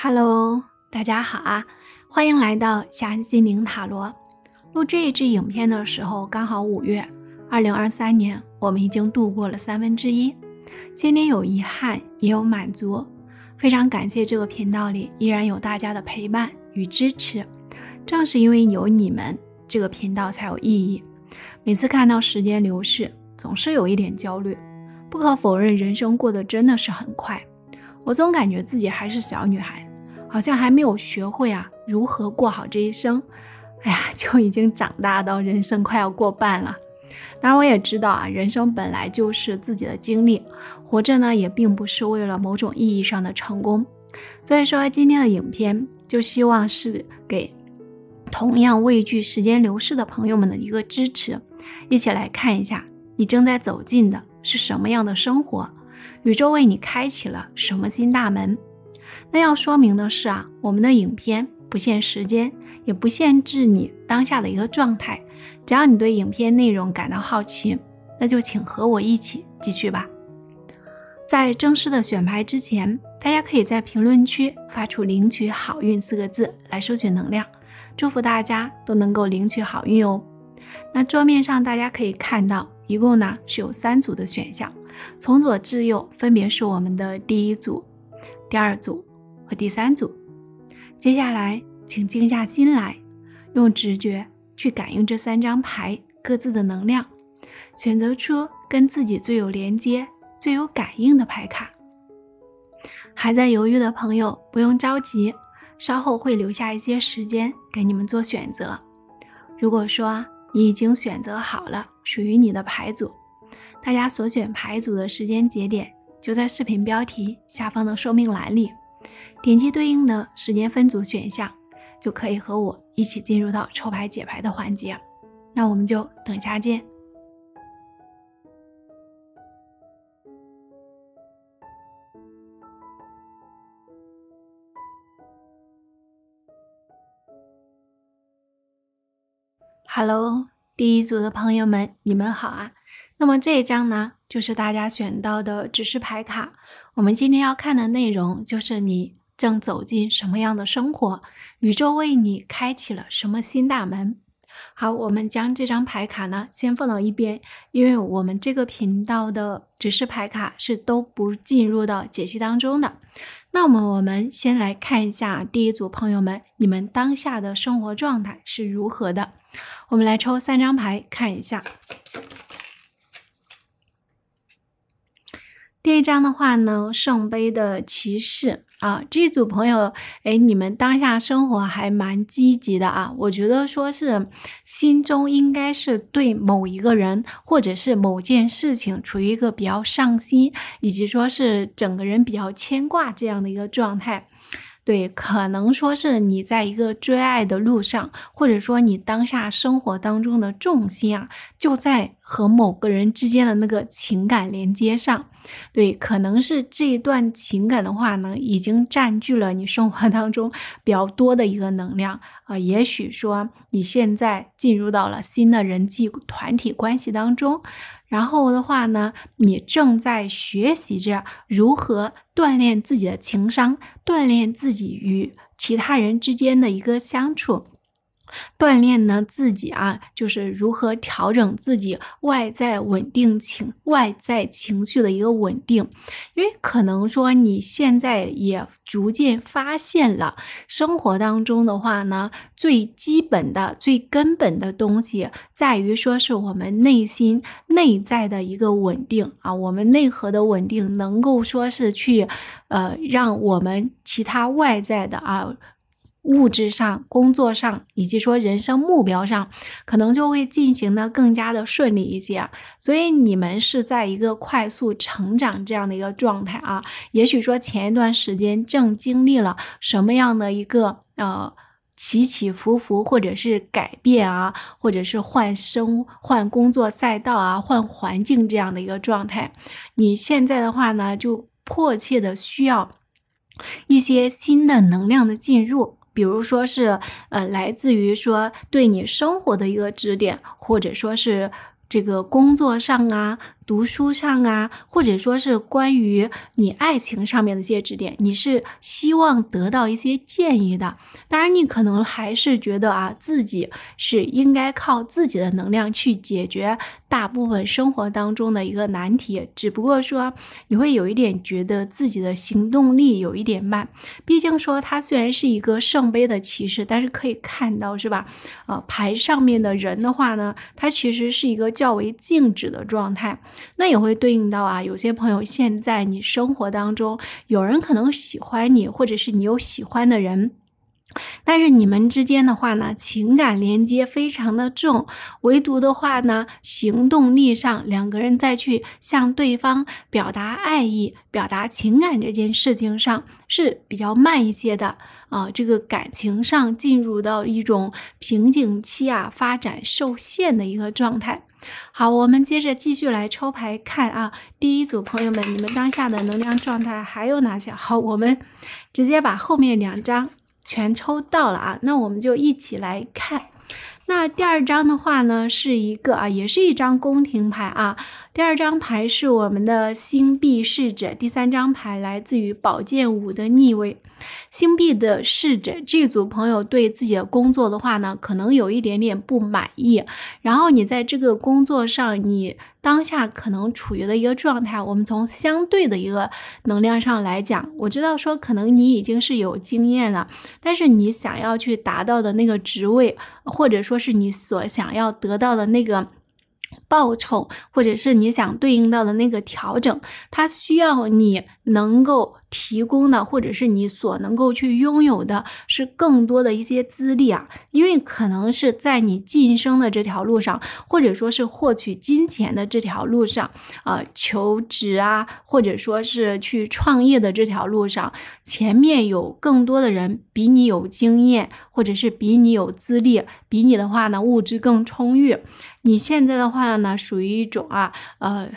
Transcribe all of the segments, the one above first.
Hello，大家好啊，欢迎来到夏安心灵塔罗。录这一支影片的时候，刚好五月二零二三年，我们已经度过了三分之一。今年有遗憾，也有满足，非常感谢这个频道里依然有大家的陪伴与支持。正是因为有你们，这个频道才有意义。每次看到时间流逝，总是有一点焦虑。不可否认，人生过得真的是很快。我总感觉自己还是小女孩。好像还没有学会啊，如何过好这一生？哎呀，就已经长大到人生快要过半了。当然，我也知道啊，人生本来就是自己的经历，活着呢也并不是为了某种意义上的成功。所以说，今天的影片就希望是给同样畏惧时间流逝的朋友们的一个支持。一起来看一下，你正在走进的是什么样的生活？宇宙为你开启了什么新大门？那要说明的是啊，我们的影片不限时间，也不限制你当下的一个状态。只要你对影片内容感到好奇，那就请和我一起继续吧。在正式的选牌之前，大家可以在评论区发出“领取好运”四个字来收取能量，祝福大家都能够领取好运哦。那桌面上大家可以看到，一共呢是有三组的选项，从左至右分别是我们的第一组、第二组。和第三组，接下来请静下心来，用直觉去感应这三张牌各自的能量，选择出跟自己最有连接、最有感应的牌卡。还在犹豫的朋友不用着急，稍后会留下一些时间给你们做选择。如果说你已经选择好了属于你的牌组，大家所选牌组的时间节点就在视频标题下方的说明栏里。点击对应的时间分组选项，就可以和我一起进入到抽牌解牌的环节。那我们就等下见。Hello，第一组的朋友们，你们好啊！那么这一张呢，就是大家选到的指示牌卡。我们今天要看的内容就是你。正走进什么样的生活？宇宙为你开启了什么新大门？好，我们将这张牌卡呢先放到一边，因为我们这个频道的指示牌卡是都不进入到解析当中的。那么我们先来看一下第一组朋友们，你们当下的生活状态是如何的？我们来抽三张牌看一下。第一张的话呢，圣杯的骑士。啊，这组朋友，哎，你们当下生活还蛮积极的啊。我觉得说是心中应该是对某一个人或者是某件事情处于一个比较上心，以及说是整个人比较牵挂这样的一个状态。对，可能说是你在一个追爱的路上，或者说你当下生活当中的重心啊，就在和某个人之间的那个情感连接上。对，可能是这一段情感的话呢，已经占据了你生活当中比较多的一个能量啊。也许说你现在进入到了新的人际团体关系当中，然后的话呢，你正在学习着如何锻炼自己的情商。锻炼自己与其他人之间的一个相处。锻炼呢自己啊，就是如何调整自己外在稳定情外在情绪的一个稳定，因为可能说你现在也逐渐发现了，生活当中的话呢，最基本的、最根本的东西在于说是我们内心内在的一个稳定啊，我们内核的稳定能够说是去呃，让我们其他外在的啊。物质上、工作上，以及说人生目标上，可能就会进行的更加的顺利一些。所以你们是在一个快速成长这样的一个状态啊。也许说前一段时间正经历了什么样的一个呃起起伏伏，或者是改变啊，或者是换生换工作赛道啊，换环境这样的一个状态。你现在的话呢，就迫切的需要一些新的能量的进入。比如说是，呃，来自于说对你生活的一个指点，或者说是这个工作上啊。读书上啊，或者说是关于你爱情上面的一些指点，你是希望得到一些建议的。当然，你可能还是觉得啊，自己是应该靠自己的能量去解决大部分生活当中的一个难题。只不过说，你会有一点觉得自己的行动力有一点慢。毕竟说，它虽然是一个圣杯的骑士，但是可以看到是吧？呃，牌上面的人的话呢，它其实是一个较为静止的状态。那也会对应到啊，有些朋友现在你生活当中有人可能喜欢你，或者是你有喜欢的人，但是你们之间的话呢，情感连接非常的重，唯独的话呢，行动力上两个人再去向对方表达爱意、表达情感这件事情上是比较慢一些的啊。这个感情上进入到一种瓶颈期啊，发展受限的一个状态。好，我们接着继续来抽牌看啊。第一组朋友们，你们当下的能量状态还有哪些？好，我们直接把后面两张全抽到了啊。那我们就一起来看。那第二张的话呢，是一个啊，也是一张宫廷牌啊。第二张牌是我们的星币侍者，第三张牌来自于宝剑五的逆位。星币的侍者，这组朋友对自己的工作的话呢，可能有一点点不满意。然后你在这个工作上，你当下可能处于的一个状态，我们从相对的一个能量上来讲，我知道说可能你已经是有经验了，但是你想要去达到的那个职位，或者说是你所想要得到的那个报酬，或者是你想对应到的那个调整，它需要你能够。提供的，或者是你所能够去拥有的，是更多的一些资历啊。因为可能是在你晋升的这条路上，或者说是获取金钱的这条路上，啊，求职啊，或者说是去创业的这条路上，前面有更多的人比你有经验，或者是比你有资历，比你的话呢物质更充裕。你现在的话呢，属于一种啊，呃。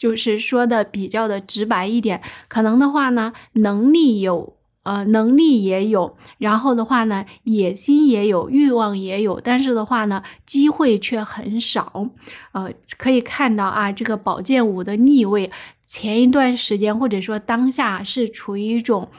就是说的比较的直白一点，可能的话呢，能力有，呃，能力也有，然后的话呢，野心也有，欲望也有，但是的话呢，机会却很少。呃，可以看到啊，这个宝剑五的逆位，前一段时间或者说当下是处于一种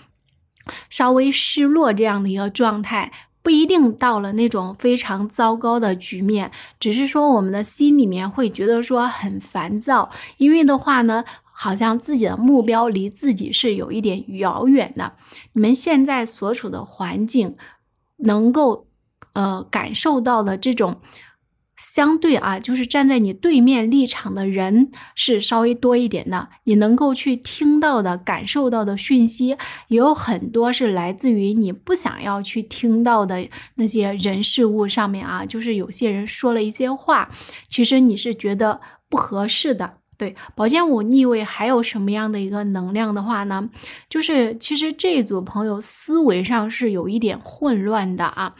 稍微失落这样的一个状态。不一定到了那种非常糟糕的局面，只是说我们的心里面会觉得说很烦躁，因为的话呢，好像自己的目标离自己是有一点遥远的。你们现在所处的环境，能够呃感受到的这种。相对啊，就是站在你对面立场的人是稍微多一点的，你能够去听到的、感受到的讯息，也有很多是来自于你不想要去听到的那些人事物上面啊。就是有些人说了一些话，其实你是觉得不合适的。对，宝剑五逆位还有什么样的一个能量的话呢？就是其实这一组朋友思维上是有一点混乱的啊。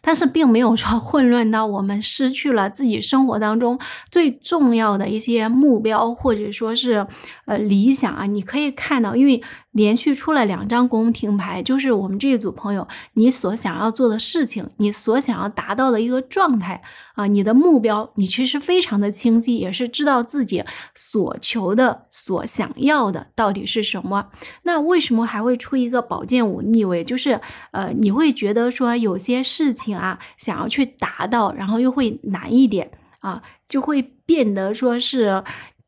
但是并没有说混乱到我们失去了自己生活当中最重要的一些目标或者说是呃理想啊。你可以看到，因为连续出了两张宫廷牌，就是我们这一组朋友你所想要做的事情，你所想要达到的一个状态啊，你的目标，你其实非常的清晰，也是知道自己所求的、所想要的到底是什么。那为什么还会出一个宝剑五逆位？就是呃，你会觉得说有些事。情啊，想要去达到，然后又会难一点啊，就会变得说是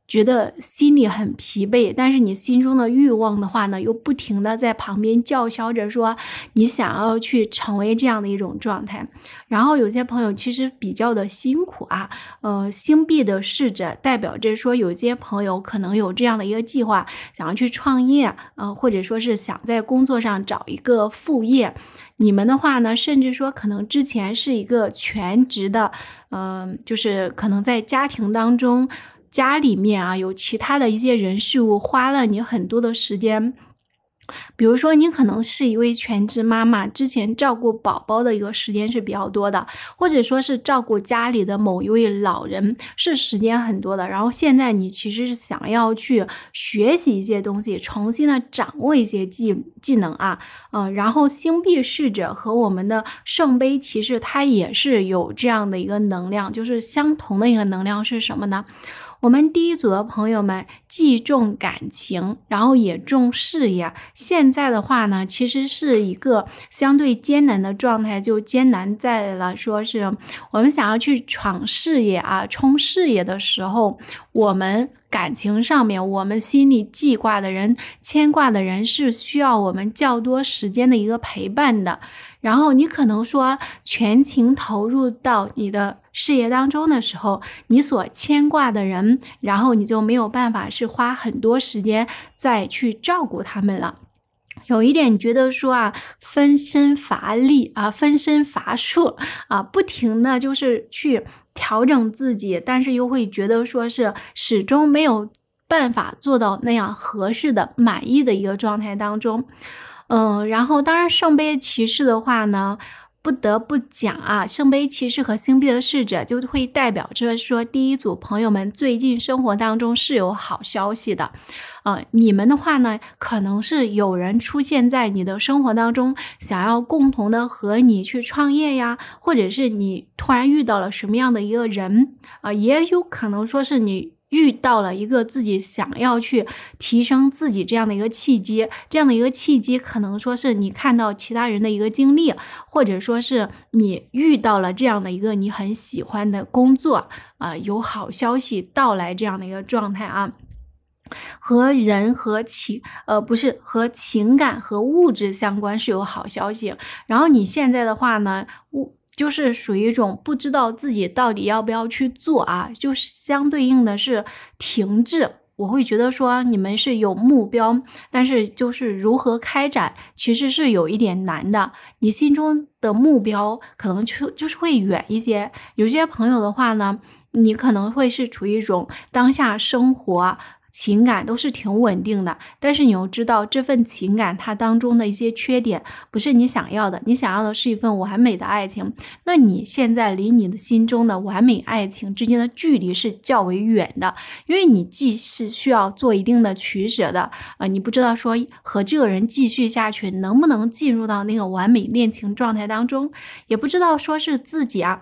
觉得心里很疲惫。但是你心中的欲望的话呢，又不停的在旁边叫嚣着说，你想要去成为这样的一种状态。然后有些朋友其实比较的辛苦啊，呃，星币的侍者代表着说，有些朋友可能有这样的一个计划，想要去创业啊，或者说是想在工作上找一个副业。你们的话呢？甚至说，可能之前是一个全职的，嗯，就是可能在家庭当中，家里面啊有其他的一些人事物，花了你很多的时间。比如说，你可能是一位全职妈妈，之前照顾宝宝的一个时间是比较多的，或者说是照顾家里的某一位老人是时间很多的。然后现在你其实是想要去学习一些东西，重新的掌握一些技技能啊，嗯。然后星币侍者和我们的圣杯骑士，它也是有这样的一个能量，就是相同的一个能量是什么呢？我们第一组的朋友们既重感情，然后也重事业。现在的话呢，其实是一个相对艰难的状态，就艰难在了说是我们想要去闯事业啊、冲事业的时候，我们。感情上面，我们心里记挂的人、牵挂的人是需要我们较多时间的一个陪伴的。然后你可能说全情投入到你的事业当中的时候，你所牵挂的人，然后你就没有办法是花很多时间再去照顾他们了。有一点你觉得说啊，分身乏力啊，分身乏术啊，不停的就是去。调整自己，但是又会觉得说是始终没有办法做到那样合适的、满意的一个状态当中，嗯，然后当然圣杯骑士的话呢。不得不讲啊，《圣杯骑士》和《星币的侍者》就会代表着说，第一组朋友们最近生活当中是有好消息的，呃，你们的话呢，可能是有人出现在你的生活当中，想要共同的和你去创业呀，或者是你突然遇到了什么样的一个人，啊，也有可能说是你。遇到了一个自己想要去提升自己这样的一个契机，这样的一个契机可能说是你看到其他人的一个经历，或者说是你遇到了这样的一个你很喜欢的工作，啊，有好消息到来这样的一个状态啊，和人和情呃不是和情感和物质相关是有好消息，然后你现在的话呢，物。就是属于一种不知道自己到底要不要去做啊，就是相对应的是停滞。我会觉得说，你们是有目标，但是就是如何开展，其实是有一点难的。你心中的目标可能就就是会远一些。有些朋友的话呢，你可能会是处于一种当下生活。情感都是挺稳定的，但是你又知道这份情感它当中的一些缺点不是你想要的，你想要的是一份完美的爱情，那你现在离你的心中的完美爱情之间的距离是较为远的，因为你既是需要做一定的取舍的，啊，你不知道说和这个人继续下去能不能进入到那个完美恋情状态当中，也不知道说是自己啊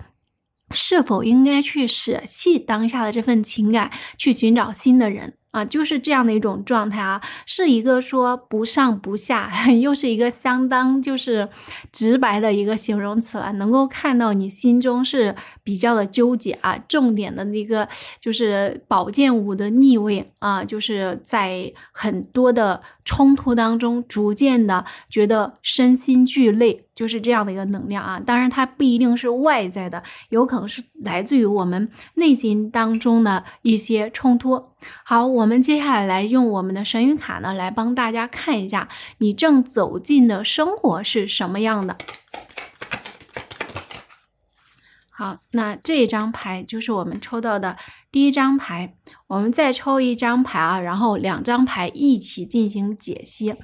是否应该去舍弃当下的这份情感去寻找新的人。啊，就是这样的一种状态啊，是一个说不上不下，又是一个相当就是直白的一个形容词了，能够看到你心中是比较的纠结啊。重点的那个就是宝剑五的逆位啊，就是在很多的。冲突当中，逐渐的觉得身心俱累，就是这样的一个能量啊。当然，它不一定是外在的，有可能是来自于我们内心当中的一些冲突。好，我们接下来来用我们的神谕卡呢，来帮大家看一下你正走进的生活是什么样的。好，那这张牌就是我们抽到的。第一张牌，我们再抽一张牌啊，然后两张牌一起进行解析。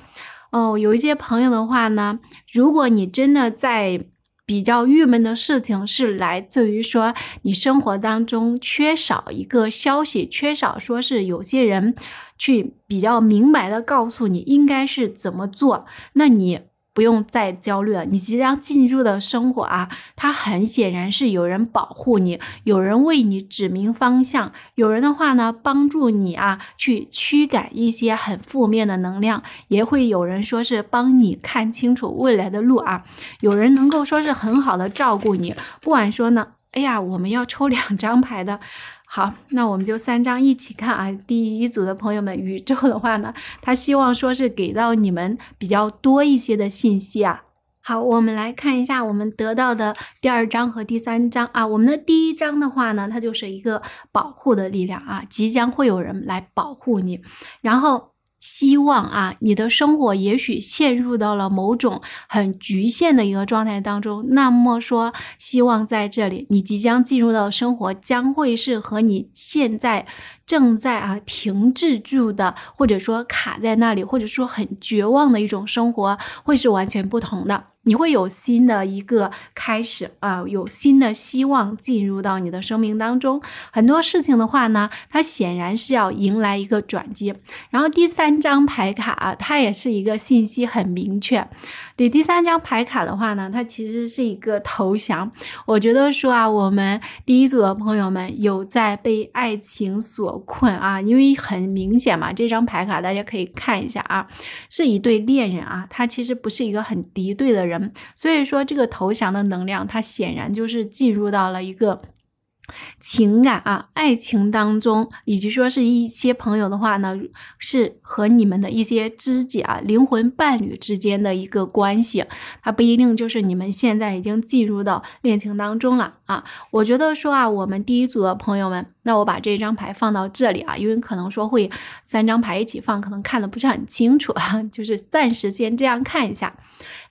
哦，有一些朋友的话呢，如果你真的在比较郁闷的事情，是来自于说你生活当中缺少一个消息，缺少说是有些人去比较明白的告诉你应该是怎么做，那你。不用再焦虑了，你即将进入的生活啊，它很显然是有人保护你，有人为你指明方向，有人的话呢帮助你啊去驱赶一些很负面的能量，也会有人说是帮你看清楚未来的路啊，有人能够说是很好的照顾你，不管说呢，哎呀，我们要抽两张牌的。好，那我们就三张一起看啊。第一组的朋友们，宇宙的话呢，他希望说是给到你们比较多一些的信息啊。好，我们来看一下我们得到的第二章和第三章啊。我们的第一章的话呢，它就是一个保护的力量啊，即将会有人来保护你，然后。希望啊，你的生活也许陷入到了某种很局限的一个状态当中。那么说，希望在这里，你即将进入到的生活，将会是和你现在。正在啊停滞住的，或者说卡在那里，或者说很绝望的一种生活，会是完全不同的。你会有新的一个开始啊，有新的希望进入到你的生命当中。很多事情的话呢，它显然是要迎来一个转机。然后第三张牌卡啊，它也是一个信息很明确。对第三张牌卡的话呢，它其实是一个投降。我觉得说啊，我们第一组的朋友们有在被爱情所困啊，因为很明显嘛，这张牌卡大家可以看一下啊，是一对恋人啊，他其实不是一个很敌对的人，所以说这个投降的能量，它显然就是进入到了一个。情感啊，爱情当中，以及说是一些朋友的话呢，是和你们的一些知己啊、灵魂伴侣之间的一个关系，它不一定就是你们现在已经进入到恋情当中了啊。我觉得说啊，我们第一组的朋友们，那我把这张牌放到这里啊，因为可能说会三张牌一起放，可能看的不是很清楚啊，就是暂时先这样看一下。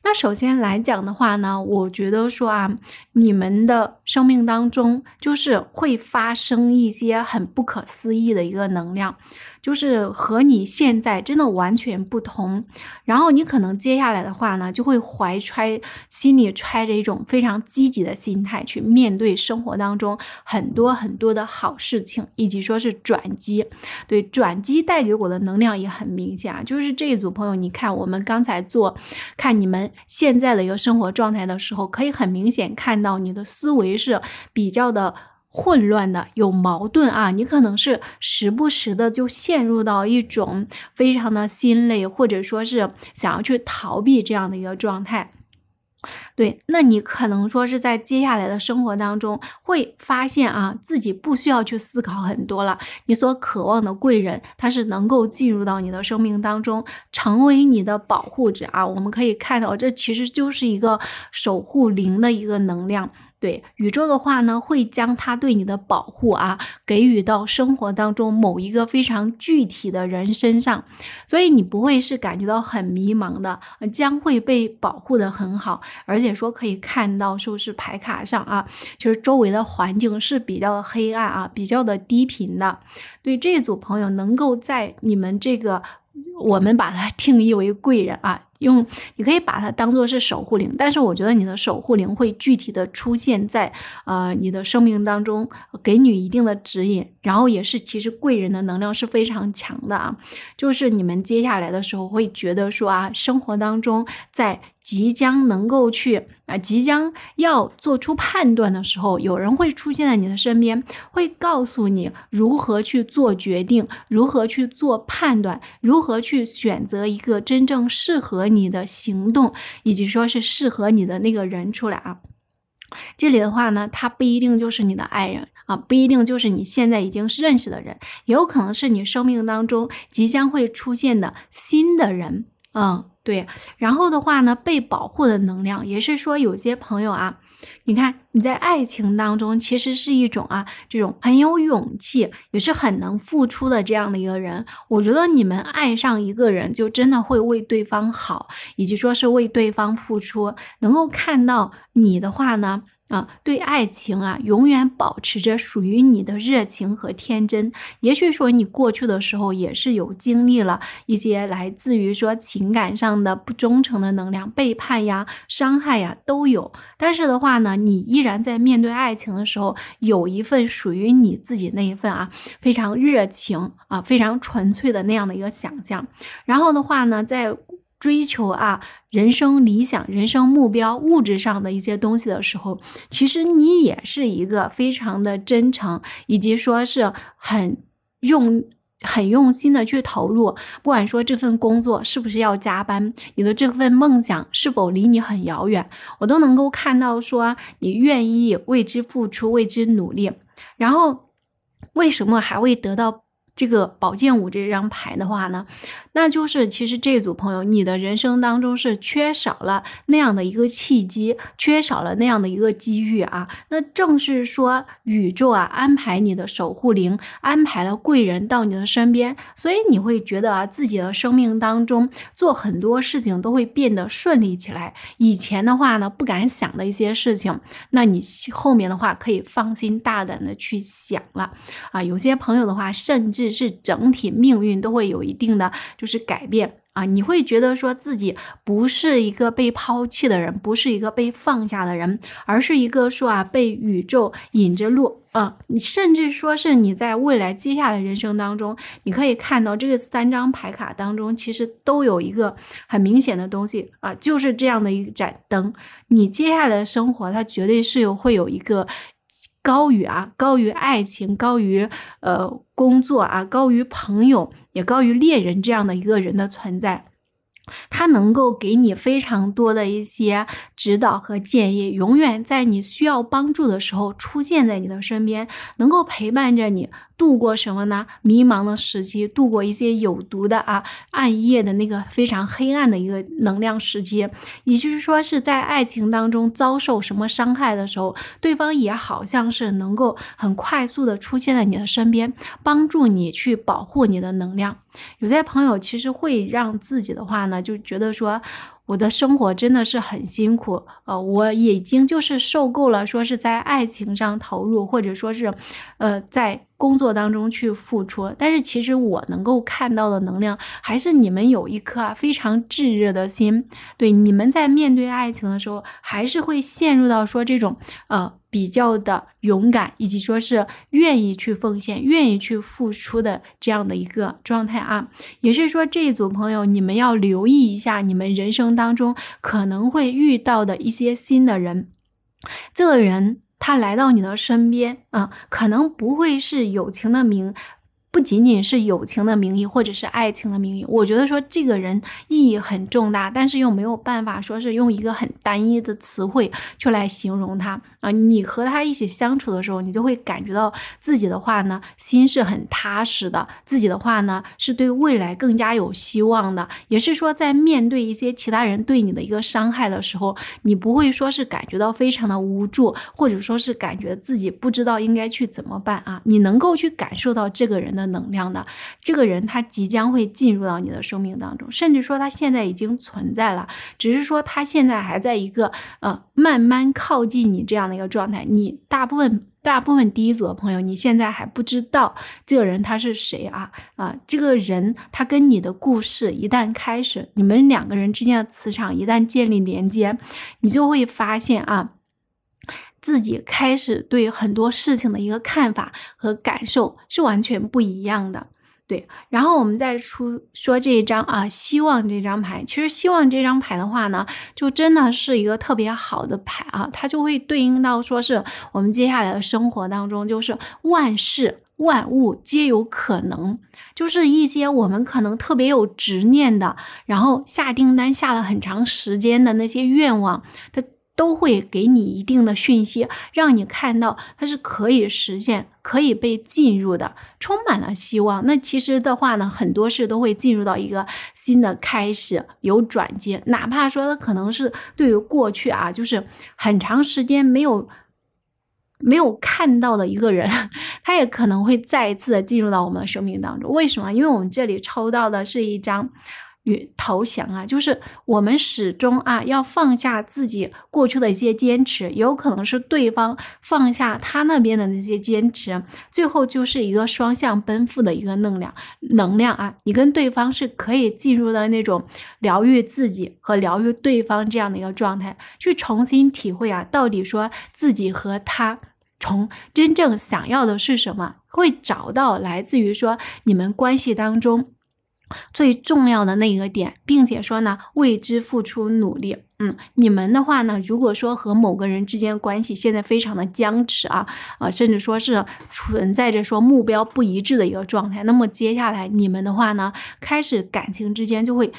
那首先来讲的话呢，我觉得说啊，你们的生命当中就是会发生一些很不可思议的一个能量。就是和你现在真的完全不同，然后你可能接下来的话呢，就会怀揣心里揣着一种非常积极的心态去面对生活当中很多很多的好事情，以及说是转机。对，转机带给我的能量也很明显啊。就是这一组朋友，你看我们刚才做看你们现在的一个生活状态的时候，可以很明显看到你的思维是比较的。混乱的，有矛盾啊，你可能是时不时的就陷入到一种非常的心累，或者说是想要去逃避这样的一个状态。对，那你可能说是在接下来的生活当中会发现啊，自己不需要去思考很多了。你所渴望的贵人，他是能够进入到你的生命当中，成为你的保护者啊。我们可以看到，这其实就是一个守护灵的一个能量。对宇宙的话呢，会将他对你的保护啊，给予到生活当中某一个非常具体的人身上，所以你不会是感觉到很迷茫的，将会被保护的很好，而且说可以看到，说是牌卡上啊，就是周围的环境是比较黑暗啊，比较的低频的。对这组朋友，能够在你们这个，我们把它 定义为贵人啊，用，你可以把它当做是守护灵，但是我觉得你的守护灵会具体的出现在，呃，你的生命当中，给你一定的指引，然后也是其实贵人的能量是非常强的啊，就是你们接下来的时候会觉得说啊，生活当中在。即将能够去啊，即将要做出判断的时候，有人会出现在你的身边，会告诉你如何去做决定，如何去做判断，如何去选择一个真正适合你的行动，以及说是适合你的那个人出来啊。这里的话呢，他不一定就是你的爱人啊，不一定就是你现在已经是认识的人，也有可能是你生命当中即将会出现的新的人，嗯。对，然后的话呢，被保护的能量也是说，有些朋友啊，你看你在爱情当中其实是一种啊，这种很有勇气，也是很能付出的这样的一个人。我觉得你们爱上一个人，就真的会为对方好，以及说是为对方付出。能够看到你的话呢。啊，对爱情啊，永远保持着属于你的热情和天真。也许说你过去的时候也是有经历了一些来自于说情感上的不忠诚的能量、背叛呀、伤害呀都有。但是的话呢，你依然在面对爱情的时候，有一份属于你自己那一份啊，非常热情啊，非常纯粹的那样的一个想象。然后的话呢，在追求啊，人生理想、人生目标、物质上的一些东西的时候，其实你也是一个非常的真诚，以及说是很用、很用心的去投入。不管说这份工作是不是要加班，你的这份梦想是否离你很遥远，我都能够看到，说你愿意为之付出、为之努力。然后，为什么还会得到这个宝剑五这张牌的话呢？那就是其实这组朋友，你的人生当中是缺少了那样的一个契机，缺少了那样的一个机遇啊。那正是说宇宙啊安排你的守护灵，安排了贵人到你的身边，所以你会觉得啊，自己的生命当中做很多事情都会变得顺利起来。以前的话呢不敢想的一些事情，那你后面的话可以放心大胆的去想了啊。有些朋友的话，甚至是整体命运都会有一定的。就是改变啊！你会觉得说自己不是一个被抛弃的人，不是一个被放下的人，而是一个说啊，被宇宙引着路啊！你甚至说是你在未来接下来人生当中，你可以看到这个三张牌卡当中，其实都有一个很明显的东西啊，就是这样的一盏灯。你接下来的生活，它绝对是有会有一个。高于啊，高于爱情，高于呃工作啊，高于朋友，也高于恋人这样的一个人的存在，他能够给你非常多的一些指导和建议，永远在你需要帮助的时候出现在你的身边，能够陪伴着你。度过什么呢？迷茫的时期，度过一些有毒的啊，暗夜的那个非常黑暗的一个能量时期，也就是说是在爱情当中遭受什么伤害的时候，对方也好像是能够很快速的出现在你的身边，帮助你去保护你的能量。有些朋友其实会让自己的话呢，就觉得说我的生活真的是很辛苦，呃，我已经就是受够了，说是在爱情上投入，或者说，是呃在。工作当中去付出，但是其实我能够看到的能量，还是你们有一颗啊非常炙热的心。对，你们在面对爱情的时候，还是会陷入到说这种呃比较的勇敢，以及说是愿意去奉献、愿意去付出的这样的一个状态啊。也是说，这一组朋友，你们要留意一下，你们人生当中可能会遇到的一些新的人，这个人。他来到你的身边，啊，可能不会是友情的名。不仅仅是友情的名义，或者是爱情的名义，我觉得说这个人意义很重大，但是又没有办法说是用一个很单一的词汇去来形容他啊。你和他一起相处的时候，你就会感觉到自己的话呢，心是很踏实的，自己的话呢是对未来更加有希望的，也是说在面对一些其他人对你的一个伤害的时候，你不会说是感觉到非常的无助，或者说是感觉自己不知道应该去怎么办啊。你能够去感受到这个人。的能量的这个人，他即将会进入到你的生命当中，甚至说他现在已经存在了，只是说他现在还在一个呃慢慢靠近你这样的一个状态。你大部分大部分第一组的朋友，你现在还不知道这个人他是谁啊啊！这个人他跟你的故事一旦开始，你们两个人之间的磁场一旦建立连接，你就会发现啊。自己开始对很多事情的一个看法和感受是完全不一样的，对。然后我们再出说这一张啊，希望这张牌，其实希望这张牌的话呢，就真的是一个特别好的牌啊，它就会对应到说是我们接下来的生活当中，就是万事万物皆有可能，就是一些我们可能特别有执念的，然后下订单下了很长时间的那些愿望，它。都会给你一定的讯息，让你看到它是可以实现、可以被进入的，充满了希望。那其实的话呢，很多事都会进入到一个新的开始，有转机。哪怕说它可能是对于过去啊，就是很长时间没有没有看到的一个人，他 也可能会再一次的进入到我们的生命当中。为什么？因为我们这里抽到的是一张。投降啊！就是我们始终啊，要放下自己过去的一些坚持，有可能是对方放下他那边的那些坚持，最后就是一个双向奔赴的一个能量能量啊！你跟对方是可以进入到那种疗愈自己和疗愈对方这样的一个状态，去重新体会啊，到底说自己和他从真正想要的是什么，会找到来自于说你们关系当中。最重要的那一个点，并且说呢为之付出努力，嗯，你们的话呢，如果说和某个人之间关系现在非常的僵持啊啊，甚至说是存在着说目标不一致的一个状态，那么接下来你们的话呢，开始感情之间就会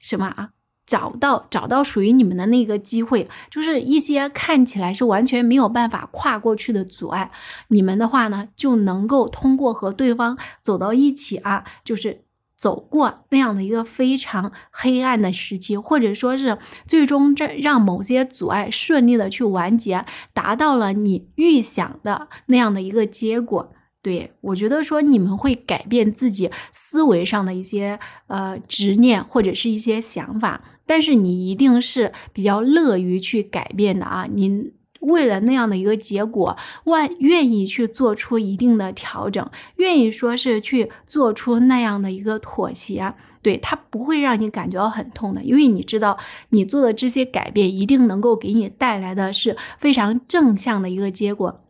什么啊，找到找到属于你们的那个机会，就是一些看起来是完全没有办法跨过去的阻碍，你们的话呢就能够通过和对方走到一起啊，就是。走过那样的一个非常黑暗的时期，或者说是最终这让某些阻碍顺利的去完结，达到了你预想的那样的一个结果。对我觉得说你们会改变自己思维上的一些呃执念或者是一些想法，但是你一定是比较乐于去改变的啊，您。为了那样的一个结果，万愿意去做出一定的调整，愿意说是去做出那样的一个妥协，对他不会让你感觉到很痛的，因为你知道你做的这些改变一定能够给你带来的是非常正向的一个结果。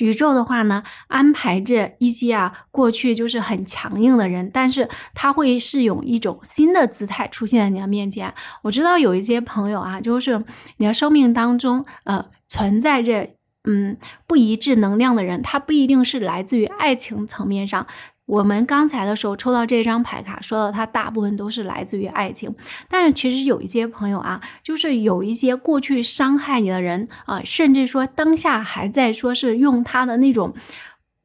宇宙的话呢，安排着一些啊过去就是很强硬的人，但是他会是用一种新的姿态出现在你的面前。我知道有一些朋友啊，就是你的生命当中，呃。存在着嗯不一致能量的人，他不一定是来自于爱情层面上。我们刚才的时候抽到这张牌卡，说到他大部分都是来自于爱情，但是其实有一些朋友啊，就是有一些过去伤害你的人啊，甚至说当下还在说是用他的那种。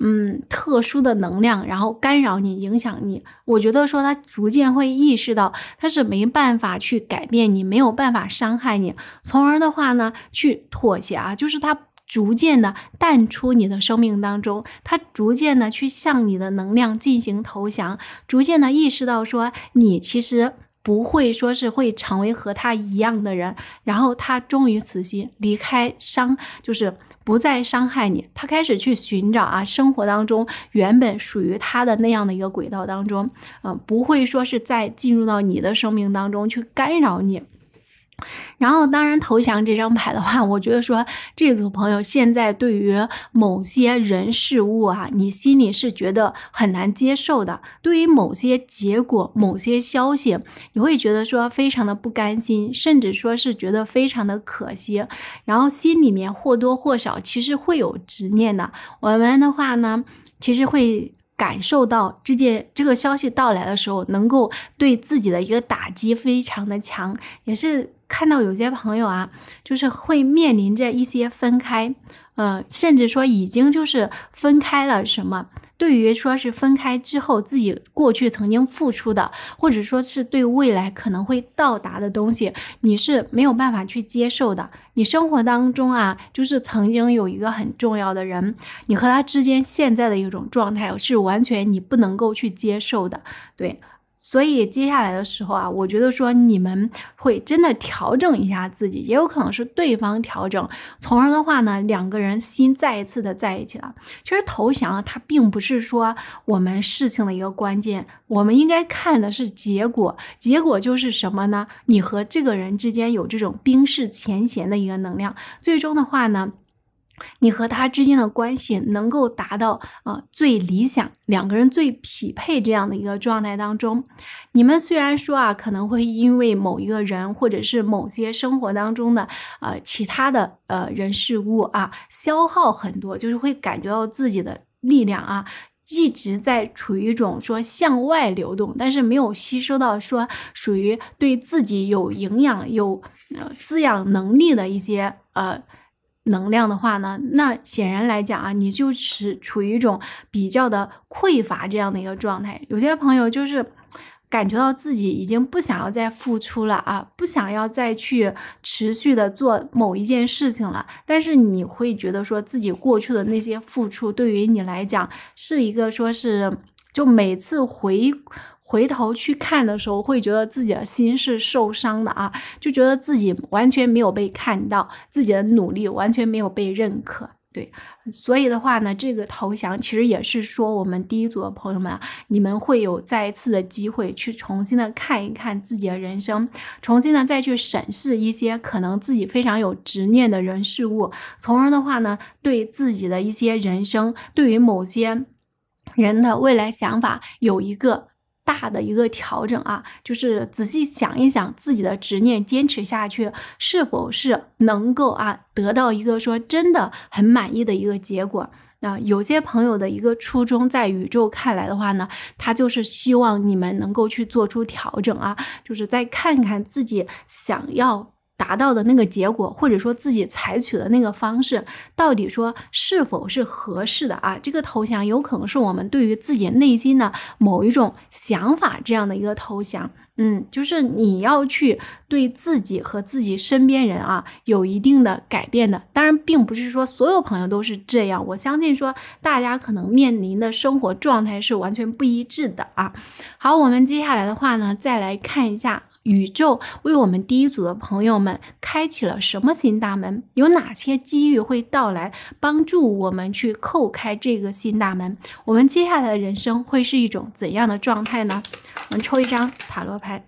嗯，特殊的能量，然后干扰你，影响你。我觉得说他逐渐会意识到，他是没办法去改变你，没有办法伤害你，从而的话呢，去妥协啊，就是他逐渐的淡出你的生命当中，他逐渐的去向你的能量进行投降，逐渐的意识到说你其实。不会说是会成为和他一样的人，然后他忠于此心，离开伤就是不再伤害你，他开始去寻找啊，生活当中原本属于他的那样的一个轨道当中，嗯，不会说是在进入到你的生命当中去干扰你。然后，当然，投降这张牌的话，我觉得说，这组朋友现在对于某些人事物啊，你心里是觉得很难接受的；对于某些结果、某些消息，你会觉得说非常的不甘心，甚至说是觉得非常的可惜。然后，心里面或多或少其实会有执念的。我们的话呢，其实会感受到这件这个消息到来的时候，能够对自己的一个打击非常的强，也是。看到有些朋友啊，就是会面临着一些分开，呃，甚至说已经就是分开了什么？对于说是分开之后自己过去曾经付出的，或者说是对未来可能会到达的东西，你是没有办法去接受的。你生活当中啊，就是曾经有一个很重要的人，你和他之间现在的一种状态是完全你不能够去接受的，对。所以接下来的时候啊，我觉得说你们会真的调整一下自己，也有可能是对方调整，从而的话呢，两个人心再一次的在一起了。其实投降，它并不是说我们事情的一个关键，我们应该看的是结果。结果就是什么呢？你和这个人之间有这种冰释前嫌的一个能量，最终的话呢？你和他之间的关系能够达到啊最理想两个人最匹配这样的一个状态当中，你们虽然说啊可能会因为某一个人或者是某些生活当中的呃其他的呃人事物啊消耗很多，就是会感觉到自己的力量啊一直在处于一种说向外流动，但是没有吸收到说属于对自己有营养有呃滋养能力的一些呃。能量的话呢，那显然来讲啊，你就是处于一种比较的匮乏这样的一个状态。有些朋友就是感觉到自己已经不想要再付出了啊，不想要再去持续的做某一件事情了。但是你会觉得说自己过去的那些付出，对于你来讲是一个说是就每次回。回头去看的时候，会觉得自己的心是受伤的啊，就觉得自己完全没有被看到，自己的努力完全没有被认可。对，所以的话呢，这个投降其实也是说，我们第一组的朋友们，你们会有再一次的机会去重新的看一看自己的人生，重新的再去审视一些可能自己非常有执念的人事物，从而的话呢，对自己的一些人生，对于某些人的未来想法有一个。大的一个调整啊，就是仔细想一想自己的执念，坚持下去是否是能够啊得到一个说真的很满意的一个结果？那有些朋友的一个初衷，在宇宙看来的话呢，他就是希望你们能够去做出调整啊，就是再看看自己想要。达到的那个结果，或者说自己采取的那个方式，到底说是否是合适的啊？这个投降有可能是我们对于自己内心的某一种想法这样的一个投降。嗯，就是你要去对自己和自己身边人啊有一定的改变的。当然，并不是说所有朋友都是这样。我相信说大家可能面临的生活状态是完全不一致的啊。好，我们接下来的话呢，再来看一下。宇宙为我们第一组的朋友们开启了什么新大门？有哪些机遇会到来，帮助我们去叩开这个新大门？我们接下来的人生会是一种怎样的状态呢？我们抽一张塔罗牌。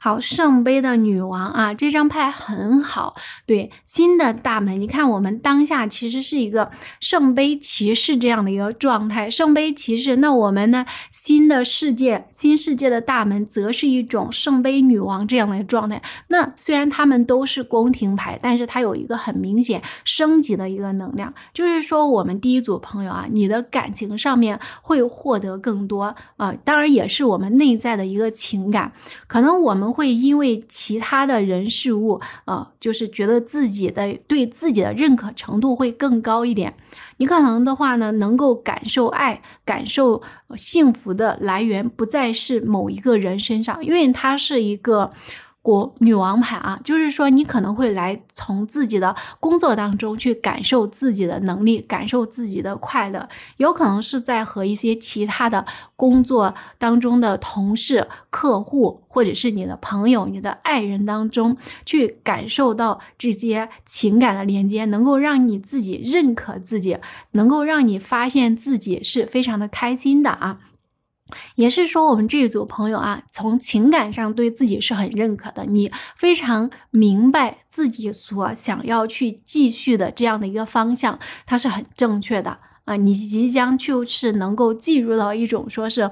好，圣杯的女王啊，这张牌很好。对新的大门，你看我们当下其实是一个圣杯骑士这样的一个状态。圣杯骑士，那我们呢？新的世界、新世界的大门，则是一种圣杯女王这样的状态。那虽然他们都是宫廷牌，但是它有一个很明显升级的一个能量，就是说我们第一组朋友啊，你的感情上面会获得更多啊，当然也是我们内在的一个情感，可能我们。会因为其他的人事物，呃，就是觉得自己的对自己的认可程度会更高一点。你可能的话呢，能够感受爱、感受幸福的来源，不再是某一个人身上，因为他是一个。国女王牌啊，就是说你可能会来从自己的工作当中去感受自己的能力，感受自己的快乐，有可能是在和一些其他的工作当中的同事、客户，或者是你的朋友、你的爱人当中去感受到这些情感的连接，能够让你自己认可自己，能够让你发现自己是非常的开心的啊。也是说，我们这一组朋友啊，从情感上对自己是很认可的。你非常明白自己所想要去继续的这样的一个方向，它是很正确的啊。你即将就是能够进入到一种说是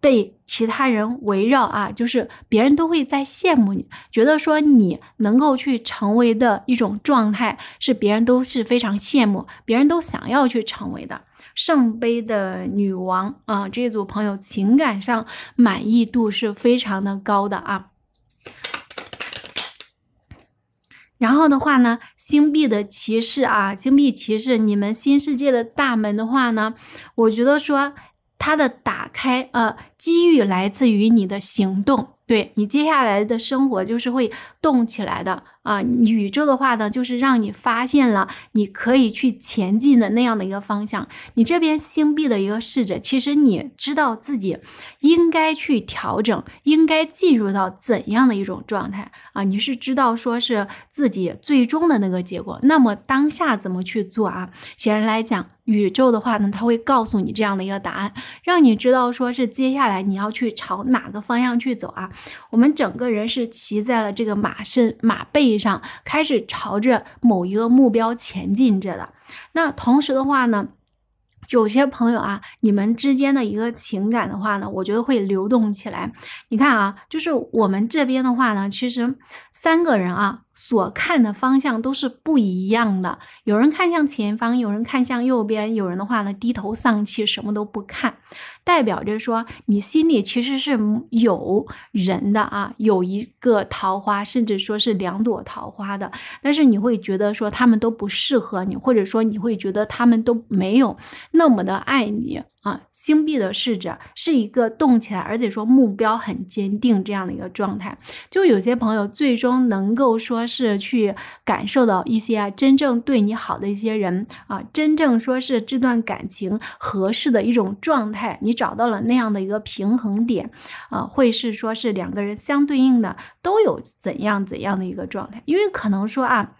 被其他人围绕啊，就是别人都会在羡慕你，觉得说你能够去成为的一种状态，是别人都是非常羡慕，别人都想要去成为的。圣杯的女王啊，这组朋友情感上满意度是非常的高的啊。然后的话呢，星币的骑士啊，星币骑士，你们新世界的大门的话呢，我觉得说它的打开啊。机遇来自于你的行动，对你接下来的生活就是会动起来的啊！宇宙的话呢，就是让你发现了你可以去前进的那样的一个方向。你这边星币的一个试者，其实你知道自己应该去调整，应该进入到怎样的一种状态啊？你是知道说是自己最终的那个结果，那么当下怎么去做啊？显然来讲，宇宙的话呢，他会告诉你这样的一个答案，让你知道说是接下。来，你要去朝哪个方向去走啊？我们整个人是骑在了这个马身马背上，开始朝着某一个目标前进着的。那同时的话呢，有些朋友啊，你们之间的一个情感的话呢，我觉得会流动起来。你看啊，就是我们这边的话呢，其实三个人啊，所看的方向都是不一样的。有人看向前方，有人看向右边，有人的话呢，低头丧气，什么都不看。代表着说，你心里其实是有人的啊，有一个桃花，甚至说是两朵桃花的，但是你会觉得说他们都不适合你，或者说你会觉得他们都没有那么的爱你。啊，星币的侍者是一个动起来，而且说目标很坚定这样的一个状态。就有些朋友最终能够说是去感受到一些真正对你好的一些人啊，真正说是这段感情合适的一种状态，你找到了那样的一个平衡点啊，会是说是两个人相对应的都有怎样怎样的一个状态，因为可能说啊。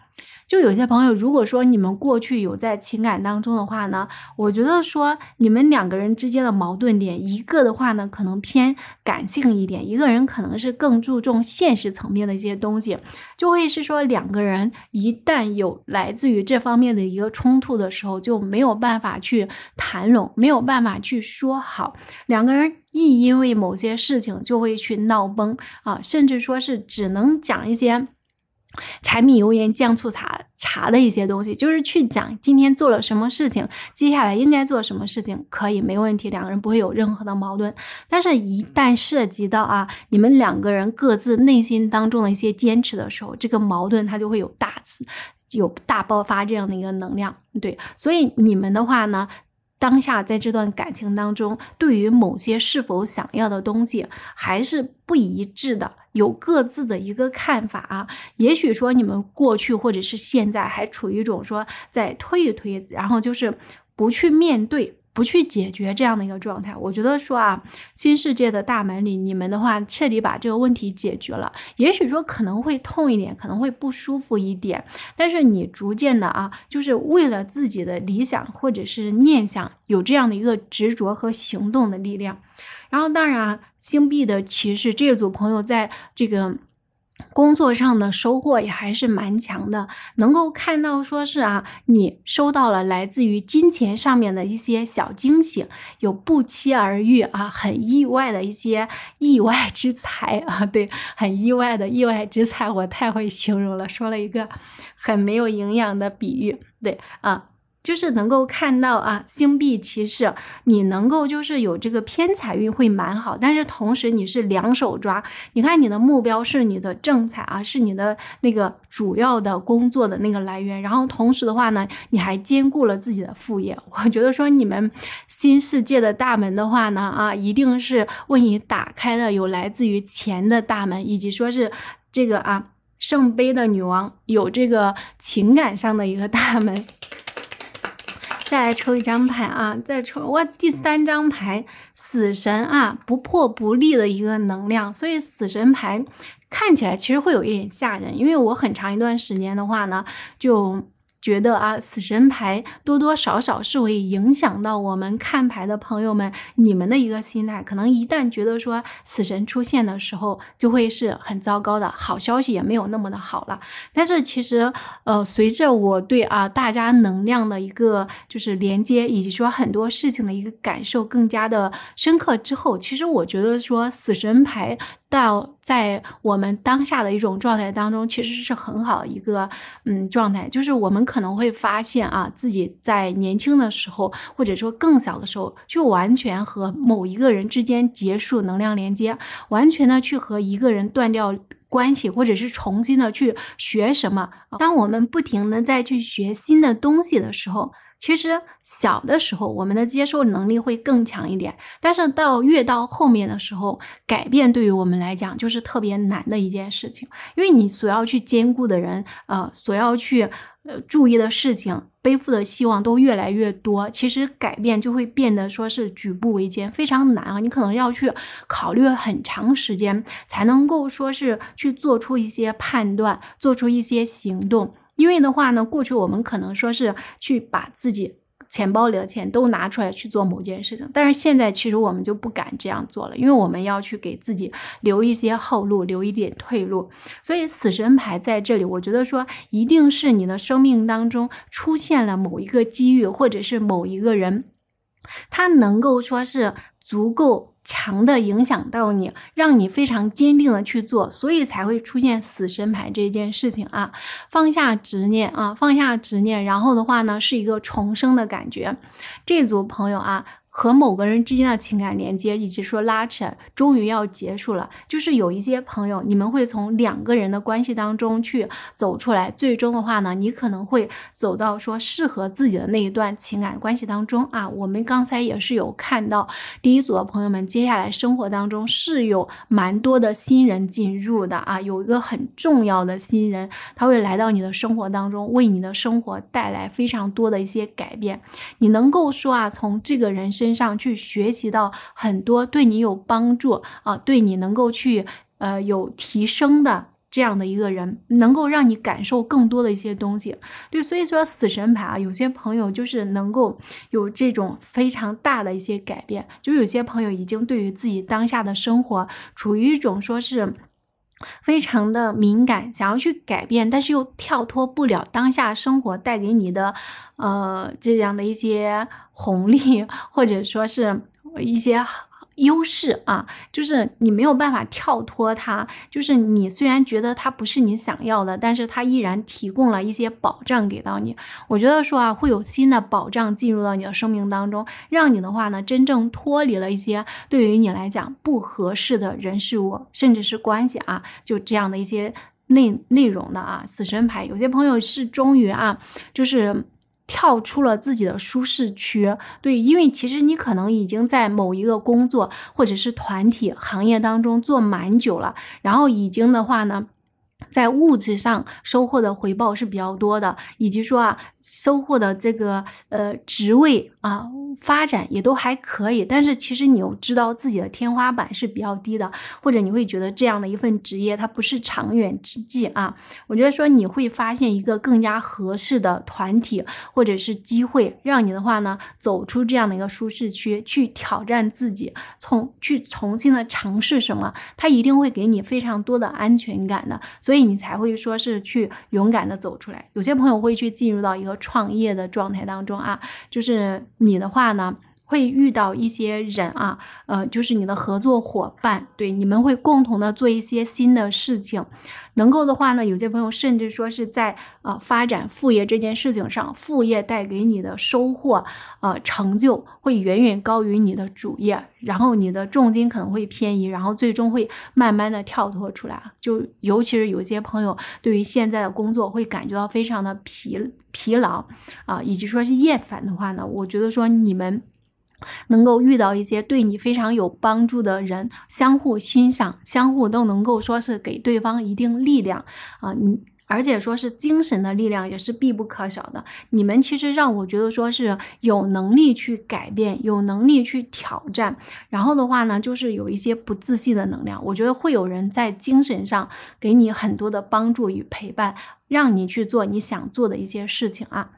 就有些朋友，如果说你们过去有在情感当中的话呢，我觉得说你们两个人之间的矛盾点，一个的话呢，可能偏感性一点，一个人可能是更注重现实层面的一些东西，就会是说两个人一旦有来自于这方面的一个冲突的时候，就没有办法去谈拢，没有办法去说好，两个人亦因为某些事情就会去闹崩啊，甚至说是只能讲一些。柴米油盐酱醋茶茶的一些东西，就是去讲今天做了什么事情，接下来应该做什么事情，可以没问题，两个人不会有任何的矛盾。但是，一旦涉及到啊，你们两个人各自内心当中的一些坚持的时候，这个矛盾它就会有大次。有大爆发这样的一个能量。对，所以你们的话呢？当下在这段感情当中，对于某些是否想要的东西还是不一致的，有各自的一个看法啊。也许说你们过去或者是现在还处于一种说在推一推，然后就是不去面对。不去解决这样的一个状态，我觉得说啊，新世界的大门里，你们的话彻底把这个问题解决了，也许说可能会痛一点，可能会不舒服一点，但是你逐渐的啊，就是为了自己的理想或者是念想，有这样的一个执着和行动的力量。然后，当然星币的骑士这组朋友在这个。工作上的收获也还是蛮强的，能够看到说是啊，你收到了来自于金钱上面的一些小惊喜，有不期而遇啊，很意外的一些意外之财啊，对，很意外的意外之财，我太会形容了，说了一个很没有营养的比喻，对啊。就是能够看到啊，星币骑士，你能够就是有这个偏财运会蛮好，但是同时你是两手抓，你看你的目标是你的正财啊，是你的那个主要的工作的那个来源，然后同时的话呢，你还兼顾了自己的副业。我觉得说你们新世界的大门的话呢，啊，一定是为你打开的有来自于钱的大门，以及说是这个啊，圣杯的女王有这个情感上的一个大门。再来抽一张牌啊！再抽，哇，第三张牌死神啊，不破不立的一个能量，所以死神牌看起来其实会有一点吓人，因为我很长一段时间的话呢，就。觉得啊，死神牌多多少少是会影响到我们看牌的朋友们你们的一个心态，可能一旦觉得说死神出现的时候，就会是很糟糕的，好消息也没有那么的好了。但是其实，呃，随着我对啊大家能量的一个就是连接，以及说很多事情的一个感受更加的深刻之后，其实我觉得说死神牌。到在我们当下的一种状态当中，其实是很好的一个嗯状态，就是我们可能会发现啊，自己在年轻的时候，或者说更小的时候，就完全和某一个人之间结束能量连接，完全的去和一个人断掉关系，或者是重新的去学什么。当我们不停的再去学新的东西的时候。其实小的时候，我们的接受能力会更强一点，但是到越到后面的时候，改变对于我们来讲就是特别难的一件事情，因为你所要去兼顾的人，呃，所要去呃注意的事情，背负的希望都越来越多，其实改变就会变得说是举步维艰，非常难啊！你可能要去考虑很长时间，才能够说是去做出一些判断，做出一些行动。因为的话呢，过去我们可能说是去把自己钱包里的钱都拿出来去做某件事情，但是现在其实我们就不敢这样做了，因为我们要去给自己留一些后路，留一点退路。所以死神牌在这里，我觉得说一定是你的生命当中出现了某一个机遇，或者是某一个人，他能够说是足够。强的影响到你，让你非常坚定的去做，所以才会出现死神牌这件事情啊！放下执念啊，放下执念，然后的话呢，是一个重生的感觉。这组朋友啊。和某个人之间的情感连接，以及说拉扯，终于要结束了。就是有一些朋友，你们会从两个人的关系当中去走出来。最终的话呢，你可能会走到说适合自己的那一段情感关系当中啊。我们刚才也是有看到第一组的朋友们，接下来生活当中是有蛮多的新人进入的啊。有一个很重要的新人，他会来到你的生活当中，为你的生活带来非常多的一些改变。你能够说啊，从这个人。身上去学习到很多对你有帮助啊，对你能够去呃有提升的这样的一个人，能够让你感受更多的一些东西。对，所以说死神牌啊，有些朋友就是能够有这种非常大的一些改变，就有些朋友已经对于自己当下的生活处于一种说是。非常的敏感，想要去改变，但是又跳脱不了当下生活带给你的，呃，这样的一些红利，或者说是一些。优势啊，就是你没有办法跳脱它，就是你虽然觉得它不是你想要的，但是它依然提供了一些保障给到你。我觉得说啊，会有新的保障进入到你的生命当中，让你的话呢，真正脱离了一些对于你来讲不合适的人事物，甚至是关系啊，就这样的一些内内容的啊。死神牌，有些朋友是终于啊，就是。跳出了自己的舒适区，对，因为其实你可能已经在某一个工作或者是团体行业当中做蛮久了，然后已经的话呢。在物质上收获的回报是比较多的，以及说啊，收获的这个呃职位啊发展也都还可以。但是其实你又知道自己的天花板是比较低的，或者你会觉得这样的一份职业它不是长远之计啊。我觉得说你会发现一个更加合适的团体或者是机会，让你的话呢走出这样的一个舒适区，去挑战自己，从去重新的尝试什么，它一定会给你非常多的安全感的。所所以你才会说是去勇敢的走出来。有些朋友会去进入到一个创业的状态当中啊，就是你的话呢，会遇到一些人啊，呃，就是你的合作伙伴，对，你们会共同的做一些新的事情。能够的话呢，有些朋友甚至说是在啊发展副业这件事情上，副业带给你的收获，呃成就会远远高于你的主业，然后你的重心可能会偏移，然后最终会慢慢的跳脱出来。就尤其是有些朋友对于现在的工作会感觉到非常的疲疲劳啊，以及说是厌烦的话呢，我觉得说你们。能够遇到一些对你非常有帮助的人，相互欣赏，相互都能够说是给对方一定力量啊！你而且说是精神的力量也是必不可少的。你们其实让我觉得说是有能力去改变，有能力去挑战。然后的话呢，就是有一些不自信的能量，我觉得会有人在精神上给你很多的帮助与陪伴，让你去做你想做的一些事情啊。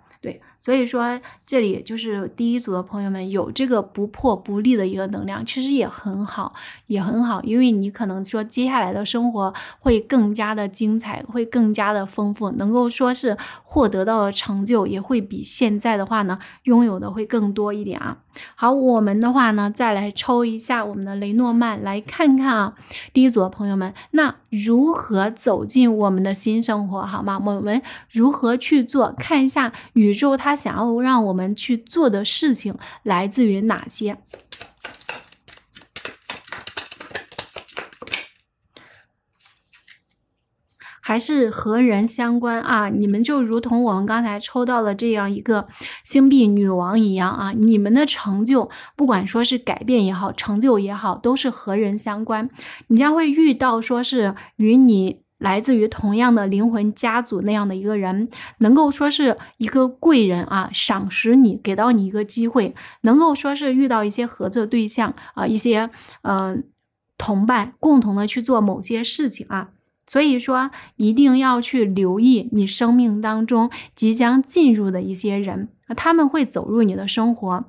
所以说，这里就是第一组的朋友们有这个不破不立的一个能量，其实也很好，也很好，因为你可能说接下来的生活会更加的精彩，会更加的丰富，能够说是获得到的成就也会比现在的话呢拥有的会更多一点啊。好，我们的话呢再来抽一下我们的雷诺曼，来看看啊，第一组的朋友们，那如何走进我们的新生活，好吗？我们如何去做？看一下宇宙它。想要让我们去做的事情来自于哪些？还是和人相关啊？你们就如同我们刚才抽到了这样一个星币女王一样啊！你们的成就，不管说是改变也好，成就也好，都是和人相关。你将会遇到说是与你。来自于同样的灵魂家族那样的一个人，能够说是一个贵人啊，赏识你，给到你一个机会，能够说是遇到一些合作对象啊，一些呃同伴，共同的去做某些事情啊，所以说一定要去留意你生命当中即将进入的一些人，他们会走入你的生活，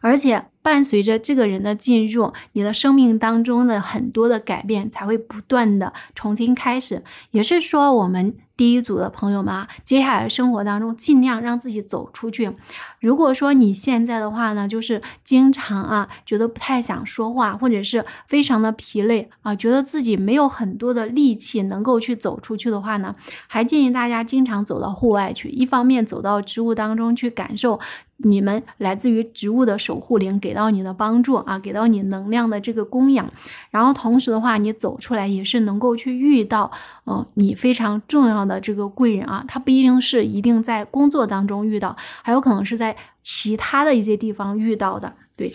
而且。伴随着这个人的进入，你的生命当中的很多的改变才会不断的重新开始。也是说，我们第一组的朋友们，啊，接下来生活当中尽量让自己走出去。如果说你现在的话呢，就是经常啊觉得不太想说话，或者是非常的疲累啊，觉得自己没有很多的力气能够去走出去的话呢，还建议大家经常走到户外去，一方面走到植物当中去感受你们来自于植物的守护灵给。到你的帮助啊，给到你能量的这个供养，然后同时的话，你走出来也是能够去遇到，嗯，你非常重要的这个贵人啊，他不一定是一定在工作当中遇到，还有可能是在其他的一些地方遇到的，对。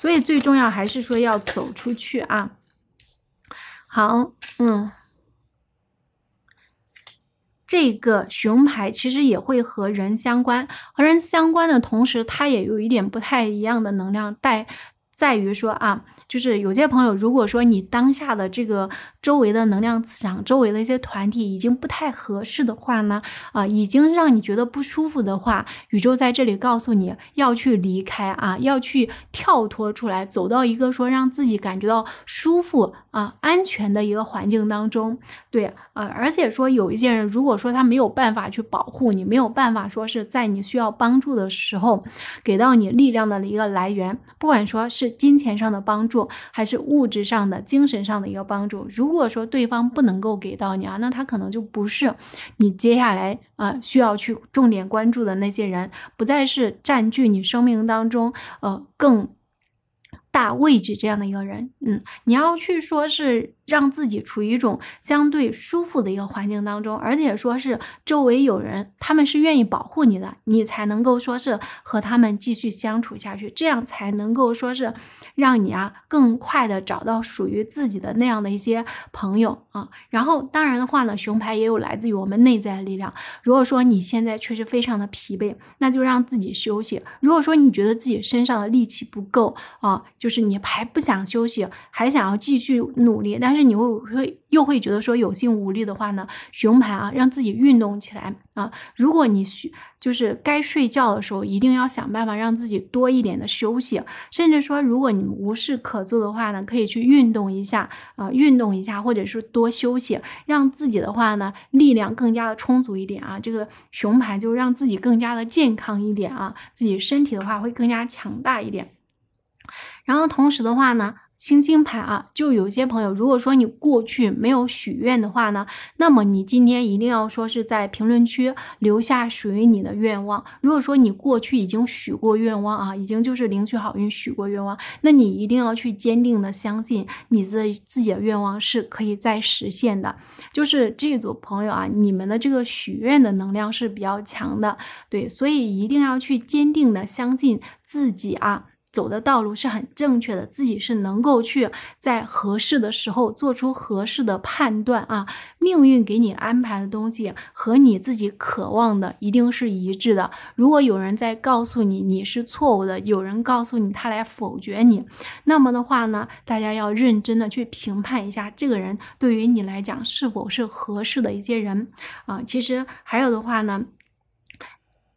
所以最重要还是说要走出去啊。好，嗯。这个熊牌其实也会和人相关，和人相关的同时，它也有一点不太一样的能量带，在于说啊。就是有些朋友，如果说你当下的这个周围的能量磁场、周围的一些团体已经不太合适的话呢，啊，已经让你觉得不舒服的话，宇宙在这里告诉你要去离开啊，要去跳脱出来，走到一个说让自己感觉到舒服啊、安全的一个环境当中。对，啊，而且说有一些人，如果说他没有办法去保护你，没有办法说是在你需要帮助的时候给到你力量的一个来源，不管说是金钱上的帮助。还是物质上的、精神上的一个帮助。如果说对方不能够给到你啊，那他可能就不是你接下来啊需要去重点关注的那些人，不再是占据你生命当中呃更大位置这样的一个人。嗯，你要去说是。让自己处于一种相对舒服的一个环境当中，而且说是周围有人，他们是愿意保护你的，你才能够说是和他们继续相处下去，这样才能够说是让你啊更快的找到属于自己的那样的一些朋友啊。然后当然的话呢，熊牌也有来自于我们内在的力量。如果说你现在确实非常的疲惫，那就让自己休息。如果说你觉得自己身上的力气不够啊，就是你还不想休息，还想要继续努力，但是。是你会会又会觉得说有心无力的话呢？熊牌啊，让自己运动起来啊！如果你就是该睡觉的时候，一定要想办法让自己多一点的休息。甚至说，如果你无事可做的话呢，可以去运动一下啊，运动一下，或者是多休息，让自己的话呢力量更加的充足一点啊。这个熊牌就让自己更加的健康一点啊，自己身体的话会更加强大一点。然后同时的话呢。星星牌啊！就有些朋友，如果说你过去没有许愿的话呢，那么你今天一定要说是在评论区留下属于你的愿望。如果说你过去已经许过愿望啊，已经就是领取好运许过愿望，那你一定要去坚定的相信你自自己的愿望是可以再实现的。就是这组朋友啊，你们的这个许愿的能量是比较强的，对，所以一定要去坚定的相信自己啊。走的道路是很正确的，自己是能够去在合适的时候做出合适的判断啊。命运给你安排的东西和你自己渴望的一定是一致的。如果有人在告诉你你是错误的，有人告诉你他来否决你，那么的话呢，大家要认真的去评判一下这个人对于你来讲是否是合适的一些人啊。其实还有的话呢。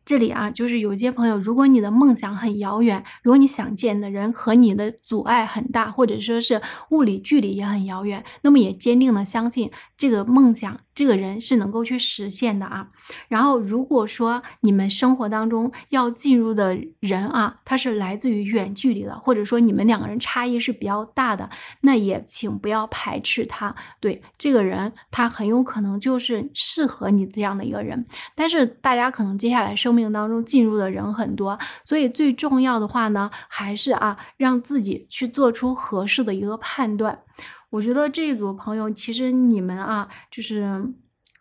这里啊，就是有些朋友，如果你的梦想很遥远，如果你想见的人和你的阻碍很大，或者说是物理距离也很遥远，那么也坚定的相信这个梦想。这个人是能够去实现的啊。然后，如果说你们生活当中要进入的人啊，他是来自于远距离的，或者说你们两个人差异是比较大的，那也请不要排斥他。对，这个人他很有可能就是适合你这样的一个人。但是大家可能接下来生命当中进入的人很多，所以最重要的话呢，还是啊，让自己去做出合适的一个判断。我觉得这一组朋友，其实你们啊，就是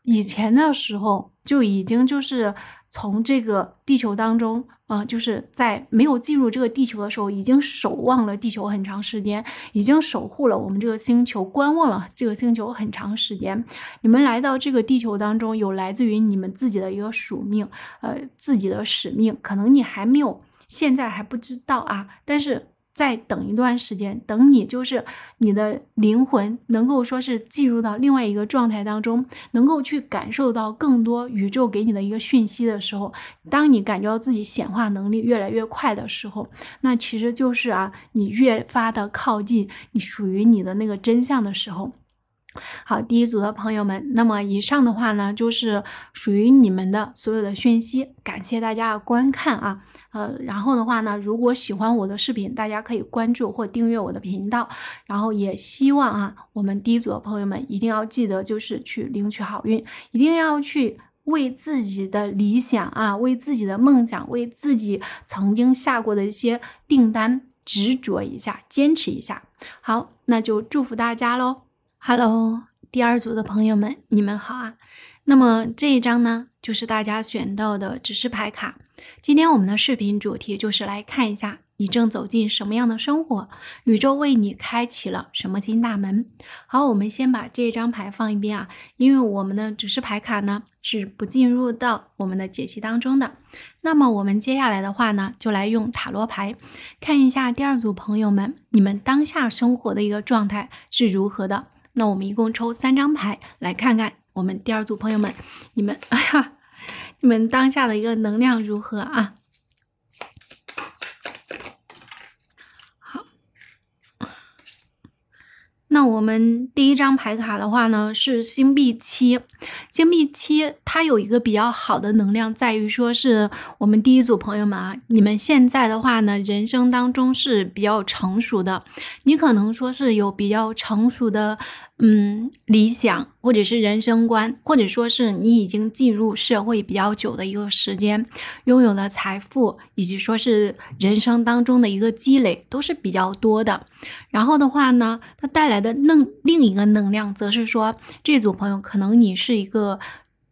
以前的时候就已经就是从这个地球当中啊，就是在没有进入这个地球的时候，已经守望了地球很长时间，已经守护了我们这个星球，观望了这个星球很长时间。你们来到这个地球当中，有来自于你们自己的一个使命，呃，自己的使命，可能你还没有，现在还不知道啊，但是。再等一段时间，等你就是你的灵魂能够说是进入到另外一个状态当中，能够去感受到更多宇宙给你的一个讯息的时候，当你感觉到自己显化能力越来越快的时候，那其实就是啊，你越发的靠近你属于你的那个真相的时候。好，第一组的朋友们，那么以上的话呢，就是属于你们的所有的讯息。感谢大家的观看啊，呃，然后的话呢，如果喜欢我的视频，大家可以关注或订阅我的频道。然后也希望啊，我们第一组的朋友们一定要记得，就是去领取好运，一定要去为自己的理想啊，为自己的梦想，为自己曾经下过的一些订单执着一下，坚持一下。好，那就祝福大家喽。Hello，第二组的朋友们，你们好啊。那么这一张呢，就是大家选到的指示牌卡。今天我们的视频主题就是来看一下你正走进什么样的生活，宇宙为你开启了什么新大门。好，我们先把这一张牌放一边啊，因为我们的指示牌卡呢是不进入到我们的解析当中的。那么我们接下来的话呢，就来用塔罗牌看一下第二组朋友们你们当下生活的一个状态是如何的。那我们一共抽三张牌，来看看我们第二组朋友们，你们，哎呀，你们当下的一个能量如何啊？好，那我们第一张牌卡的话呢，是星币七，星币七它有一个比较好的能量，在于说是我们第一组朋友们啊，你们现在的话呢，人生当中是比较成熟的，你可能说是有比较成熟的。嗯，理想或者是人生观，或者说是你已经进入社会比较久的一个时间，拥有的财富以及说是人生当中的一个积累都是比较多的。然后的话呢，它带来的能另一个能量，则是说这组朋友可能你是一个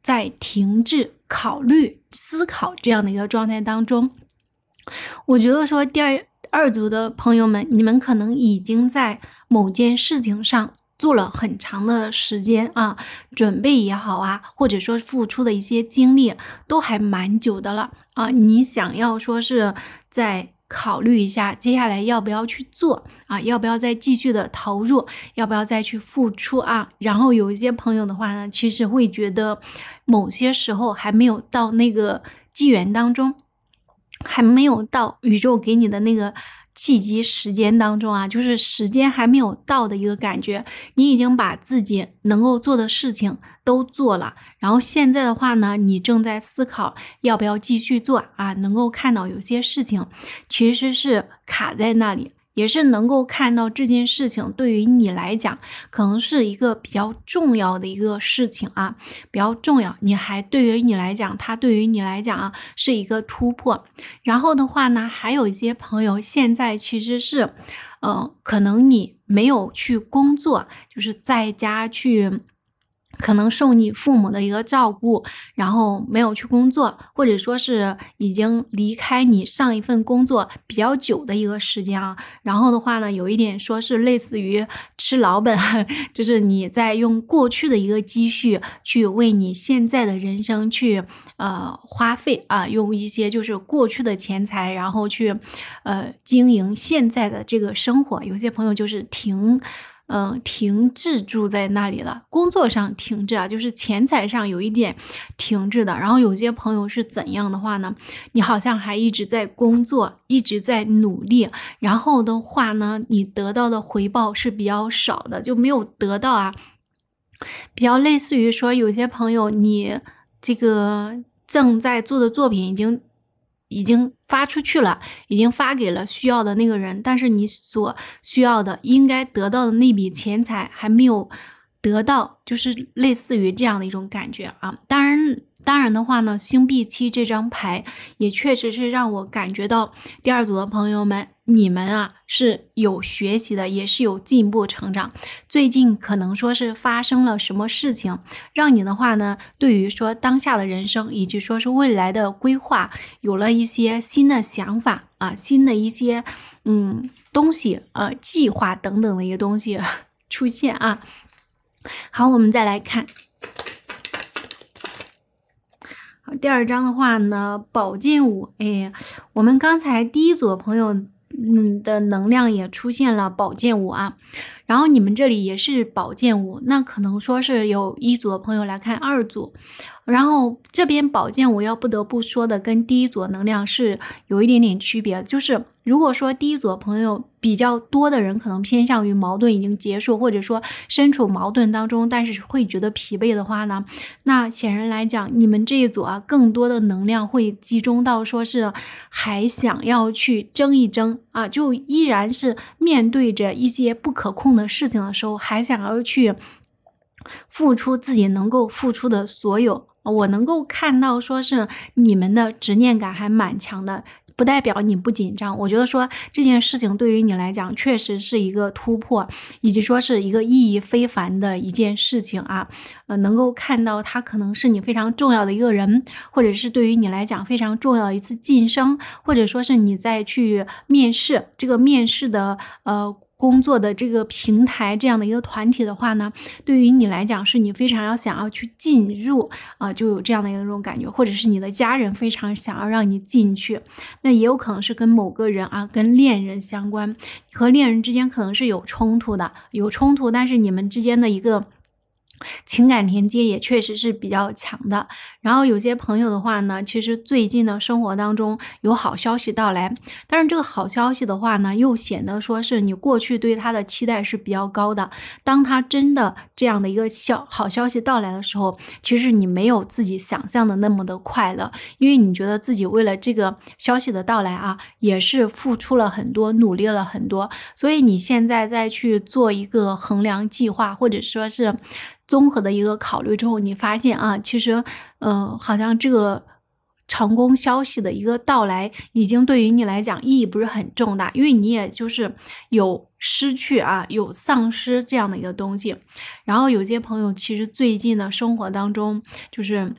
在停滞、考虑、思考这样的一个状态当中。我觉得说第二二组的朋友们，你们可能已经在某件事情上。做了很长的时间啊，准备也好啊，或者说付出的一些精力都还蛮久的了啊。你想要说是在考虑一下接下来要不要去做啊，要不要再继续的投入，要不要再去付出啊？然后有一些朋友的话呢，其实会觉得某些时候还没有到那个机缘当中，还没有到宇宙给你的那个。契机时间当中啊，就是时间还没有到的一个感觉。你已经把自己能够做的事情都做了，然后现在的话呢，你正在思考要不要继续做啊？能够看到有些事情其实是卡在那里。也是能够看到这件事情对于你来讲，可能是一个比较重要的一个事情啊，比较重要。你还对于你来讲，它对于你来讲啊，是一个突破。然后的话呢，还有一些朋友现在其实是，嗯，可能你没有去工作，就是在家去。可能受你父母的一个照顾，然后没有去工作，或者说是已经离开你上一份工作比较久的一个时间啊。然后的话呢，有一点说是类似于吃老本，就是你在用过去的一个积蓄去为你现在的人生去呃花费啊，用一些就是过去的钱财，然后去呃经营现在的这个生活。有些朋友就是挺。嗯，停滞住在那里了。工作上停滞啊，就是钱财上有一点停滞的。然后有些朋友是怎样的话呢？你好像还一直在工作，一直在努力。然后的话呢，你得到的回报是比较少的，就没有得到啊。比较类似于说，有些朋友你这个正在做的作品已经。已经发出去了，已经发给了需要的那个人，但是你所需要的、应该得到的那笔钱财还没有得到，就是类似于这样的一种感觉啊。当然。当然的话呢，星币七这张牌也确实是让我感觉到，第二组的朋友们，你们啊是有学习的，也是有进步成长。最近可能说是发生了什么事情，让你的话呢，对于说当下的人生，以及说是未来的规划，有了一些新的想法啊，新的一些嗯东西啊，计划等等的一个东西出现啊。好，我们再来看。第二章的话呢，宝剑五。哎，我们刚才第一组朋友，嗯，的能量也出现了宝剑五啊。然后你们这里也是宝剑五，那可能说是有一组的朋友来看二组。然后这边宝剑我要不得不说的，跟第一组能量是有一点点区别。就是如果说第一组朋友比较多的人，可能偏向于矛盾已经结束，或者说身处矛盾当中，但是会觉得疲惫的话呢，那显然来讲，你们这一组啊，更多的能量会集中到说是还想要去争一争啊，就依然是面对着一些不可控的事情的时候，还想要去付出自己能够付出的所有。我能够看到，说是你们的执念感还蛮强的，不代表你不紧张。我觉得说这件事情对于你来讲，确实是一个突破，以及说是一个意义非凡的一件事情啊。呃，能够看到他可能是你非常重要的一个人，或者是对于你来讲非常重要的一次晋升，或者说是你在去面试这个面试的呃。工作的这个平台，这样的一个团体的话呢，对于你来讲是你非常要想要去进入啊，就有这样的一种感觉，或者是你的家人非常想要让你进去，那也有可能是跟某个人啊，跟恋人相关，和恋人之间可能是有冲突的，有冲突，但是你们之间的一个。情感连接也确实是比较强的。然后有些朋友的话呢，其实最近的生活当中有好消息到来，但是这个好消息的话呢，又显得说是你过去对他的期待是比较高的。当他真的这样的一个消好消息到来的时候，其实你没有自己想象的那么的快乐，因为你觉得自己为了这个消息的到来啊，也是付出了很多努力了很多。所以你现在再去做一个衡量计划，或者说是。综合的一个考虑之后，你发现啊，其实，嗯，好像这个成功消息的一个到来，已经对于你来讲意义不是很重大，因为你也就是有失去啊，有丧失这样的一个东西。然后有些朋友其实最近的生活当中，就是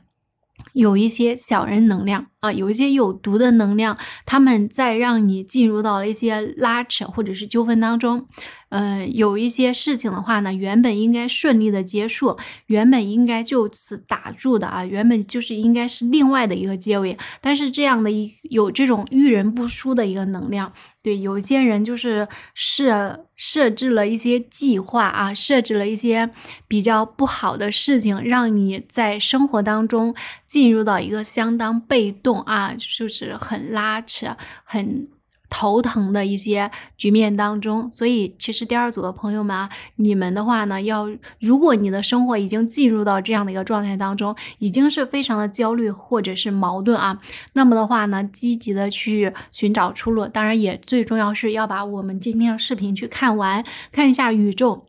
有一些小人能量啊，有一些有毒的能量，他们在让你进入到了一些拉扯或者是纠纷当中。呃，有一些事情的话呢，原本应该顺利的结束，原本应该就此打住的啊，原本就是应该是另外的一个结尾。但是这样的一有这种遇人不淑的一个能量，对有些人就是设设置了一些计划啊，设置了一些比较不好的事情，让你在生活当中进入到一个相当被动啊，就是很拉扯，很。头疼的一些局面当中，所以其实第二组的朋友们啊，你们的话呢，要如果你的生活已经进入到这样的一个状态当中，已经是非常的焦虑或者是矛盾啊，那么的话呢，积极的去寻找出路，当然也最重要是要把我们今天的视频去看完，看一下宇宙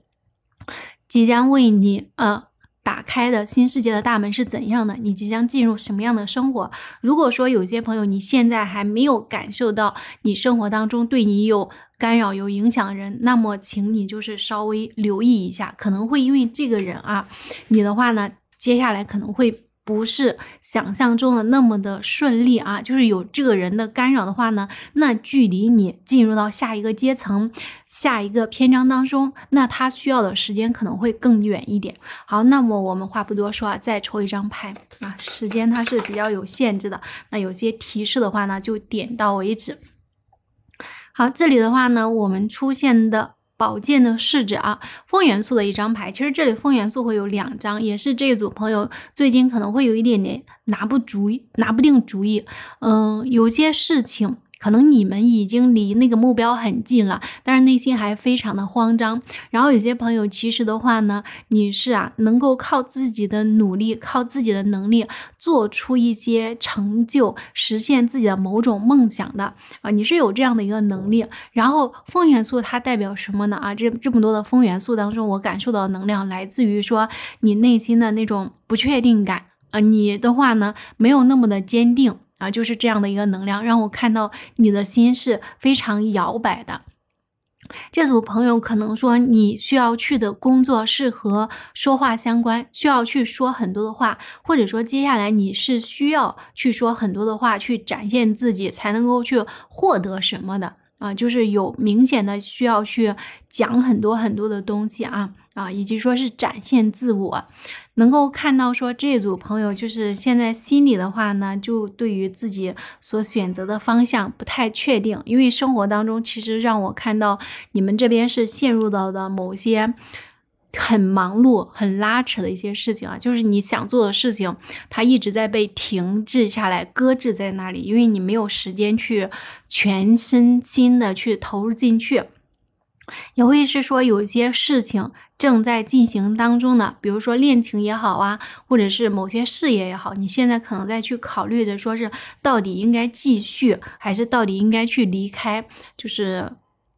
即将为你啊。打开的新世界的大门是怎样的？你即将进入什么样的生活？如果说有些朋友你现在还没有感受到你生活当中对你有干扰、有影响的人，那么请你就是稍微留意一下，可能会因为这个人啊，你的话呢，接下来可能会。不是想象中的那么的顺利啊，就是有这个人的干扰的话呢，那距离你进入到下一个阶层、下一个篇章当中，那他需要的时间可能会更远一点。好，那么我们话不多说啊，再抽一张牌啊，时间它是比较有限制的，那有些提示的话呢，就点到为止。好，这里的话呢，我们出现的。宝剑的侍者啊，风元素的一张牌。其实这里风元素会有两张，也是这组朋友最近可能会有一点点拿不主意，拿不定主意。嗯，有些事情。可能你们已经离那个目标很近了，但是内心还非常的慌张。然后有些朋友其实的话呢，你是啊，能够靠自己的努力，靠自己的能力，做出一些成就，实现自己的某种梦想的啊，你是有这样的一个能力。然后风元素它代表什么呢？啊，这这么多的风元素当中，我感受到能量来自于说你内心的那种不确定感啊，你的话呢，没有那么的坚定。啊，就是这样的一个能量，让我看到你的心是非常摇摆的。这组朋友可能说，你需要去的工作是和说话相关，需要去说很多的话，或者说接下来你是需要去说很多的话，去展现自己才能够去获得什么的。啊，就是有明显的需要去讲很多很多的东西啊啊，以及说是展现自我，能够看到说这组朋友就是现在心里的话呢，就对于自己所选择的方向不太确定，因为生活当中其实让我看到你们这边是陷入到的某些。很忙碌、很拉扯的一些事情啊，就是你想做的事情，它一直在被停滞下来、搁置在那里，因为你没有时间去全身心的去投入进去。也会是说有一些事情正在进行当中呢，比如说恋情也好啊，或者是某些事业也好，你现在可能在去考虑的，说是到底应该继续，还是到底应该去离开，就是。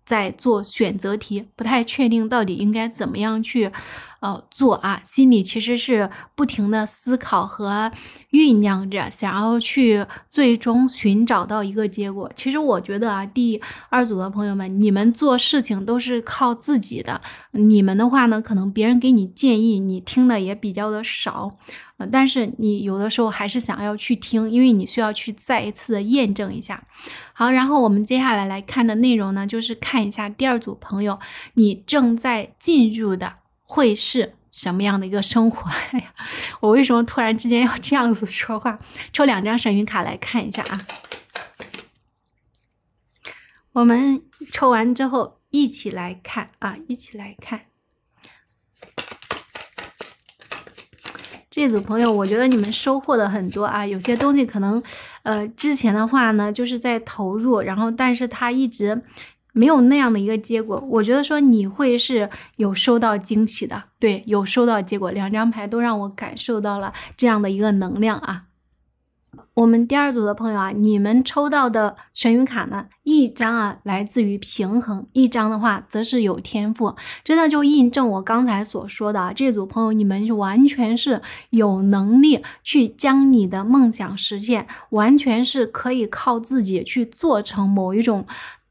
在做选择题，不太确定到底应该怎么样去，呃，做啊，心里其实是不停的思考和酝酿着，想要去最终寻找到一个结果。其实我觉得啊，第二组的朋友们，你们做事情都是靠自己的，你们的话呢，可能别人给你建议，你听的也比较的少。但是你有的时候还是想要去听，因为你需要去再一次的验证一下。好，然后我们接下来来看的内容呢，就是看一下第二组朋友，你正在进入的会是什么样的一个生活？哎呀，我为什么突然之间要这样子说话？抽两张神谕卡来看一下啊！我们抽完之后一起来看啊，一起来看。这组朋友，我觉得你们收获的很多啊，有些东西可能，呃，之前的话呢，就是在投入，然后，但是他一直没有那样的一个结果。我觉得说你会是有收到惊喜的，对，有收到结果，两张牌都让我感受到了这样的一个能量啊。我们第二组的朋友啊，你们抽到的神谕卡呢？一张啊，来自于平衡；一张的话，则是有天赋。真的就印证我刚才所说的啊，这组朋友，你们完全是有能力去将你的梦想实现，完全是可以靠自己去做成某一种，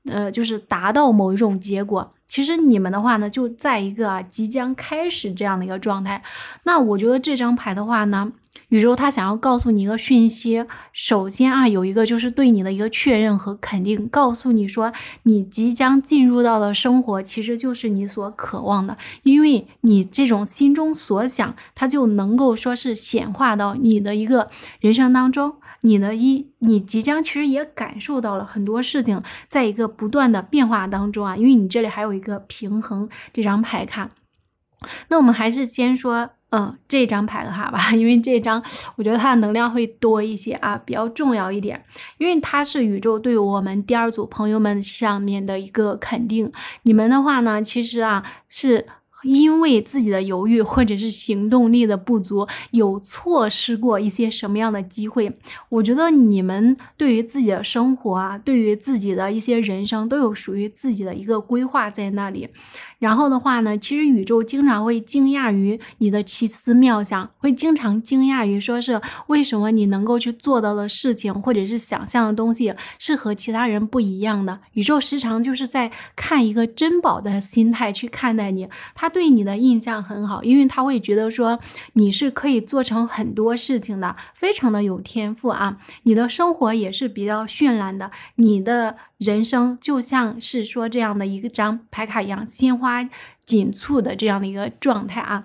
呃，就是达到某一种结果。其实你们的话呢，就在一个即将开始这样的一个状态。那我觉得这张牌的话呢？宇宙它想要告诉你一个讯息，首先啊，有一个就是对你的一个确认和肯定，告诉你说你即将进入到的生活其实就是你所渴望的，因为你这种心中所想，它就能够说是显化到你的一个人生当中。你的一你即将其实也感受到了很多事情，在一个不断的变化当中啊，因为你这里还有一个平衡这张牌卡，那我们还是先说。嗯，这张牌的话吧，因为这张我觉得它的能量会多一些啊，比较重要一点，因为它是宇宙对我们第二组朋友们上面的一个肯定。你们的话呢，其实啊，是因为自己的犹豫或者是行动力的不足，有错失过一些什么样的机会？我觉得你们对于自己的生活啊，对于自己的一些人生，都有属于自己的一个规划在那里。然后的话呢，其实宇宙经常会惊讶于你的奇思妙想，会经常惊讶于说是为什么你能够去做到的事情，或者是想象的东西是和其他人不一样的。宇宙时常就是在看一个珍宝的心态去看待你，他对你的印象很好，因为他会觉得说你是可以做成很多事情的，非常的有天赋啊。你的生活也是比较绚烂的，你的人生就像是说这样的一个张牌卡一样，鲜花。花锦簇的这样的一个状态啊，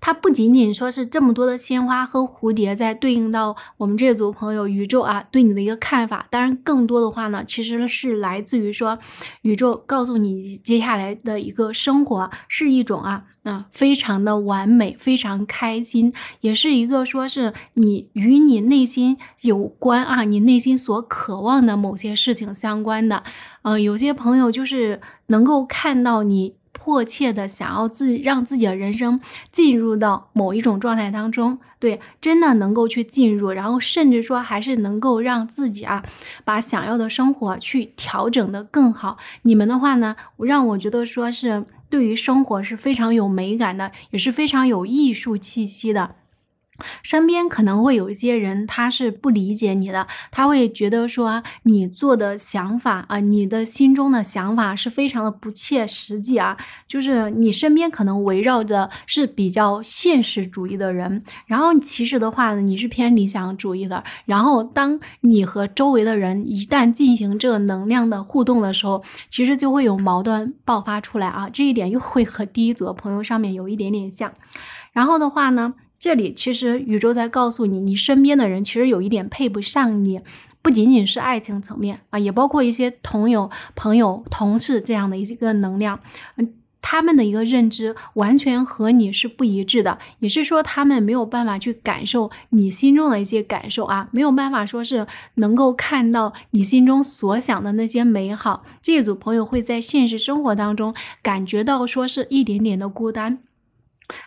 它不仅仅说是这么多的鲜花和蝴蝶在对应到我们这组朋友，宇宙啊对你的一个看法，当然更多的话呢，其实是来自于说宇宙告诉你接下来的一个生活是一种啊。嗯，非常的完美，非常开心，也是一个说是你与你内心有关啊，你内心所渴望的某些事情相关的。呃，有些朋友就是能够看到你迫切的想要自让自己的人生进入到某一种状态当中，对，真的能够去进入，然后甚至说还是能够让自己啊，把想要的生活去调整的更好。你们的话呢，让我觉得说是。对于生活是非常有美感的，也是非常有艺术气息的。身边可能会有一些人，他是不理解你的，他会觉得说你做的想法啊，你的心中的想法是非常的不切实际啊。就是你身边可能围绕着是比较现实主义的人，然后其实的话，呢，你是偏理想主义的。然后当你和周围的人一旦进行这个能量的互动的时候，其实就会有矛盾爆发出来啊。这一点又会和第一组的朋友上面有一点点像。然后的话呢？这里其实宇宙在告诉你，你身边的人其实有一点配不上你，不仅仅是爱情层面啊，也包括一些同友、朋友、同事这样的一个能量，嗯，他们的一个认知完全和你是不一致的，也是说他们没有办法去感受你心中的一些感受啊，没有办法说是能够看到你心中所想的那些美好。这一组朋友会在现实生活当中感觉到说是一点点的孤单。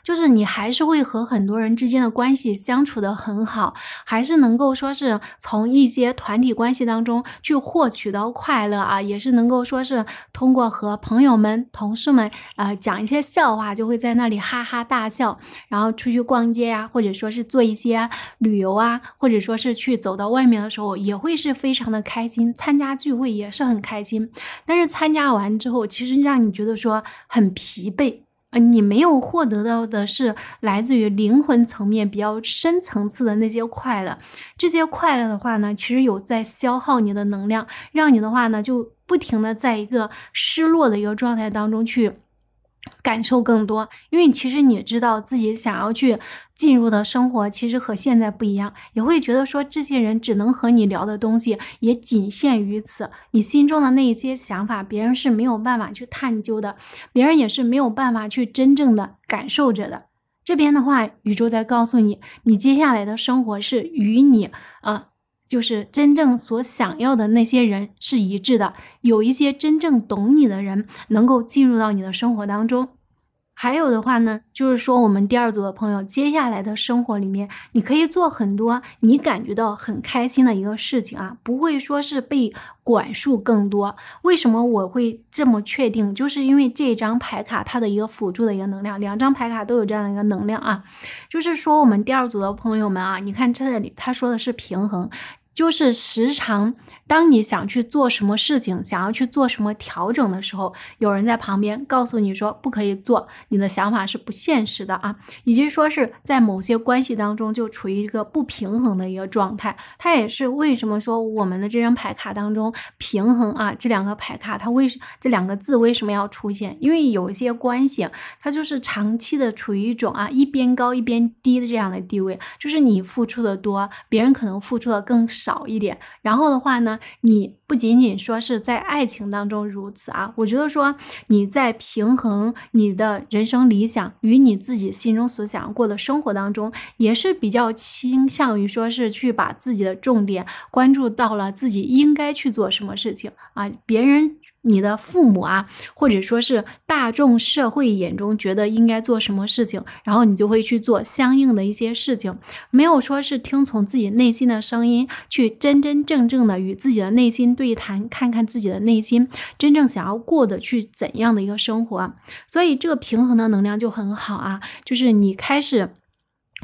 就是你还是会和很多人之间的关系相处得很好，还是能够说是从一些团体关系当中去获取到快乐啊，也是能够说是通过和朋友们、同事们啊讲一些笑话，就会在那里哈哈大笑，然后出去逛街呀，或者说是做一些旅游啊，或者说是去走到外面的时候也会是非常的开心，参加聚会也是很开心，但是参加完之后，其实让你觉得说很疲惫。呃，你没有获得到的是来自于灵魂层面比较深层次的那些快乐，这些快乐的话呢，其实有在消耗你的能量，让你的话呢就不停的在一个失落的一个状态当中去。感受更多，因为其实你知道自己想要去进入的生活，其实和现在不一样，也会觉得说这些人只能和你聊的东西，也仅限于此。你心中的那一些想法，别人是没有办法去探究的，别人也是没有办法去真正的感受着的。这边的话，宇宙在告诉你，你接下来的生活是与你啊。就是真正所想要的那些人是一致的，有一些真正懂你的人能够进入到你的生活当中。还有的话呢，就是说我们第二组的朋友，接下来的生活里面，你可以做很多你感觉到很开心的一个事情啊，不会说是被管束更多。为什么我会这么确定？就是因为这张牌卡它的一个辅助的一个能量，两张牌卡都有这样的一个能量啊。就是说我们第二组的朋友们啊，你看这里他说的是平衡。就是时长。当你想去做什么事情，想要去做什么调整的时候，有人在旁边告诉你说不可以做，你的想法是不现实的啊，以及说是在某些关系当中就处于一个不平衡的一个状态。它也是为什么说我们的这张牌卡当中平衡啊这两个牌卡，它为这两个字为什么要出现？因为有一些关系，它就是长期的处于一种啊一边高一边低的这样的地位，就是你付出的多，别人可能付出的更少一点。然后的话呢？你不仅仅说是在爱情当中如此啊，我觉得说你在平衡你的人生理想与你自己心中所想过的生活当中，也是比较倾向于说是去把自己的重点关注到了自己应该去做什么事情啊，别人。你的父母啊，或者说是大众社会眼中觉得应该做什么事情，然后你就会去做相应的一些事情，没有说是听从自己内心的声音，去真真正正的与自己的内心对谈，看看自己的内心真正想要过的去怎样的一个生活。所以这个平衡的能量就很好啊，就是你开始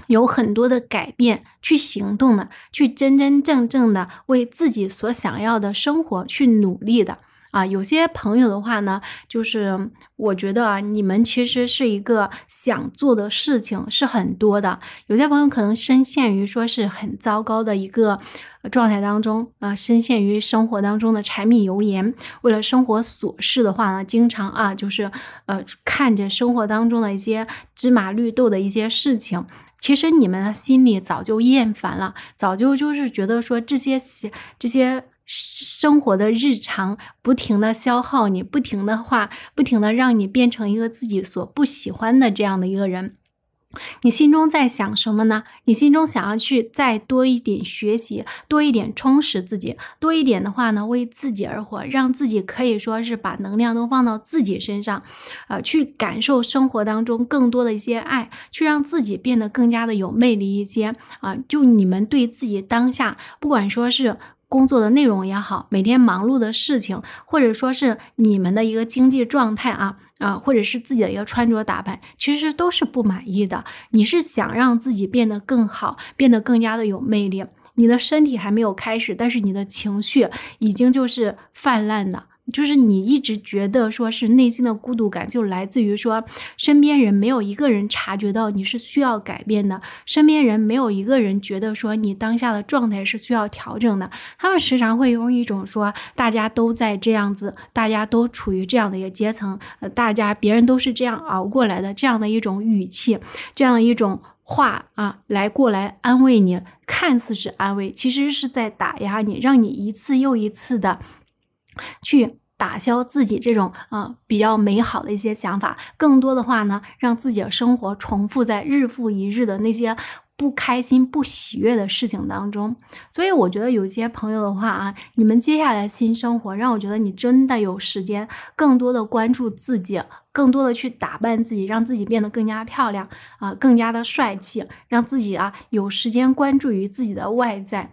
有很多的改变，去行动的，去真真正正的为自己所想要的生活去努力的。啊，有些朋友的话呢，就是我觉得啊，你们其实是一个想做的事情是很多的。有些朋友可能深陷于说是很糟糕的一个状态当中，啊，深陷于生活当中的柴米油盐，为了生活琐事的话呢，经常啊，就是呃，看着生活当中的一些芝麻绿豆的一些事情，其实你们心里早就厌烦了，早就就是觉得说这些这些。生活的日常不停的消耗你，不停的话，不停的让你变成一个自己所不喜欢的这样的一个人。你心中在想什么呢？你心中想要去再多一点学习，多一点充实自己，多一点的话呢，为自己而活，让自己可以说是把能量都放到自己身上，啊，去感受生活当中更多的一些爱，去让自己变得更加的有魅力一些啊。就你们对自己当下，不管说是。工作的内容也好，每天忙碌的事情，或者说是你们的一个经济状态啊啊，或者是自己的一个穿着打扮，其实都是不满意的。你是想让自己变得更好，变得更加的有魅力。你的身体还没有开始，但是你的情绪已经就是泛滥的，就是你一直觉得说是内心的孤独感就来自于说身边人没有一个人察觉到你是需要改变的，身边人没有一个人觉得说你当下的状态是需要调整的。他们时常会用一种说大家都在这样子，大家都处于这样的一个阶层，呃，大家别人都是这样熬过来的这样的一种语气，这样的一种话啊来过来安慰你，看似是安慰，其实是在打压你，让你一次又一次的。去打消自己这种呃比较美好的一些想法，更多的话呢，让自己的生活重复在日复一日的那些不开心、不喜悦的事情当中。所以我觉得有些朋友的话啊，你们接下来新生活，让我觉得你真的有时间，更多的关注自己，更多的去打扮自己，让自己变得更加漂亮啊，更加的帅气，让自己啊有时间关注于自己的外在。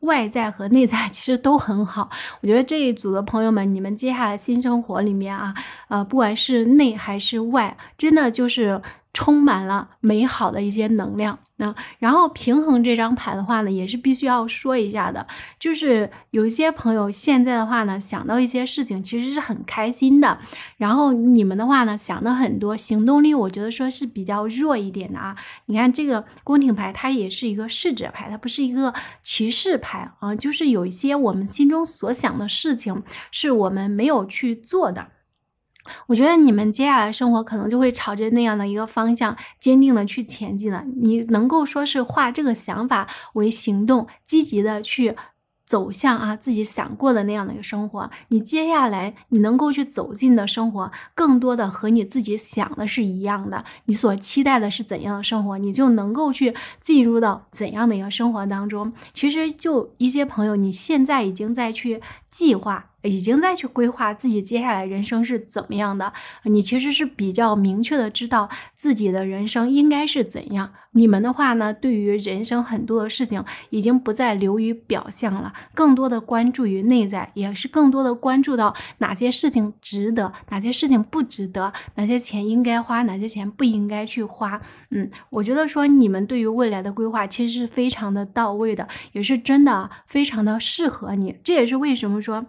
外在和内在其实都很好，我觉得这一组的朋友们，你们接下来新生活里面啊，呃，不管是内还是外，真的就是。充满了美好的一些能量，那然后平衡这张牌的话呢，也是必须要说一下的，就是有一些朋友现在的话呢，想到一些事情其实是很开心的，然后你们的话呢，想的很多，行动力我觉得说是比较弱一点的啊。你看这个宫廷牌，它也是一个侍者牌，它不是一个骑士牌啊，就是有一些我们心中所想的事情，是我们没有去做的。我觉得你们接下来生活可能就会朝着那样的一个方向坚定的去前进了。你能够说是化这个想法为行动，积极的去走向啊自己想过的那样的一个生活。你接下来你能够去走进的生活，更多的和你自己想的是一样的。你所期待的是怎样的生活，你就能够去进入到怎样的一个生活当中。其实就一些朋友，你现在已经在去计划。已经再去规划自己接下来人生是怎么样的，你其实是比较明确的知道自己的人生应该是怎样。你们的话呢，对于人生很多的事情已经不再流于表象了，更多的关注于内在，也是更多的关注到哪些事情值得，哪些事情不值得，哪些钱应该花，哪些钱不应该去花。嗯，我觉得说你们对于未来的规划其实是非常的到位的，也是真的非常的适合你。这也是为什么说。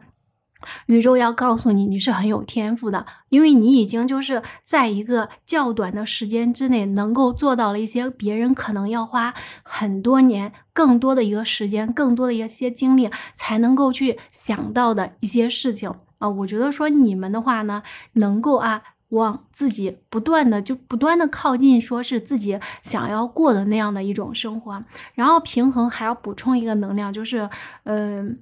宇宙要告诉你，你是很有天赋的，因为你已经就是在一个较短的时间之内，能够做到了一些别人可能要花很多年、更多的一个时间、更多的一些精力才能够去想到的一些事情啊！我觉得说你们的话呢，能够啊往自己不断的就不断的靠近，说是自己想要过的那样的一种生活，然后平衡还要补充一个能量，就是嗯。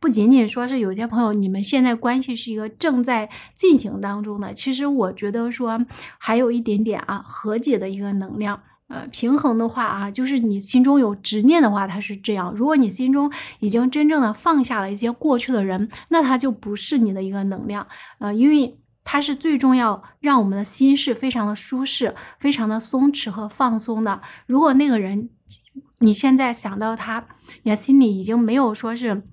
不仅仅说是有些朋友，你们现在关系是一个正在进行当中的。其实我觉得说还有一点点啊和解的一个能量，呃，平衡的话啊，就是你心中有执念的话，它是这样；如果你心中已经真正的放下了一些过去的人，那它就不是你的一个能量，呃，因为它是最重要，让我们的心是非常的舒适、非常的松弛和放松的。如果那个人你现在想到他，你心里已经没有说是。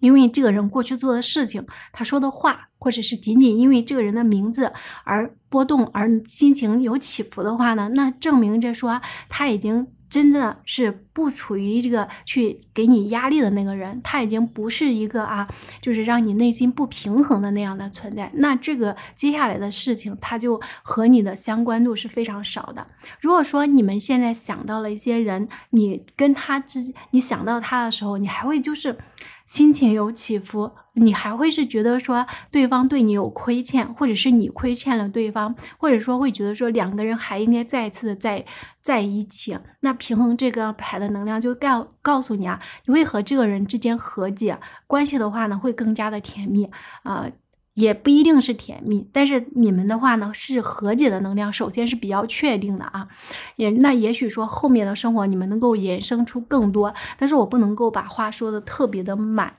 因为这个人过去做的事情，他说的话，或者是仅仅因为这个人的名字而波动而心情有起伏的话呢，那证明着说他已经真的是不处于这个去给你压力的那个人，他已经不是一个啊，就是让你内心不平衡的那样的存在。那这个接下来的事情，他就和你的相关度是非常少的。如果说你们现在想到了一些人，你跟他之，你想到他的时候，你还会就是。心情有起伏，你还会是觉得说对方对你有亏欠，或者是你亏欠了对方，或者说会觉得说两个人还应该再一次的在在一起。那平衡这张牌的能量就告告诉你啊，你会和这个人之间和解关系的话呢，会更加的甜蜜啊。也不一定是甜蜜，但是你们的话呢，是和解的能量，首先是比较确定的啊。也那也许说后面的生活你们能够衍生出更多，但是我不能够把话说的特别的满，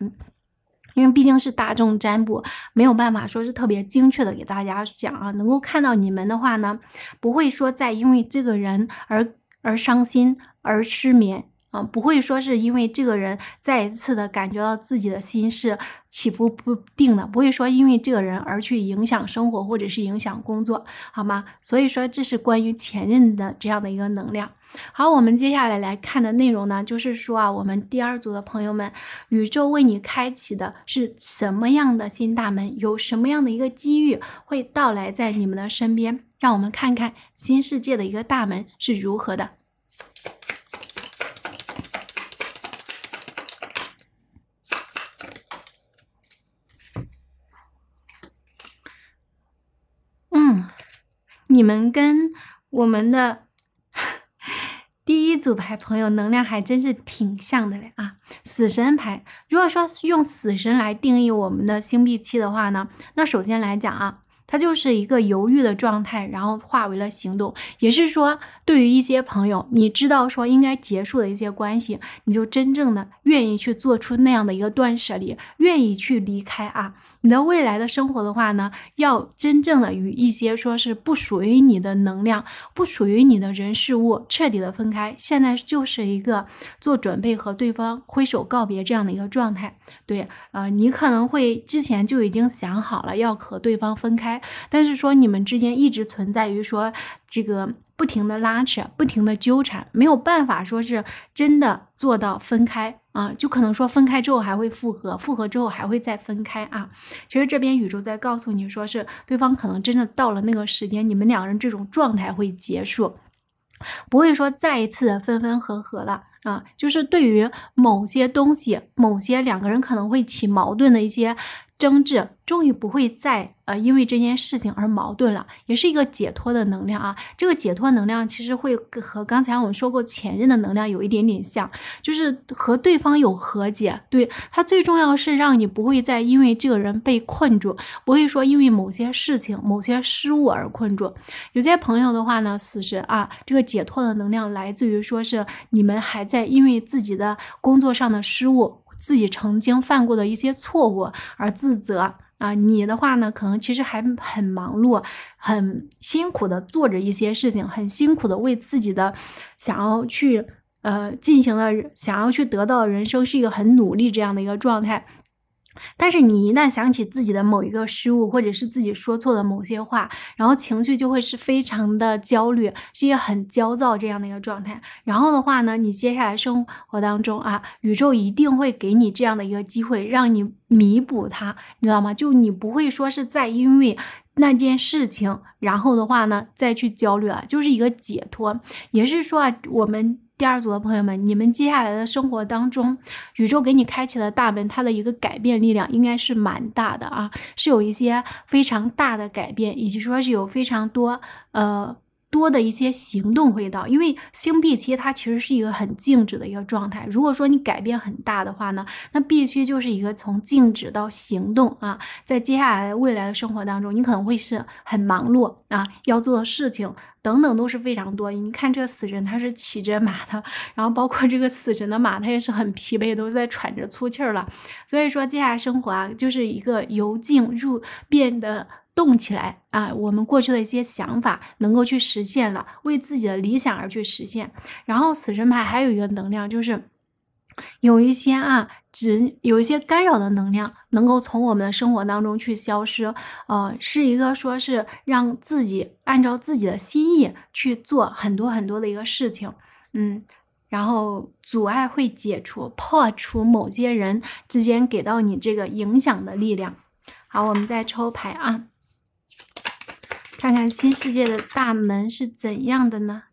因为毕竟是大众占卜，没有办法说是特别精确的给大家讲啊。能够看到你们的话呢，不会说再因为这个人而而伤心而失眠啊，不会说是因为这个人再一次的感觉到自己的心事。起伏不定的，不会说因为这个人而去影响生活或者是影响工作，好吗？所以说这是关于前任的这样的一个能量。好，我们接下来来看的内容呢，就是说啊，我们第二组的朋友们，宇宙为你开启的是什么样的新大门？有什么样的一个机遇会到来在你们的身边？让我们看看新世界的一个大门是如何的。你们跟我们的 第一组牌朋友能量还真是挺像的嘞啊！死神牌，如果说用死神来定义我们的星币七的话呢，那首先来讲啊。他就是一个犹豫的状态，然后化为了行动。也是说，对于一些朋友，你知道说应该结束的一些关系，你就真正的愿意去做出那样的一个断舍离，愿意去离开啊。你的未来的生活的话呢，要真正的与一些说是不属于你的能量、不属于你的人事物彻底的分开。现在就是一个做准备和对方挥手告别这样的一个状态。对，呃，你可能会之前就已经想好了要和对方分开。但是说你们之间一直存在于说这个不停的拉扯，不停的纠缠，没有办法说是真的做到分开啊，就可能说分开之后还会复合，复合之后还会再分开啊。其实这边宇宙在告诉你说是对方可能真的到了那个时间，你们两人这种状态会结束，不会说再一次分分合合了啊。就是对于某些东西，某些两个人可能会起矛盾的一些。争执终于不会再呃因为这件事情而矛盾了，也是一个解脱的能量啊。这个解脱能量其实会和刚才我们说过前任的能量有一点点像，就是和对方有和解。对他最重要是让你不会再因为这个人被困住，不会说因为某些事情、某些失误而困住。有些朋友的话呢，死神啊，这个解脱的能量来自于说是你们还在因为自己的工作上的失误。自己曾经犯过的一些错误而自责啊，你的话呢，可能其实还很忙碌，很辛苦的做着一些事情，很辛苦的为自己的想要去呃进行的想要去得到的人生是一个很努力这样的一个状态。但是你一旦想起自己的某一个失误，或者是自己说错了某些话，然后情绪就会是非常的焦虑，是一个很焦躁这样的一个状态。然后的话呢，你接下来生活当中啊，宇宙一定会给你这样的一个机会，让你弥补它，你知道吗？就你不会说是在因为那件事情，然后的话呢再去焦虑啊，就是一个解脱，也是说啊，我们。第二组的朋友们，你们接下来的生活当中，宇宙给你开启的大门，它的一个改变力量应该是蛮大的啊，是有一些非常大的改变，以及说是有非常多呃多的一些行动会到。因为星币七它其实是一个很静止的一个状态，如果说你改变很大的话呢，那必须就是一个从静止到行动啊，在接下来未来的生活当中，你可能会是很忙碌啊，要做的事情。等等都是非常多，你看这个死神他是骑着马的，然后包括这个死神的马，他也是很疲惫，都在喘着粗气儿了。所以说，接下来生活啊，就是一个由静入变得动起来啊，我们过去的一些想法能够去实现了，为自己的理想而去实现。然后死神牌还有一个能量就是。有一些啊，只有一些干扰的能量能够从我们的生活当中去消失，呃，是一个说是让自己按照自己的心意去做很多很多的一个事情，嗯，然后阻碍会解除，破除某些人之间给到你这个影响的力量。好，我们再抽牌啊，看看新世界的大门是怎样的呢？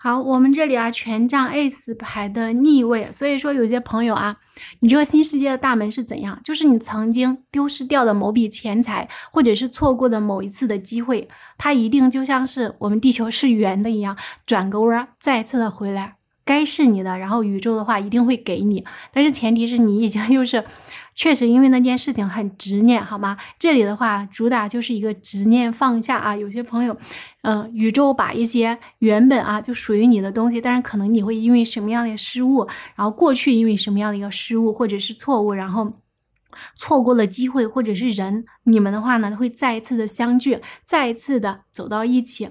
好，我们这里啊，权杖 A 牌的逆位，所以说有些朋友啊，你这个新世界的大门是怎样？就是你曾经丢失掉的某笔钱财，或者是错过的某一次的机会，它一定就像是我们地球是圆的一样，转个弯儿再次的回来，该是你的，然后宇宙的话一定会给你，但是前提是你已经就是。确实，因为那件事情很执念，好吗？这里的话，主打就是一个执念放下啊。有些朋友，嗯，宇宙把一些原本啊就属于你的东西，但是可能你会因为什么样的失误，然后过去因为什么样的一个失误或者是错误，然后错过了机会或者是人，你们的话呢会再一次的相聚，再一次的走到一起。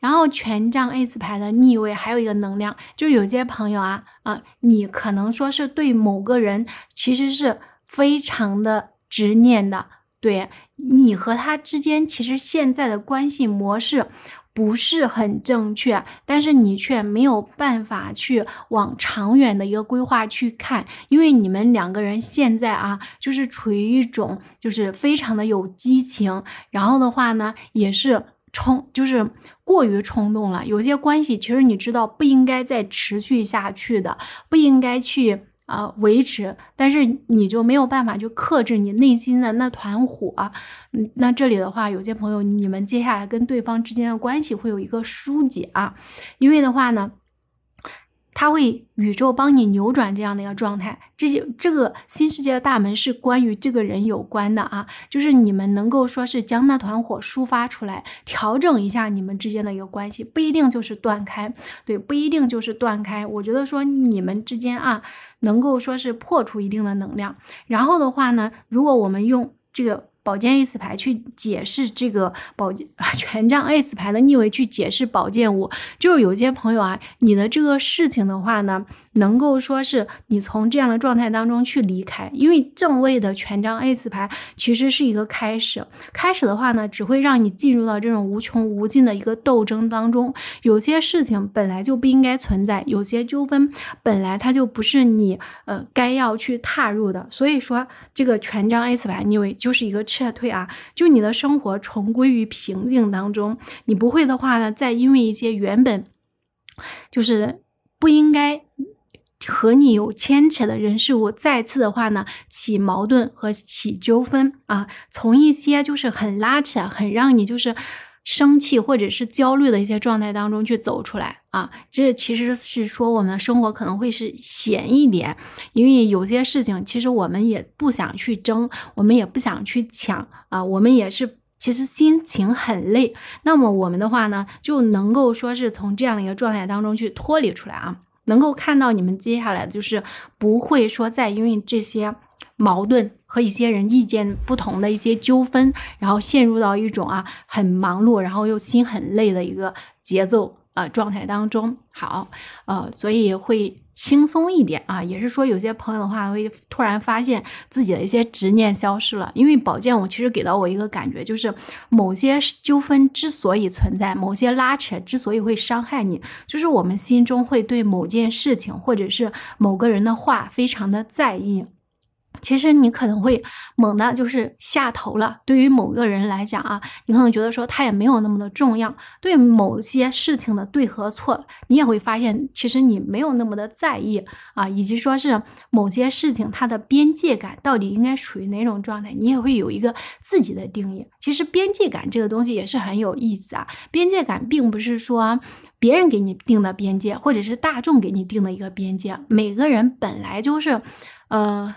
然后权杖 A 字牌的逆位还有一个能量，就是有些朋友啊啊，你可能说是对某个人其实是。非常的执念的，对你和他之间，其实现在的关系模式不是很正确，但是你却没有办法去往长远的一个规划去看，因为你们两个人现在啊，就是处于一种就是非常的有激情，然后的话呢，也是冲，就是过于冲动了。有些关系其实你知道不应该再持续下去的，不应该去。啊，维持，但是你就没有办法去克制你内心的那团火，嗯，那这里的话，有些朋友，你们接下来跟对方之间的关系会有一个疏解啊，因为的话呢。他会宇宙帮你扭转这样的一个状态，这些这个新世界的大门是关于这个人有关的啊，就是你们能够说是将那团火抒发出来，调整一下你们之间的一个关系，不一定就是断开，对，不一定就是断开。我觉得说你们之间啊，能够说是破除一定的能量，然后的话呢，如果我们用这个。宝剑 A 牌去解释这个宝剑权杖 A 牌的逆位去解释宝剑五，就是有些朋友啊，你的这个事情的话呢，能够说是你从这样的状态当中去离开，因为正位的权杖 A 牌其实是一个开始，开始的话呢，只会让你进入到这种无穷无尽的一个斗争当中。有些事情本来就不应该存在，有些纠纷本来它就不是你呃该要去踏入的，所以说这个权杖 A 牌逆位就是一个。撤退啊！就你的生活重归于平静当中，你不会的话呢，再因为一些原本就是不应该和你有牵扯的人事物，再次的话呢，起矛盾和起纠纷啊，从一些就是很拉扯，很让你就是。生气或者是焦虑的一些状态当中去走出来啊，这其实是说我们的生活可能会是闲一点，因为有些事情其实我们也不想去争，我们也不想去抢啊，我们也是其实心情很累。那么我们的话呢，就能够说是从这样的一个状态当中去脱离出来啊，能够看到你们接下来就是不会说再因为这些。矛盾和一些人意见不同的一些纠纷，然后陷入到一种啊很忙碌，然后又心很累的一个节奏啊状态当中。好，呃，所以会轻松一点啊，也是说有些朋友的话会突然发现自己的一些执念消失了。因为宝剑五其实给到我一个感觉，就是某些纠纷之所以存在，某些拉扯之所以会伤害你，就是我们心中会对某件事情或者是某个人的话非常的在意。其实你可能会猛的就是下头了。对于某个人来讲啊，你可能觉得说他也没有那么的重要。对某些事情的对和错，你也会发现其实你没有那么的在意啊，以及说是某些事情它的边界感到底应该属于哪种状态，你也会有一个自己的定义。其实边界感这个东西也是很有意思啊。边界感并不是说别人给你定的边界，或者是大众给你定的一个边界。每个人本来就是，呃。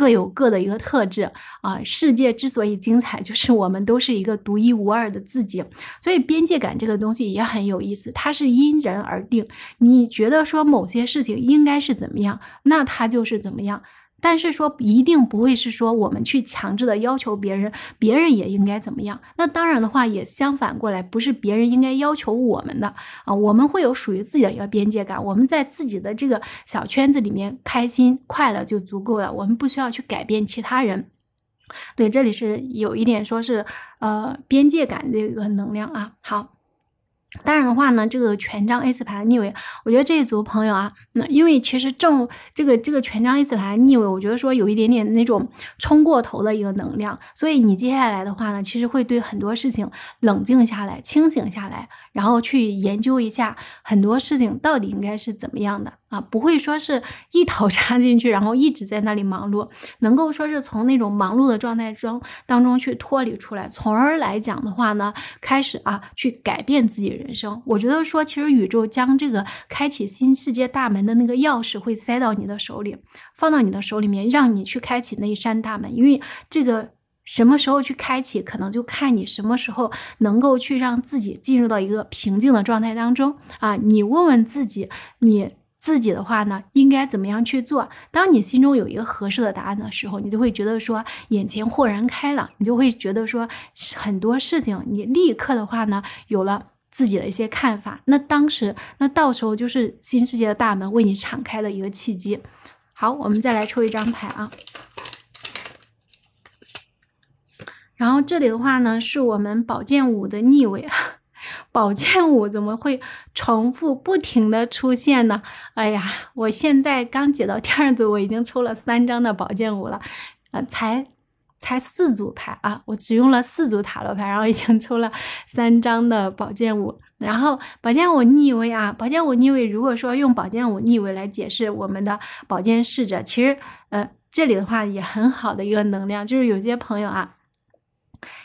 各有各的一个特质啊！世界之所以精彩，就是我们都是一个独一无二的自己。所以，边界感这个东西也很有意思，它是因人而定。你觉得说某些事情应该是怎么样，那它就是怎么样。但是说一定不会是说我们去强制的要求别人，别人也应该怎么样？那当然的话也相反过来，不是别人应该要求我们的啊，我们会有属于自己的一个边界感，我们在自己的这个小圈子里面开心快乐就足够了，我们不需要去改变其他人。对，这里是有一点说是呃边界感这个能量啊。好。当然的话呢，这个权杖 A 四牌逆位，我觉得这一组朋友啊，那因为其实正这个这个权杖 A 四牌逆位，我觉得说有一点点那种冲过头的一个能量，所以你接下来的话呢，其实会对很多事情冷静下来、清醒下来。然后去研究一下很多事情到底应该是怎么样的啊，不会说是一头扎 进去，然后一直在那里忙碌，能够说是从那种忙碌的状态中当中去脱离出来，从而来讲的话呢，开始啊去改变自己人生。我觉得说，其实宇宙将这个开启新世界大门的那个钥匙会塞到你的手里，放到你的手里面，让你去开启那一扇大门，因为这个。什么时候去开启，可能就看你什么时候能够去让自己进入到一个平静的状态当中啊！你问问自己，你自己的话呢，应该怎么样去做？当你心中有一个合适的答案的时候，你就会觉得说眼前豁然开朗，你就会觉得说很多事情你立刻的话呢有了自己的一些看法。那当时，那到时候就是新世界的大门为你敞开的一个契机。好，我们再来抽一张牌啊。然后这里的话呢，是我们宝剑五的逆位啊，宝剑五怎么会重复不停的出现呢？哎呀，我现在刚解到第二组，我已经抽了三张的宝剑五了，啊，才才四组牌啊，我只用了四组塔罗牌，然后已经抽了三张的宝剑五，然后宝剑五逆位啊，宝剑五逆位，如果说用宝剑五逆位来解释我们的宝剑侍者，其实呃，这里的话也很好的一个能量，就是有些朋友啊。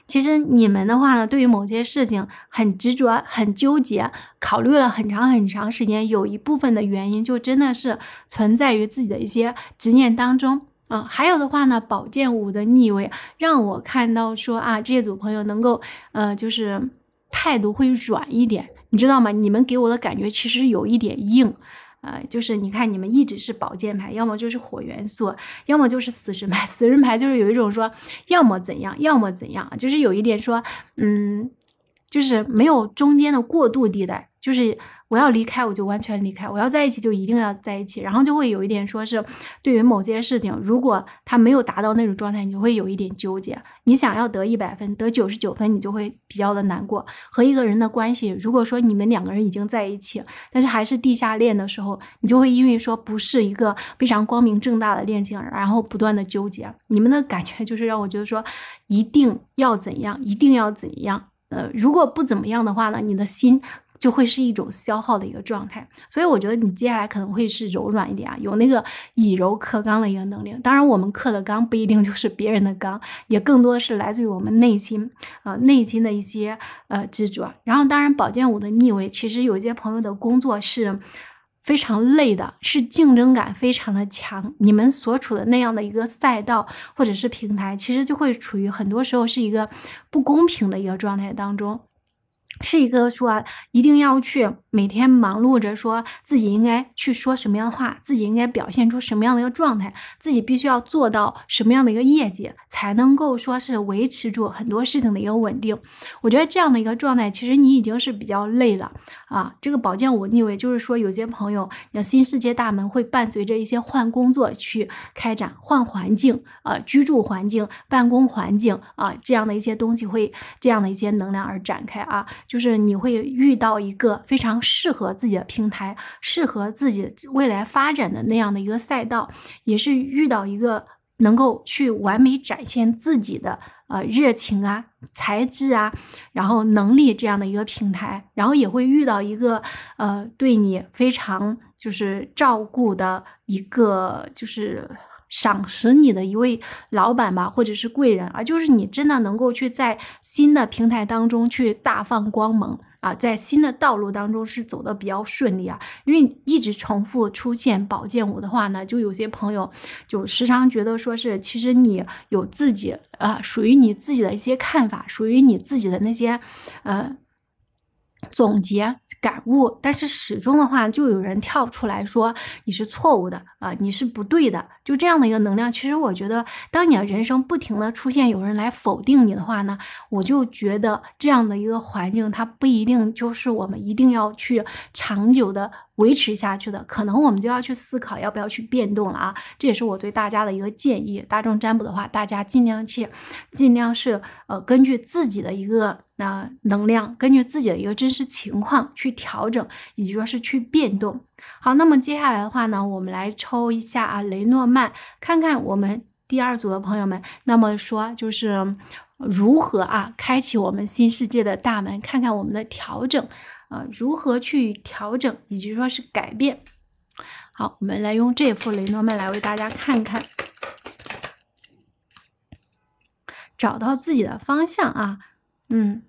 其实你们的话呢，对于某些事情很执着、很纠结，考虑了很长很长时间，有一部分的原因就真的是存在于自己的一些执念当中啊。还有的话呢，宝剑五的逆位让我看到说啊，这一组朋友能够呃，就是态度会软一点，你知道吗？你们给我的感觉其实有一点硬。呃，就是你看，你们一直是保剑牌，要么就是火元素，要么就是死神牌。死神牌就是有一种说，要么怎样，要么怎样，就是有一点说，嗯，就是没有中间的过渡地带，就是。我要离开，我就完全离开；我要在一起，就一定要在一起。然后就会有一点说是，对于某些事情，如果他没有达到那种状态，你就会有一点纠结。你想要得一百分，得九十九分，你就会比较的难过。和一个人的关系，如果说你们两个人已经在一起，但是还是地下恋的时候，你就会因为说不是一个非常光明正大的恋情，然后不断的纠结。你们的感觉就是让我觉得说，一定要怎样，一定要怎样。呃，如果不怎么样的话呢，你的心。就会是一种消耗的一个状态，所以我觉得你接下来可能会是柔软一点啊，有那个以柔克刚的一个能力。当然，我们克的刚不一定就是别人的刚，也更多的是来自于我们内心啊，内心的一些呃执着。然后，当然，宝剑五的逆位，其实有些朋友的工作是非常累的，是竞争感非常的强。你们所处的那样的一个赛道或者是平台，其实就会处于很多时候是一个不公平的一个状态当中。是一个说一定要去每天忙碌着，说自己应该去说什么样的话，自己应该表现出什么样的一个状态，自己必须要做到什么样的一个业绩，才能够说是维持住很多事情的一个稳定。我觉得这样的一个状态，其实你已经是比较累了啊。这个保健我逆位就是说，有些朋友，像新世界大门会伴随着一些换工作去开展，换环境啊，居住环境、办公环境啊，这样的一些东西会这样的一些能量而展开啊。就是你会遇到一个非常适合自己的平台，适合自己未来发展的那样的一个赛道，也是遇到一个能够去完美展现自己的呃热情啊、才智啊，然后能力这样的一个平台，然后也会遇到一个呃对你非常就是照顾的一个就是。赏识你的一位老板吧，或者是贵人啊，就是你真的能够去在新的平台当中去大放光芒啊，在新的道路当中是走的比较顺利啊。因为一直重复出现宝剑五的话呢，就有些朋友就时常觉得说是，其实你有自己啊，属于你自己的一些看法，属于你自己的那些呃总结感悟，但是始终的话，就有人跳出来说你是错误的。啊，你是不对的，就这样的一个能量，其实我觉得，当你的人生不停的出现有人来否定你的话呢，我就觉得这样的一个环境，它不一定就是我们一定要去长久的维持下去的，可能我们就要去思考要不要去变动了啊。这也是我对大家的一个建议。大众占卜的话，大家尽量去，尽量是呃根据自己的一个那能量，根据自己的一个真实情况去调整，以及说是去变动。好，那么接下来的话呢，我们来抽一下啊，雷诺曼，看看我们第二组的朋友们。那么说就是如何啊，开启我们新世界的大门？看看我们的调整啊，如何去调整以及说是改变。好，我们来用这副雷诺曼来为大家看看，找到自己的方向啊，嗯。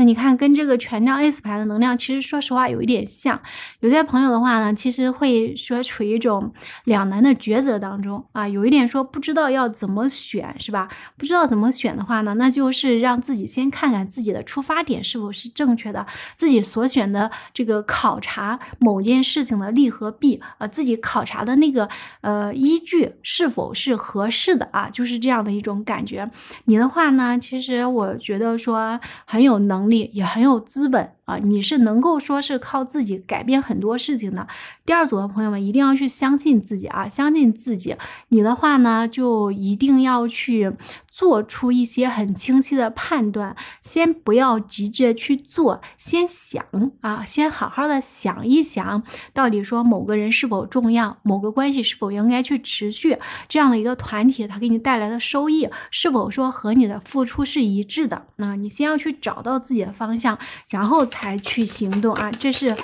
那你看，跟这个权杖 S 牌的能量其实说实话有一点像。有些朋友的话呢，其实会说处于一种两难的抉择当中啊，有一点说不知道要怎么选，是吧？不知道怎么选的话呢，那就是让自己先看看自己的出发点是否是正确的，自己所选的这个考察某件事情的利和弊啊，自己考察的那个呃依据是否是合适的啊，就是这样的一种感觉。你的话呢，其实我觉得说很有能。也很有资本。啊，你是能够说是靠自己改变很多事情的。第二组的朋友们一定要去相信自己啊，相信自己。你的话呢，就一定要去做出一些很清晰的判断，先不要急着去做，先想啊，先好好的想一想，到底说某个人是否重要，某个关系是否应该去持续，这样的一个团体它给你带来的收益是否说和你的付出是一致的？那你先要去找到自己的方向，然后才。才去行动啊！这是，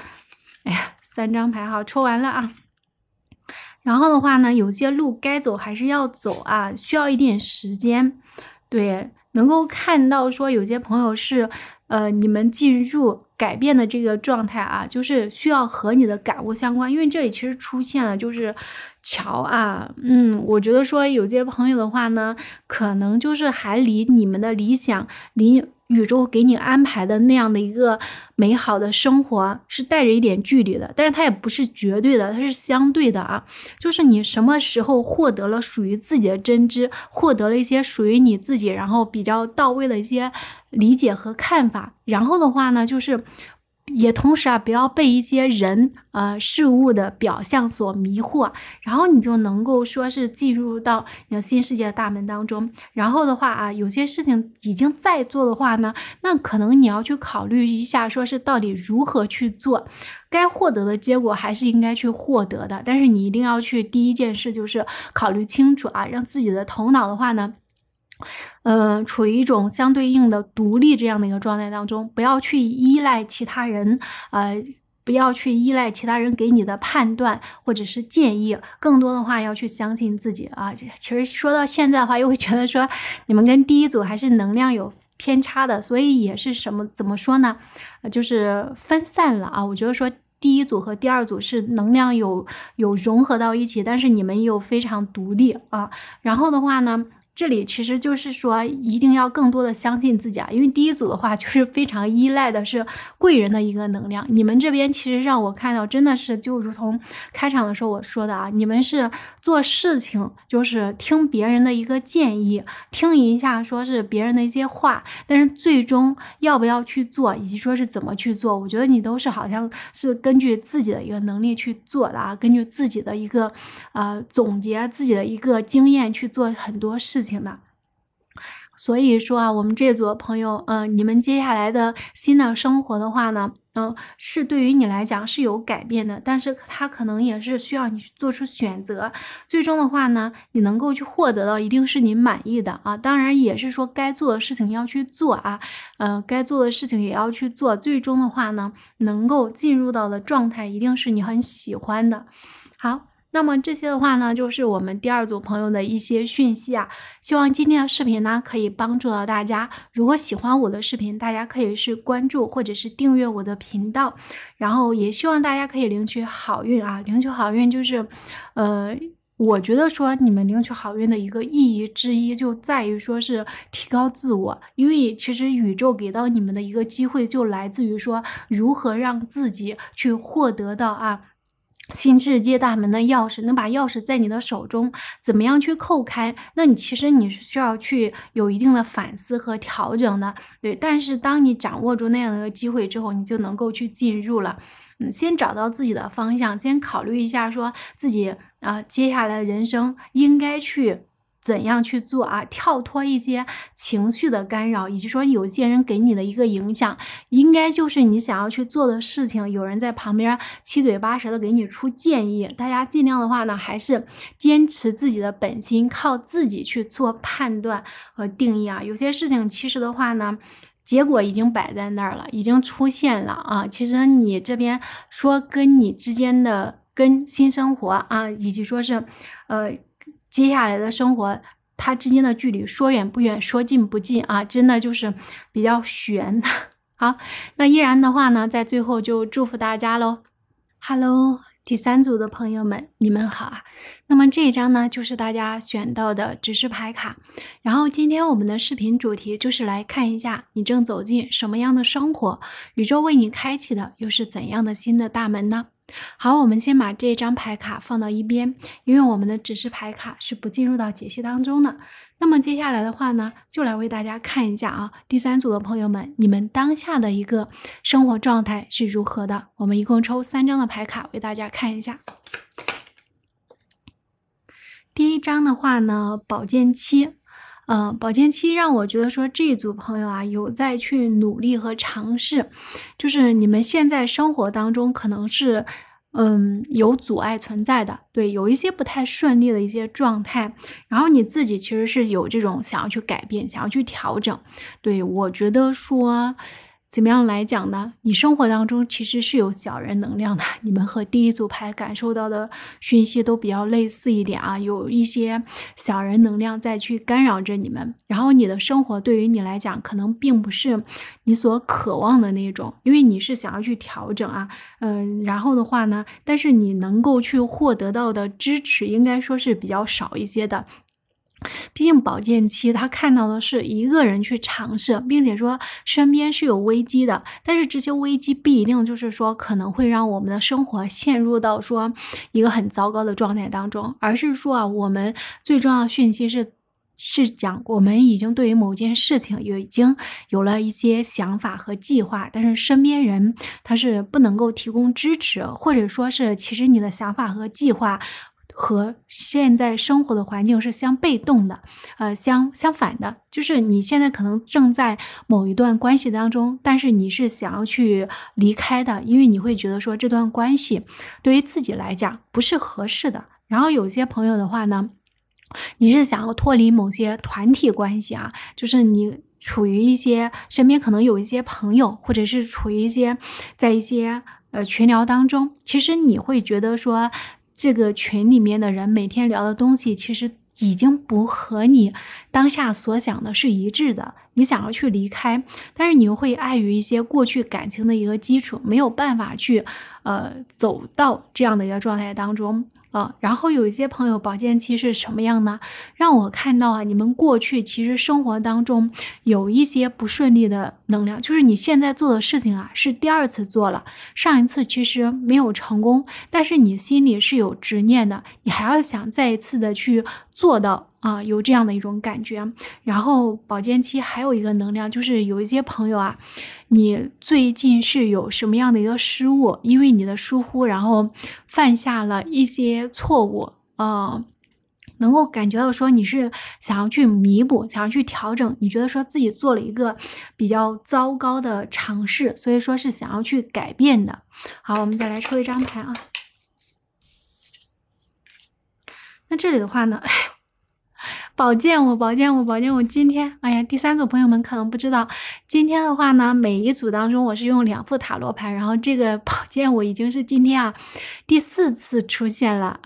哎呀，三张牌好抽完了啊。然后的话呢，有些路该走还是要走啊，需要一点时间。对，能够看到说有些朋友是，呃，你们进入改变的这个状态啊，就是需要和你的感悟相关，因为这里其实出现了就是桥啊。嗯，我觉得说有些朋友的话呢，可能就是还离你们的理想离。宇宙给你安排的那样的一个美好的生活是带着一点距离的，但是它也不是绝对的，它是相对的啊。就是你什么时候获得了属于自己的真知，获得了一些属于你自己，然后比较到位的一些理解和看法，然后的话呢，就是。也同时啊，不要被一些人呃事物的表象所迷惑，然后你就能够说是进入到你新世界的大门当中。然后的话啊，有些事情已经在做的话呢，那可能你要去考虑一下，说是到底如何去做，该获得的结果还是应该去获得的。但是你一定要去第一件事就是考虑清楚啊，让自己的头脑的话呢。呃，处于一种相对应的独立这样的一个状态当中，不要去依赖其他人，呃，不要去依赖其他人给你的判断或者是建议，更多的话要去相信自己啊。其实说到现在的话，又会觉得说你们跟第一组还是能量有偏差的，所以也是什么怎么说呢？呃，就是分散了啊。我觉得说第一组和第二组是能量有有融合到一起，但是你们又非常独立啊。然后的话呢？这里其实就是说，一定要更多的相信自己啊！因为第一组的话，就是非常依赖的是贵人的一个能量。你们这边其实让我看到，真的是就如同开场的时候我说的啊，你们是做事情就是听别人的一个建议，听一下说是别人的一些话，但是最终要不要去做，以及说是怎么去做，我觉得你都是好像是根据自己的一个能力去做的啊，根据自己的一个呃总结自己的一个经验去做很多事。情的。所以说啊，我们这组朋友，嗯，你们接下来的新的生活的话呢，嗯，是对于你来讲是有改变的，但是它可能也是需要你去做出选择，最终的话呢，你能够去获得到一定是你满意的啊，当然也是说该做的事情要去做啊，呃，该做的事情也要去做，最终的话呢，能够进入到的状态一定是你很喜欢的，好。那么这些的话呢，就是我们第二组朋友的一些讯息啊。希望今天的视频呢，可以帮助到大家。如果喜欢我的视频，大家可以是关注或者是订阅我的频道。然后也希望大家可以领取好运啊！领取好运就是，呃，我觉得说你们领取好运的一个意义之一，就在于说是提高自我。因为其实宇宙给到你们的一个机会，就来自于说如何让自己去获得到啊。新世界大门的钥匙，能把钥匙在你的手中，怎么样去扣开？那你其实你是需要去有一定的反思和调整的，对。但是当你掌握住那样的一个机会之后，你就能够去进入了。嗯，先找到自己的方向，先考虑一下，说自己啊接下来人生应该去。怎样去做啊？跳脱一些情绪的干扰，以及说有些人给你的一个影响，应该就是你想要去做的事情，有人在旁边七嘴八舌的给你出建议。大家尽量的话呢，还是坚持自己的本心，靠自己去做判断和定义啊。有些事情其实的话呢，结果已经摆在那儿了，已经出现了啊。其实你这边说跟你之间的跟新生活啊，以及说是，呃。接下来的生活，它之间的距离说远不远，说近不近啊，真的就是比较悬。好，那依然的话呢，在最后就祝福大家喽。Hello，第三组的朋友们，你们好啊。那么这一张呢，就是大家选到的指示牌卡。然后今天我们的视频主题就是来看一下，你正走进什么样的生活，宇宙为你开启的又是怎样的新的大门呢？好，我们先把这张牌卡放到一边，因为我们的指示牌卡是不进入到解析当中的。那么接下来的话呢，就来为大家看一下啊，第三组的朋友们，你们当下的一个生活状态是如何的？我们一共抽三张的牌卡，为大家看一下。第一张的话呢，宝剑七。嗯，保健期让我觉得说这一组朋友啊，有在去努力和尝试，就是你们现在生活当中可能是，嗯，有阻碍存在的，对，有一些不太顺利的一些状态，然后你自己其实是有这种想要去改变、想要去调整，对我觉得说。怎么样来讲呢？你生活当中其实是有小人能量的。你们和第一组牌感受到的讯息都比较类似一点啊，有一些小人能量在去干扰着你们。然后你的生活对于你来讲，可能并不是你所渴望的那种，因为你是想要去调整啊，嗯，然后的话呢，但是你能够去获得到的支持，应该说是比较少一些的。毕竟，保健期他看到的是一个人去尝试，并且说身边是有危机的。但是，这些危机不一定就是说可能会让我们的生活陷入到说一个很糟糕的状态当中，而是说啊，我们最重要的讯息是是讲我们已经对于某件事情有已经有了一些想法和计划。但是，身边人他是不能够提供支持，或者说是其实你的想法和计划。和现在生活的环境是相被动的，呃，相相反的，就是你现在可能正在某一段关系当中，但是你是想要去离开的，因为你会觉得说这段关系对于自己来讲不是合适的。然后有些朋友的话呢，你是想要脱离某些团体关系啊，就是你处于一些身边可能有一些朋友，或者是处于一些在一些呃群聊当中，其实你会觉得说。这个群里面的人每天聊的东西，其实已经不和你当下所想的是一致的。你想要去离开，但是你又会碍于一些过去感情的一个基础，没有办法去，呃，走到这样的一个状态当中。啊，然后有一些朋友，保健期是什么样呢？让我看到啊，你们过去其实生活当中有一些不顺利的能量，就是你现在做的事情啊，是第二次做了，上一次其实没有成功，但是你心里是有执念的，你还要想再一次的去做到啊，有这样的一种感觉。然后保健期还有一个能量，就是有一些朋友啊。你最近是有什么样的一个失误？因为你的疏忽，然后犯下了一些错误，啊，能够感觉到说你是想要去弥补、想要去调整。你觉得说自己做了一个比较糟糕的尝试，所以说是想要去改变的。好，我们再来抽一张牌啊。那这里的话呢？宝剑五，宝剑五，宝剑五。今天，哎呀，第三组朋友们可能不知道，今天的话呢，每一组当中我是用两副塔罗牌，然后这个宝剑五已经是今天啊第四次出现了。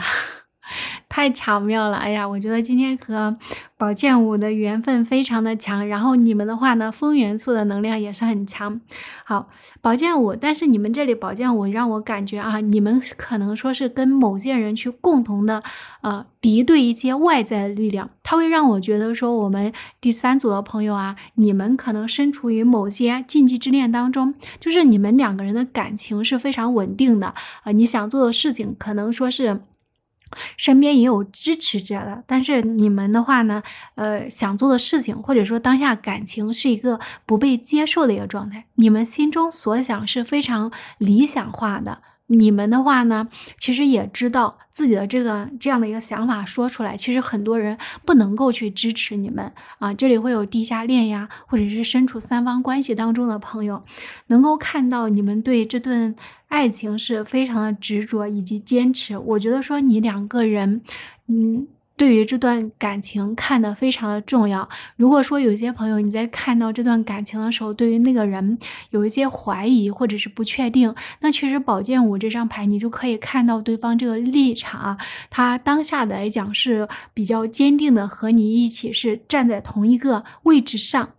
太巧妙了，哎呀，我觉得今天和宝剑五的缘分非常的强。然后你们的话呢，风元素的能量也是很强。好，宝剑五，但是你们这里宝剑五让我感觉啊，你们可能说是跟某些人去共同的，呃，敌对一些外在的力量。它会让我觉得说，我们第三组的朋友啊，你们可能身处于某些禁忌之恋当中，就是你们两个人的感情是非常稳定的啊。你想做的事情，可能说是。身边也有支持者的，但是你们的话呢？呃，想做的事情，或者说当下感情是一个不被接受的一个状态。你们心中所想是非常理想化的。你们的话呢，其实也知道自己的这个这样的一个想法说出来，其实很多人不能够去支持你们啊。这里会有地下恋呀，或者是身处三方关系当中的朋友，能够看到你们对这段爱情是非常的执着以及坚持。我觉得说你两个人，嗯。对于这段感情看得非常的重要。如果说有些朋友你在看到这段感情的时候，对于那个人有一些怀疑或者是不确定，那其实宝剑五这张牌你就可以看到对方这个立场，啊，他当下来讲是比较坚定的，和你一起是站在同一个位置上。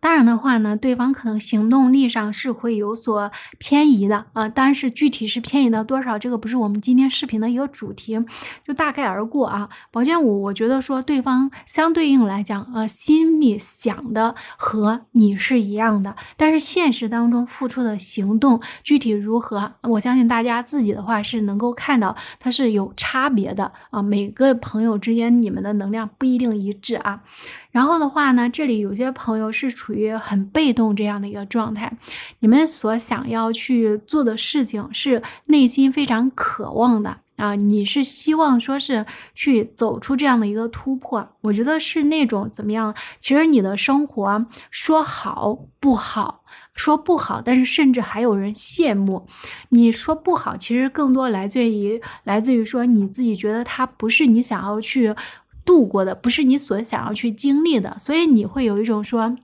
当然的话呢，对方可能行动力上是会有所偏移的啊，但是具体是偏移到多少，这个不是我们今天视频的一个主题，就大概而过啊。宝剑五，我觉得说对方相对应来讲啊，心里想的和你是一样的，但是现实当中付出的行动具体如何，我相信大家自己的话是能够看到它是有差别的啊。每个朋友之间，你们的能量不一定一致啊。然后的话呢，这里有些朋友是处于很被动这样的一个状态，你们所想要去做的事情是内心非常渴望的啊，你是希望说是去走出这样的一个突破，我觉得是那种怎么样？其实你的生活说好不好，说不好，但是甚至还有人羡慕，你说不好，其实更多来自于来自于说你自己觉得它不是你想要去。度过的不是你所想要去经历的，所以你会有一种说。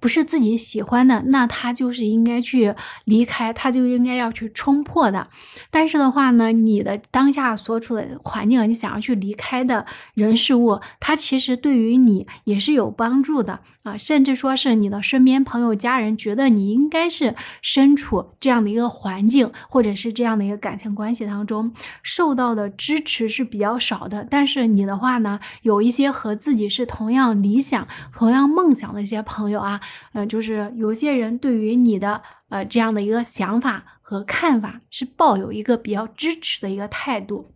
不是自己喜欢的，那他就是应该去离开，他就应该要去冲破的。但是的话呢，你的当下所处的环境，你想要去离开的人事物，它其实对于你也是有帮助的啊。甚至说是你的身边朋友、家人，觉得你应该是身处这样的一个环境，或者是这样的一个感情关系当中，受到的支持是比较少的。但是你的话呢，有一些和自己是同样理想、同样梦想的一些朋友。啊，嗯，就是有些人对于你的呃这样的一个想法和看法是抱有一个比较支持的一个态度。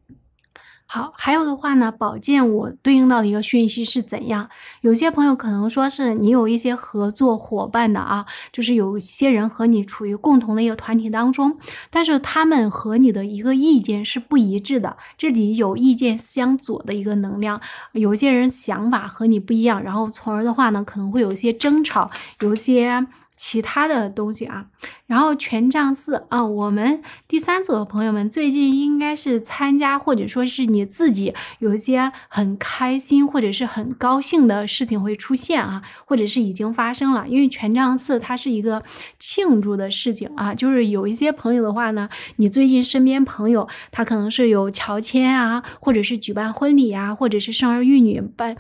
好，还有的话呢，保健我对应到的一个讯息是怎样？有些朋友可能说是你有一些合作伙伴的啊，就是有些人和你处于共同的一个团体当中，但是他们和你的一个意见是不一致的，这里有意见相左的一个能量，有些人想法和你不一样，然后从而的话呢，可能会有一些争吵，有些。其他的东西啊，然后权杖四啊，我们第三组的朋友们最近应该是参加或者说是你自己有一些很开心或者是很高兴的事情会出现啊，或者是已经发生了，因为权杖四它是一个庆祝的事情啊，就是有一些朋友的话呢，你最近身边朋友他可能是有乔迁啊，或者是举办婚礼啊，或者是生儿育女办。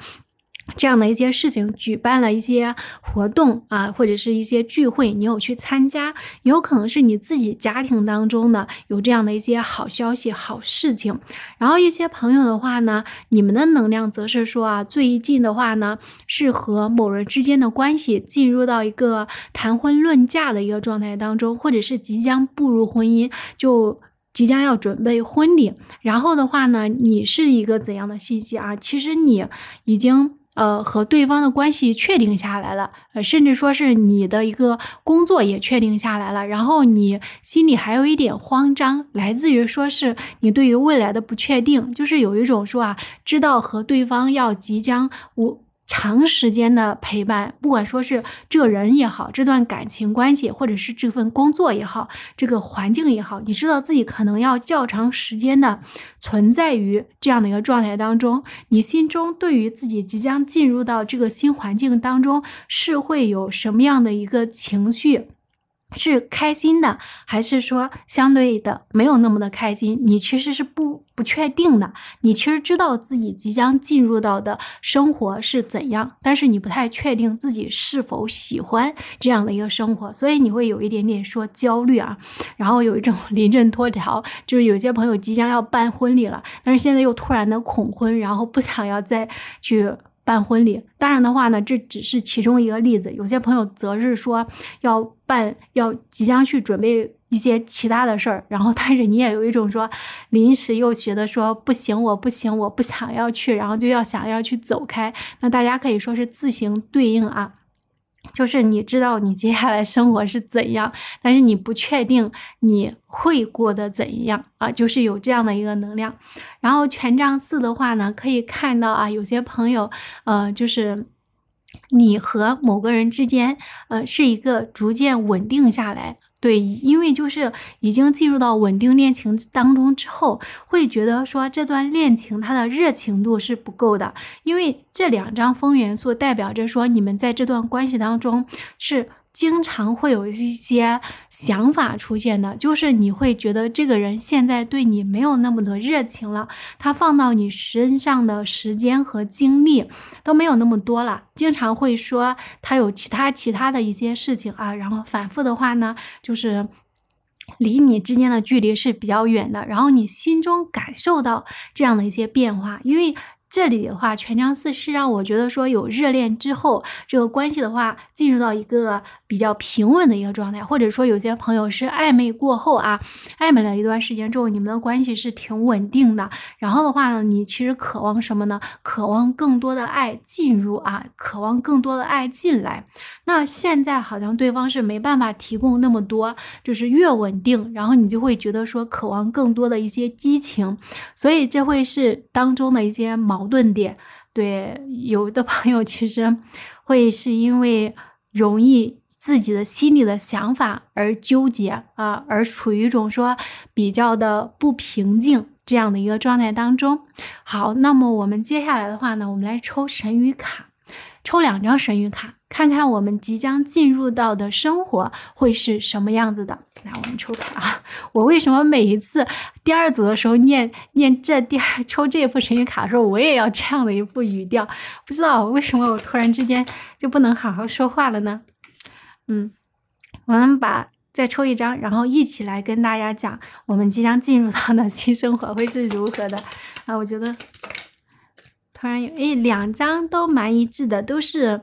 这样的一些事情，举办了一些活动啊，或者是一些聚会，你有去参加，有可能是你自己家庭当中呢有这样的一些好消息、好事情。然后一些朋友的话呢，你们的能量则是说啊，最近的话呢是和某人之间的关系进入到一个谈婚论嫁的一个状态当中，或者是即将步入婚姻，就即将要准备婚礼。然后的话呢，你是一个怎样的信息啊？其实你已经。呃，和对方的关系确定下来了，呃，甚至说是你的一个工作也确定下来了，然后你心里还有一点慌张，来自于说是你对于未来的不确定，就是有一种说啊，知道和对方要即将我。长时间的陪伴，不管说是这人也好，这段感情关系，或者是这份工作也好，这个环境也好，你知道自己可能要较长时间的存在于这样的一个状态当中，你心中对于自己即将进入到这个新环境当中是会有什么样的一个情绪？是开心的，还是说相对的没有那么的开心？你其实是不不确定的。你其实知道自己即将进入到的生活是怎样，但是你不太确定自己是否喜欢这样的一个生活，所以你会有一点点说焦虑啊，然后有一种 临阵脱逃。就是有些朋友即将要办婚礼了，但是现在又突然的恐婚，然后不想要再去。办婚礼，当然的话呢，这只是其中一个例子。有些朋友则是说要办，要即将去准备一些其他的事儿，然后但是你也有一种说临时又觉得说不行，我不行，我不想要去，然后就要想要去走开。那大家可以说是自行对应啊。就是你知道你接下来生活是怎样，但是你不确定你会过得怎样啊，就是有这样的一个能量。然后权杖四的话呢，可以看到啊，有些朋友，呃，就是你和某个人之间，呃，是一个逐渐稳定下来。对，因为就是已经进入到稳定恋情当中之后，会觉得说这段恋情它的热情度是不够的，因为这两张风元素代表着说你们在这段关系当中是。经常会有一些想法出现的，就是你会觉得这个人现在对你没有那么的热情了，他放到你身上的时间和精力都没有那么多了。经常会说他有其他其他的一些事情啊，然后反复的话呢，就是离你之间的距离是比较远的，然后你心中感受到这样的一些变化，因为。这里的话，全杖四是让我觉得说有热恋之后，这个关系的话进入到一个比较平稳的一个状态，或者说有些朋友是暧昧过后啊，暧昧了一段时间之后，你们的关系是挺稳定的。然后的话呢，你其实渴望什么呢？渴望更多的爱进入啊，渴望更多的爱进来。那现在好像对方是没办法提供那么多，就是越稳定，然后你就会觉得说渴望更多的一些激情，所以这会是当中的一些矛。矛盾点。对有的朋友其实会是因为容易自己的心里的想法而纠结啊，而处于一种说比较的不平静这样的一个状态当中。好，那么我们接下来的话呢，我们来抽神谕卡，抽两张神谕卡。看看我们即将进入到的生活会是什么样子的？来，我们抽卡啊！我为什么每一次第二组的时候念念这第二抽这副成语卡的时候，我也要这样的一副语调？不知道为什么我突然之间就不能好好说话了呢？嗯，我们把再抽一张，然后一起来跟大家讲我们即将进入到的 新生活会是如何的啊！我觉得突然有诶，两张都蛮一致的，都是。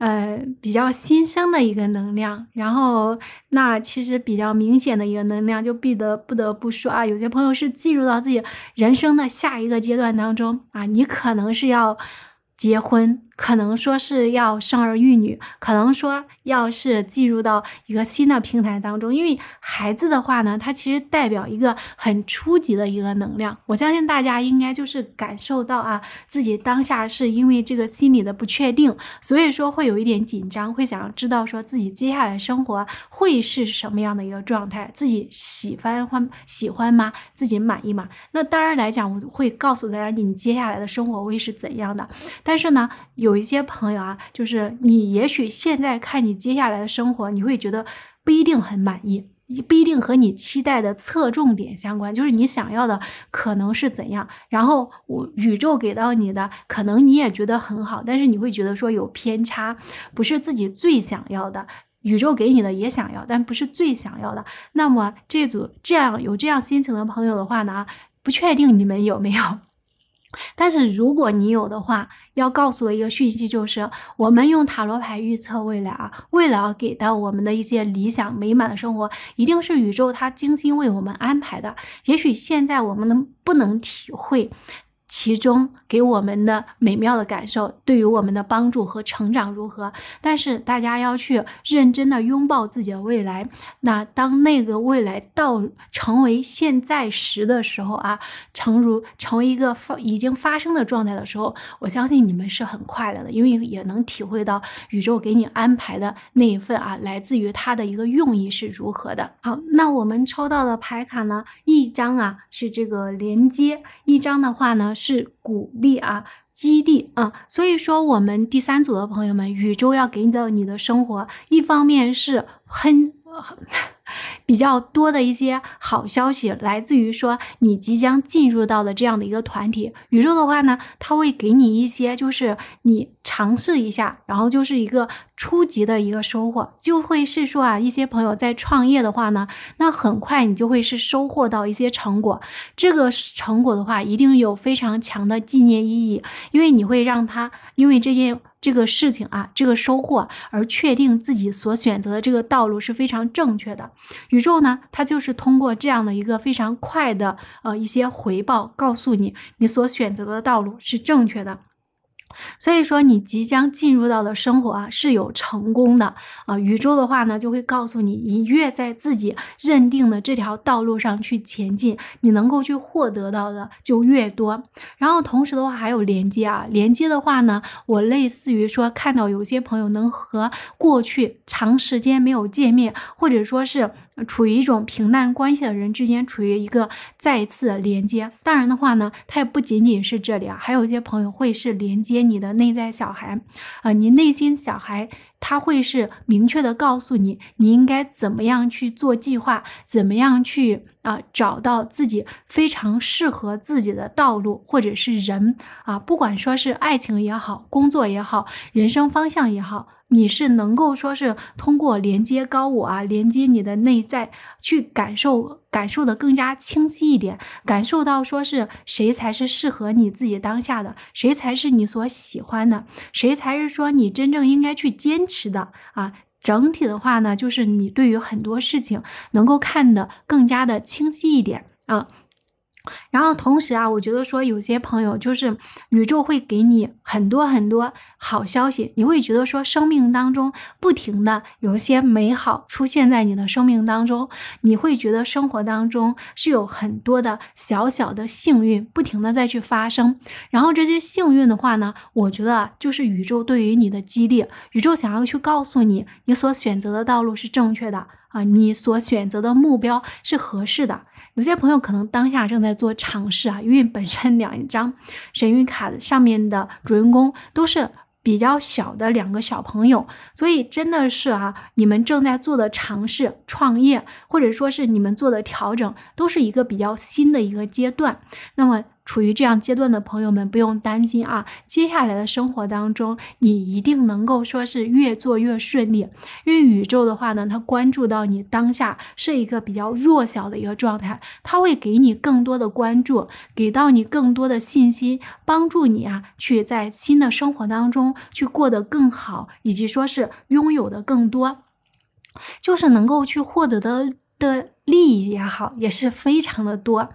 呃，比较新生的一个能量，然后那其实比较明显的一个能量，就必得不得不说啊，有些朋友是进入到自己人生的下一个阶段当中啊，你可能是要结婚。可能说是要生儿育女，可能说要是进入到一个新的平台当中，因为孩子的话呢，它其实代表一个很初级的一个能量。我相信大家应该就是感受到啊，自己当下是因为这个心理的不确定，所以说会有一点紧张，会想要知道说自己接下来生活会是什么样的一个状态，自己喜欢欢喜欢吗？自己满意吗？那当然来讲，我会告诉大家你接下来的生活会是怎样的，但是呢有。有一些朋友啊，就是你也许现在看你接下来的生活，你会觉得不一定很满意，不一定和你期待的侧重点相关，就是你想要的可能是怎样，然后我宇宙给到你的，可能你也觉得很好，但是你会觉得说有偏差，不是自己最想要的，宇宙给你的也想要，但不是最想要的。那么这组这样有这样心情的朋友的话呢，不确定你们有没有。但是如果你有的话，要告诉的一个讯息就是，我们用塔罗牌预测未来啊，未来给到我们的一些理想美满的生活，一定是宇宙它精心为我们安排的。也许现在我们能不能体会？其中给我们的美妙的感受，对于我们的帮助和成长如何？但是大家要去认真的拥抱自己的未来。那当那个未来到成为现在时的时候啊，成如成为一个发已经发生的状态的时候，我相信你们是很快乐的，因为也能体会到宇宙给你安排的那一份啊，来自于它的一个用意是如何的。好，那我们抽到的牌卡呢？一张啊，是这个连接；一张的话呢？是鼓励啊，激励啊，所以说我们第三组的朋友们，宇宙要给到你的生活，一方面是很很。比较多的一些好消息来自于说，你即将进入到的这样的一个团体，宇宙的话呢，它会给你一些，就是你尝试一下，然后就是一个初级的一个收获，就会是说啊，一些朋友在创业的话呢，那很快你就会是收获到一些成果，这个成果的话，一定有非常强的纪念意义，因为你会让他，因为这些。这个事情啊，这个收获，而确定自己所选择的这个道路是非常正确的。宇宙呢，它就是通过这样的一个非常快的呃一些回报，告诉你你所选择的道路是正确的。所以说，你即将进入到的生活啊，是有成功的啊。宇宙的话呢，就会告诉你，你越在自己认定的这条道路上去前进，你能够去获得到的就越多。然后同时的话，还有连接啊，连接的话呢，我类似于说，看到有些朋友能和过去长时间没有见面，或者说是。处于一种平淡关系的人之间，处于一个再次连接。当然的话呢，它也不仅仅是这里啊，还有一些朋友会是连接你的内在小孩，啊，你内心小孩他会是明确的告诉你，你应该怎么样去做计划，怎么样去啊找到自己非常适合自己的道路或者是人啊，不管说是爱情也好，工作也好，人生方向也好。你是能够说是通过连接高我啊，连接你的内在，去感受，感受的更加清晰一点，感受到说是谁才是适合你自己当下的，谁才是你所喜欢的，谁才是说你真正应该去坚持的啊。整体的话呢，就是你对于很多事情能够看得更加的清晰一点啊。然后同时啊，我觉得说有些朋友就是宇宙会给你很多很多好消息，你会觉得说生命当中不停的有些美好出现在你的生命当中，你会觉得生活当中是有很多的小小的幸运不停的再去发生。然后这些幸运的话呢，我觉得就是宇宙对于你的激励，宇宙想要去告诉你，你所选择的道路是正确的啊，你所选择的目标是合适的。有些朋友可能当下正在做尝试啊，因为本身两张神谕卡上面的主人公都是比较小的两个小朋友，所以真的是啊，你们正在做的尝试、创业，或者说是你们做的调整，都是一个比较新的一个阶段。那么。处于这样阶段的朋友们不用担心啊，接下来的生活当中，你一定能够说是越做越顺利。因为宇宙的话呢，它关注到你当下是一个比较弱小的一个状态，它会给你更多的关注，给到你更多的信心，帮助你啊去在新的生活当中去过得更好，以及说是拥有的更多，就是能够去获得的的。利益也好，也是非常的多。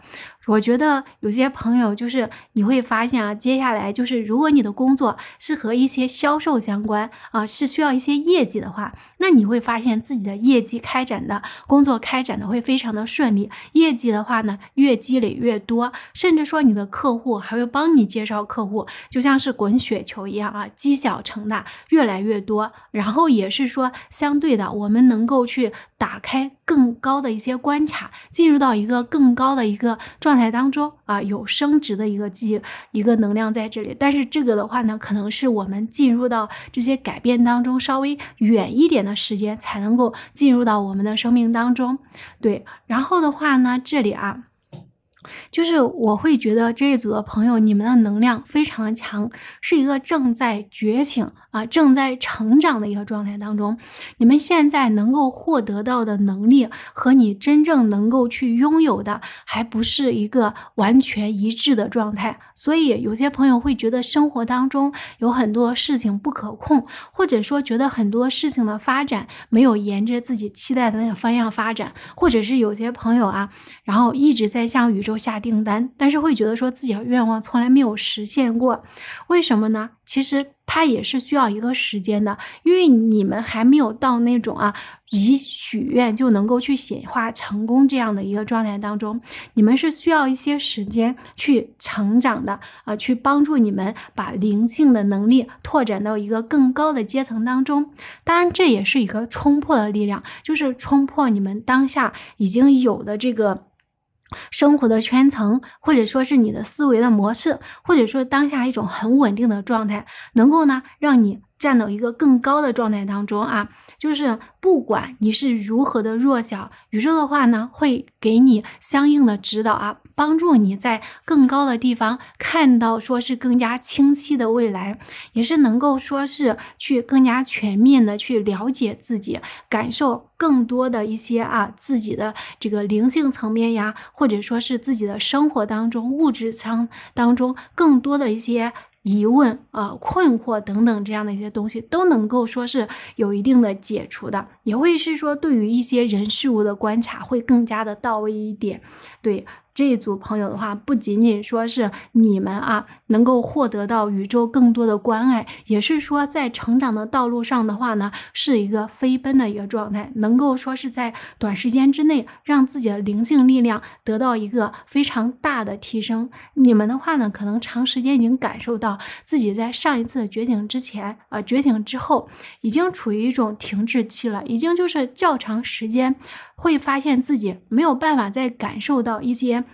我觉得有些朋友就是你会发现啊，接下来就是如果你的工作是和一些销售相关啊，是需要一些业绩的话，那你会发现自己的业绩开展的工作开展的会非常的顺利。业绩的话呢，越积累越多，甚至说你的客户还会帮你介绍客户，就像是滚雪球一样啊，积小成大，越来越多。然后也是说，相对的，我们能够去打开更高的一些。关卡进入到一个更高的一个状态当中啊，有升值的一个机，一个能量在这里。但是这个的话呢，可能是我们进入到这些改变当中稍微远一点的时间才能够进入到我们的生命当中。对，然后的话呢，这里啊，就是我会觉得这一组的朋友，你们的能量非常的强，是一个正在觉醒。啊，正在成长的一个状态当中，你们现在能够获得到的能力和你真正能够去拥有的，还不是一个完全一致的状态。所以有些朋友会觉得生活当中有很多事情不可控，或者说觉得很多事情的发展没有沿着自己期待的那个方向发展，或者是有些朋友啊，然后一直在向宇宙下订单，但是会觉得说自己的愿望从来没有实现过，为什么呢？其实。它也是需要一个时间的，因为你们还没有到那种啊，以许愿就能够去显化成功这样的一个状态当中，你们是需要一些时间去成长的啊，去帮助你们把灵性的能力拓展到一个更高的阶层当中。当然，这也是一个冲破的力量，就是冲破你们当下已经有的这个。生活的圈层，或者说是你的思维的模式，或者说当下一种很稳定的状态，能够呢，让你。站到一个更高的状态当中啊，就是不管你是如何的弱小，宇宙的话呢，会给你相应的指导啊，帮助你在更高的地方看到，说是更加清晰的未来，也是能够说是去更加全面的去了解自己，感受更多的一些啊，自己的这个灵性层面呀，或者说是自己的生活当中物质层当中更多的一些。疑问啊、困惑等等这样的一些东西，都能够说是有一定的解除的，也会是说对于一些人事物的观察会更加的到位一点，对。这一组朋友的话，不仅仅说是你们啊，能够获得到宇宙更多的关爱，也是说在成长的道路上的话呢，是一个飞奔的一个状态，能够说是在短时间之内，让自己的灵性力量得到一个非常大的提升。你们的话呢，可能长时间已经感受到自己在上一次觉醒之前啊，觉醒之后已经处于一种停滞期了，已经就是较长时间。会发现自己没有办法再感受到一些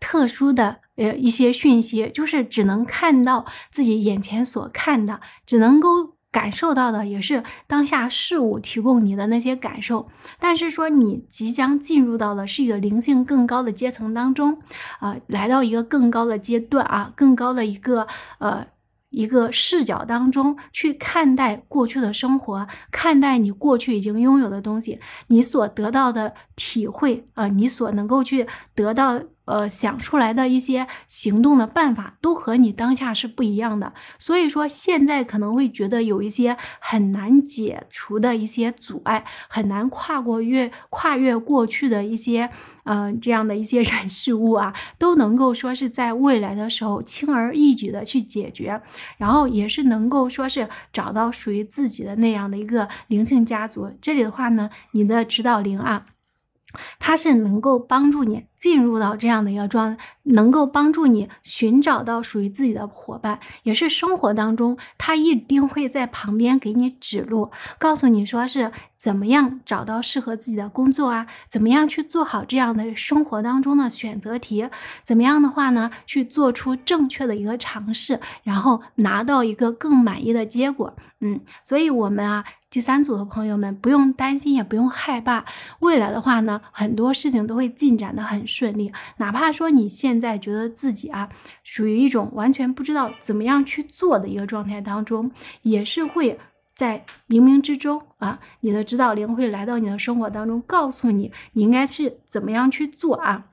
特殊的呃一些讯息，就是只能看到自己眼前所看的，只能够感受到的也是当下事物提供你的那些感受。但是说你即将进入到的是一个灵性更高的阶层当中，啊，来到一个更高的阶段啊，更高的一个呃。一个视角当中去看待过去的生活，看待你过去已经拥有的东西，你所得到的体会啊，你所能够去得到。呃，想出来的一些行动的办法都和你当下是不一样的，所以说现在可能会觉得有一些很难解除的一些阻碍，很难跨过越跨越过去的一些，嗯，这样的一些 人事物啊，都能够说是在未来的时候轻而易举的去解决，然后也是能够说是找到属于自己的那样的一个灵性家族。这里的话呢，你的指导灵啊。它是能够帮助你进入到这样的一个状，能够帮助你寻找到属于自己的伙伴，也是生活当中他一定会在旁边给你指路，告诉你说是怎么样找到适合自己的工作啊，怎么样去做好这样的生活当中的选择题，怎么样的话呢，去做出正确的一个尝试，然后拿到一个更满意的结果。嗯，所以我们啊。第三组的朋友们，不用担心，也不用害怕。未来的话呢，很多事情都会进展的很顺利。哪怕说你现在觉得自己啊，属于一种完全不知道怎么样去做的一个状态当中，也是会在冥冥之中啊，你的指导灵会来到你的生活当中，告诉你你应该是怎么样去做啊。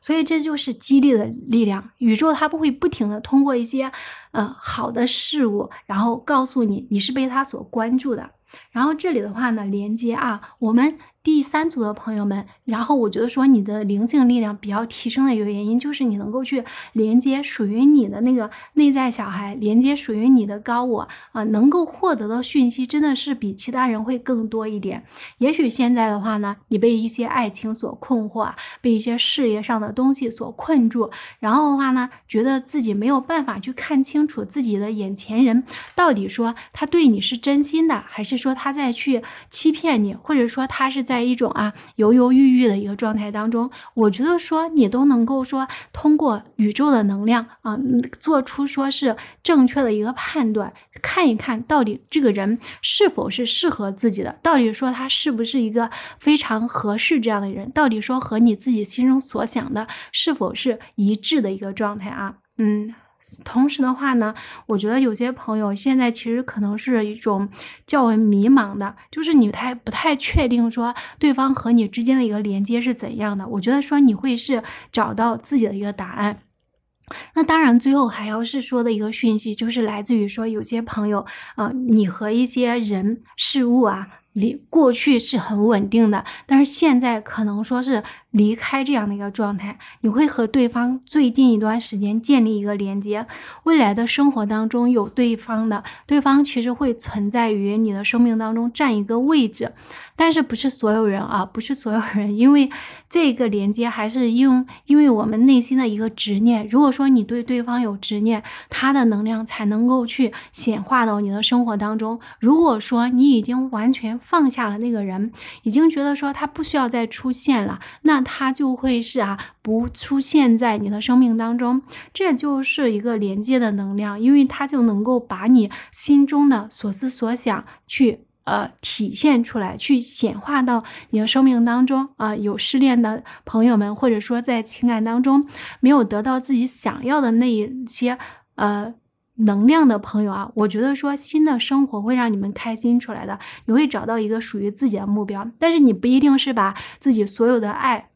所以这就是激励的力量。宇宙它不会不停的通过一些，呃，好的事物，然后告诉你你是被它所关注的。然后这里的话呢，连接啊，我们。第三组的朋友们，然后我觉得说你的灵性力量比较提升的一个原因，就是你能够去连接属于你的那个内在小孩，连接属于你的高我啊，能够获得的讯息真的是比其他人会更多一点。也许现在的话呢，你被一些爱情所困惑，被一些事业上的东西所困住，然后的话呢，觉得自己没有办法去看清楚自己的眼前人到底说他对你是真心的，还是说他在去欺骗你，或者说他是在。在一种啊犹犹豫豫的一个状态当中，我觉得说你都能够说通过宇宙的能量啊，做出说是正确的一个判断，看一看到底这个人是否是适合自己的，到底说他是不是一个非常合适这样的人，到底说和你自己心中所想的是否是一致的一个状态啊，嗯。同时的话呢，我觉得有些朋友现在其实可能是一种较为迷茫的，就是你太不太确定说对方和你之间的一个连接是怎样的。我觉得说你会是找到自己的一个答案。那当然，最后还要是说的一个讯息，就是来自于说有些朋友，呃，你和一些人事物啊，你过去是很稳定的，但是现在可能说是。离开这样的一个状态，你会和对方最近一段时间建立一个连接。未来的生活当中有对方的，对方其实会存在于你的生命当中，占一个位置。但是不是所有人啊，不是所有人，因为这个连接还是因因为我们内心的一个执念。如果说你对对方有执念，他的能量才能够去显化到你的生活当中。如果说你已经完全放下了那个人，已经觉得说他不需要再出现了，那。它就会是啊，不出现在你的生命当中，这就是一个连接的能量，因为它就能够把你心中的所思所想去呃体现出来，去显化到你的生命当中啊。有失恋的朋友们，或者说在情感当中没有得到自己想要的那一些呃能量的朋友啊，我觉得说新的生活会让你们开心出来的，你会找到一个属于自己的目标，但是你不一定是把自己所有的爱。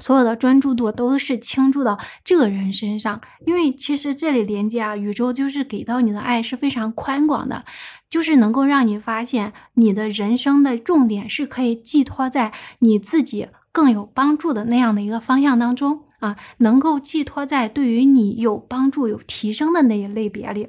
所有的专注度都是倾注到这个人身上，因为其实这里连接啊，宇宙就是给到你的爱是非常宽广的，就是能够让你发现你的人生的重点是可以寄托在你自己更有帮助的那样的一个方向当中。啊，能够寄托在对于你有帮助、有提升的那一类别里，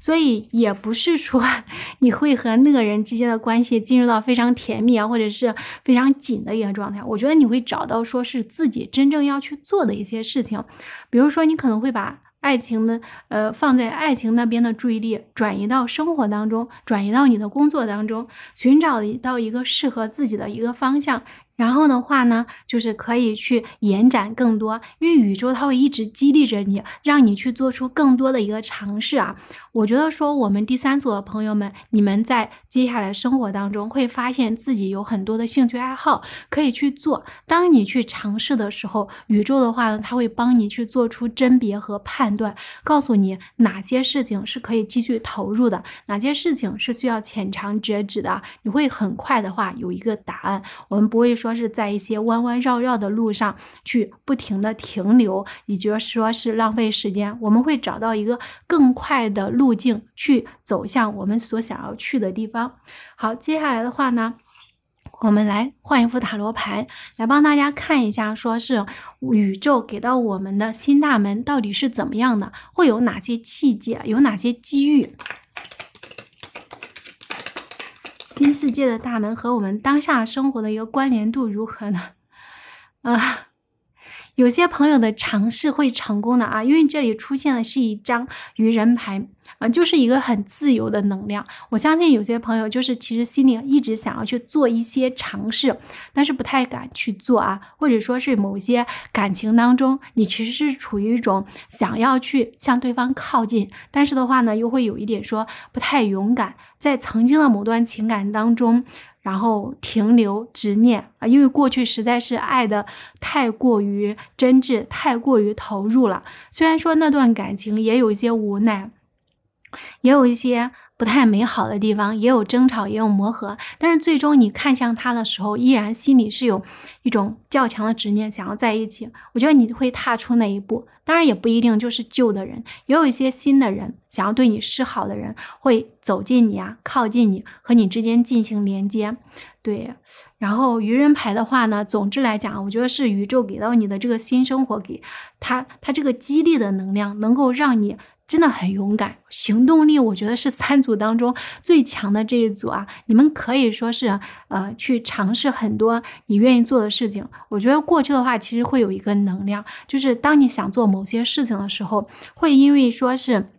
所以也不是说 你会和那个人之间的关系进入到非常甜蜜啊，或者是非常紧的一个状态。我觉得你会找到说是自己真正要去做的一些事情，比如说你可能会把爱情的呃放在爱情那边的注意力转移到生活当中，转移到你的工作当中，寻找到一个适合自己的一个方向。然后的话呢，就是可以去延展更多，因为宇宙它会一直激励着你，让你去做出更多的一个尝试啊。我觉得说我们第三组的朋友们，你们在接下来生活当中会发现自己有很多的兴趣爱好可以去做。当你去尝试的时候，宇宙的话呢，它会帮你去做出甄别和判断，告诉你哪些事情是可以继续投入的，哪些事情是需要浅尝辄止的。你会很快的话有一个答案。我们不会。说是在一些弯弯绕绕的路上去不停的停留，你觉得说是浪费时间？我们会找到一个更快的路径去走向我们所想要去的地方。好，接下来的话呢，我们来换一副塔罗牌来帮大家看一下，说是宇宙给到我们的新大门到底是怎么样的，会有哪些契机，有哪些机遇？新世界的大门和我们当下生活的一个关联度如何呢？啊。有些朋友的尝试会成功的啊，因为这里出现的是一张愚人牌啊，就是一个很自由的能量。我相信有些朋友就是其实心里一直想要去做一些尝试，但是不太敢去做啊，或者说是某些感情当中，你其实是处于一种想要去向对方靠近，但是的话呢，又会有一点说不太勇敢。在曾经的某段情感当中。然后停留执念啊，因为过去实在是爱的太过于真挚，太过于投入了。虽然说那段感情也有一些无奈，也有一些。不太美好的地方，也有争吵，也有磨合，但是最终你看向他的时候，依然心里是有一种较强的执念，想要在一起。我觉得你会踏出那一步，当然也不一定就是旧的人，也有一些新的人想要对你示好的人会走进你啊，靠近你，和你之间进行连接。对，然后愚人牌的话呢，总之来讲，我觉得是宇宙给到你的这个新生活给它它这个激励的能量，能够让你。真的很勇敢，行动力我觉得是三组当中最强的这一组啊。你们可以说是呃去尝试很多你愿意做的事情。我觉得过去的话，其实会有一个能量，就是当你想做某些事情的时候，会因为说是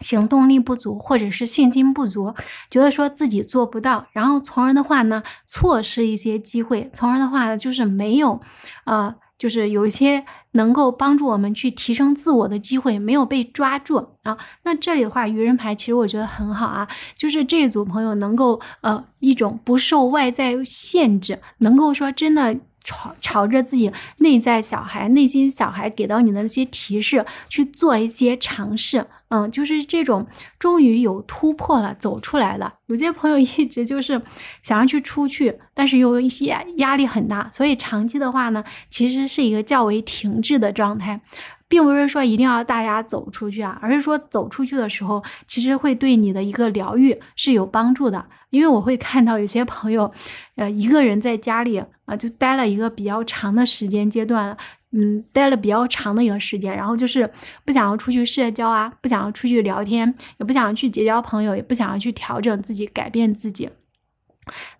行动力不足，或者是信心不足，觉得说自己做不到，然后从而的话呢，错失一些机会，从而的话就是没有，啊，就是有一些。能够帮助我们去提升自我的机会没有被抓住啊！那这里的话，愚人牌其实我觉得很好啊，就是这一组朋友能够呃一种不受外在限制，能够说真的。朝朝着自己内在小孩、内心小孩给到你的那些提示去做一些尝试，嗯，就是这种终于有突破了，走出来了。有些朋友 一直就是想要去出去，但是又有一些压力很大，所以长期的话呢，其实是一个较为停滞的状态，并不是说一定要大家走出去啊，而是说走出去的时候，其实会对你的一个疗愈是有帮助的。因为我会看到有些朋友，呃，一个人在家里。啊，就待了一个比较长的时间阶段了，嗯，待了比较长的一个时间，然后就是不想要出去社交啊，不想要出去聊天，也不想要去结交朋友，也不想要去调整自己、改变自己。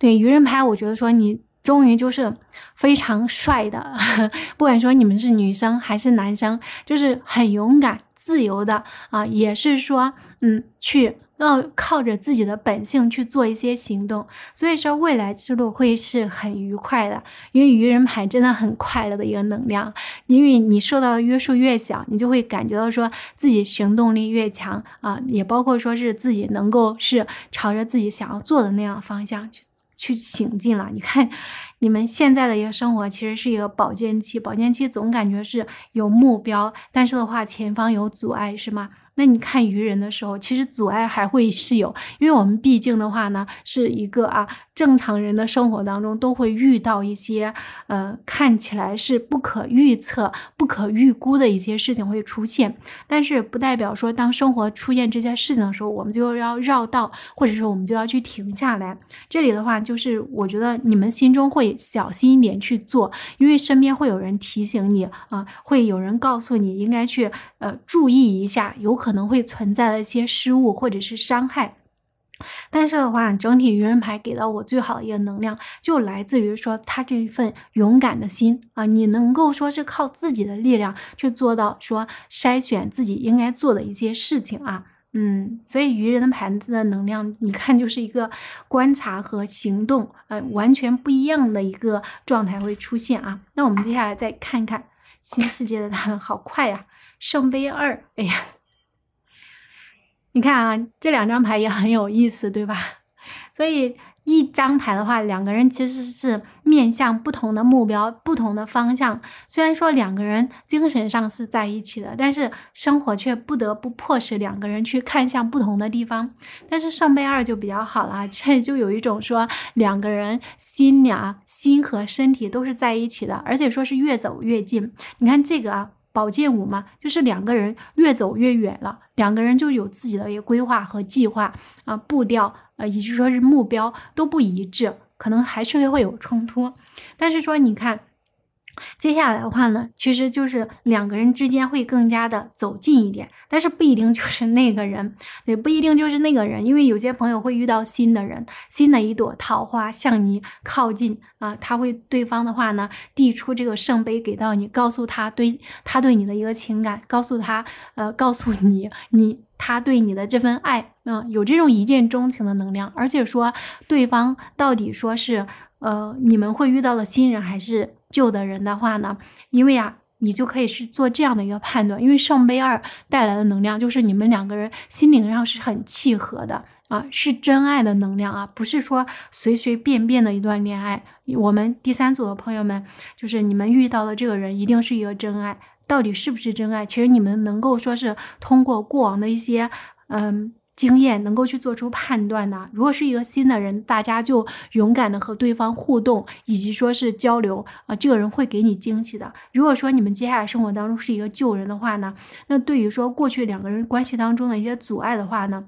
对愚人牌，我觉得说你终于就是非常帅的，不管说你们是女生还是男生，就是很勇敢、自由的啊，也是说，嗯，去。要靠着自己的本性去做一些行动，所以说未来之路会是很愉快的，因为愚人牌真的很快乐的一个能量，因为你受到的约束越小，你就会感觉到说自己行动力越强啊，也包括说是自己能够是朝着自己想要做的那样的方向去去行进了。你看，你们现在的一个生活其实是一个保剑期，保剑期总感觉是有目标，但是的话前方有阻碍是吗？那你看愚人的时候，其实阻碍还会是有，因为我们毕竟的话呢，是一个啊。正常人的生活当中都会遇到一些，呃，看起来是不可预测、不可预估的一些事情会出现，但是不代表说当生活出现这些事情的时候，我们就要绕道，或者说我们就要去停下来。这里的话，就是我觉得你们心中会小心一点去做，因为身边会有人提醒你，啊，会有人告诉你应该去，呃，注意一下，有可能会存在的一些失误或者是伤害。但是的话，整体愚人牌给到我最好的一个能量，就来自于说他这一份勇敢的心啊，你能够说是靠自己的力量去做到说筛选自己应该做的一些事情啊，嗯，所以愚人的盘子的能量，你看就是一个观察和行动，呃，完全不一样的一个状态会出现啊。那我们接下来再看看新世界的他们，好快呀，圣杯二，哎呀。你看啊，这两张牌也很有意思，对吧？所以一张牌的话，两个人其实是面向不同的目标、不同的方向。虽然说两个人精神上是在一起的，但是生活却不得不迫使两个人去看向不同的地方。但是圣杯二就比较好了，这就有一种说两个人心啊，心和身体都是在一起的，而且说是越走越近。你看这个啊。宝剑五嘛，就是两个人越走越远了，两个人就有自己的一个规划和计划啊，步调啊，也就说是目标都不一致，可能还是会会有冲突。但是说，你看。接下来的话呢，其实就是两个人之间会更加的走近一点，但是不一定就是那个人，对，不一定就是那个人，因为有些朋友会遇到新的人，新的一朵桃花向你靠近啊，他会对方的话呢，递出这个圣杯给到你，告诉他对他对你的一个情感，告诉他呃，告诉你你他对你的这份爱啊，有这种一见钟情的能量，而且说对方到底说是呃，你们会遇到了新人还是？旧的人的话呢，因为啊，你就可以去做这样的一个判断，因为圣杯二带来的能量就是你们两个人心灵上是很契合的啊，是真爱的能量啊，不是说随随便便的一段恋爱。我们第三组的朋友们，就是你们遇到的这个人一定是一个真爱。到底是不是真爱？其实你们能够说是通过过往的一些嗯。经验能够去做出判断呢。如果是一个新的人，大家就勇敢的和对方互动，以及说是交流啊，这个人会给你惊喜的。如果说你们接下来生活当中是一个旧人的话呢，那对于说过去两个人关系当中的一些阻碍的话呢，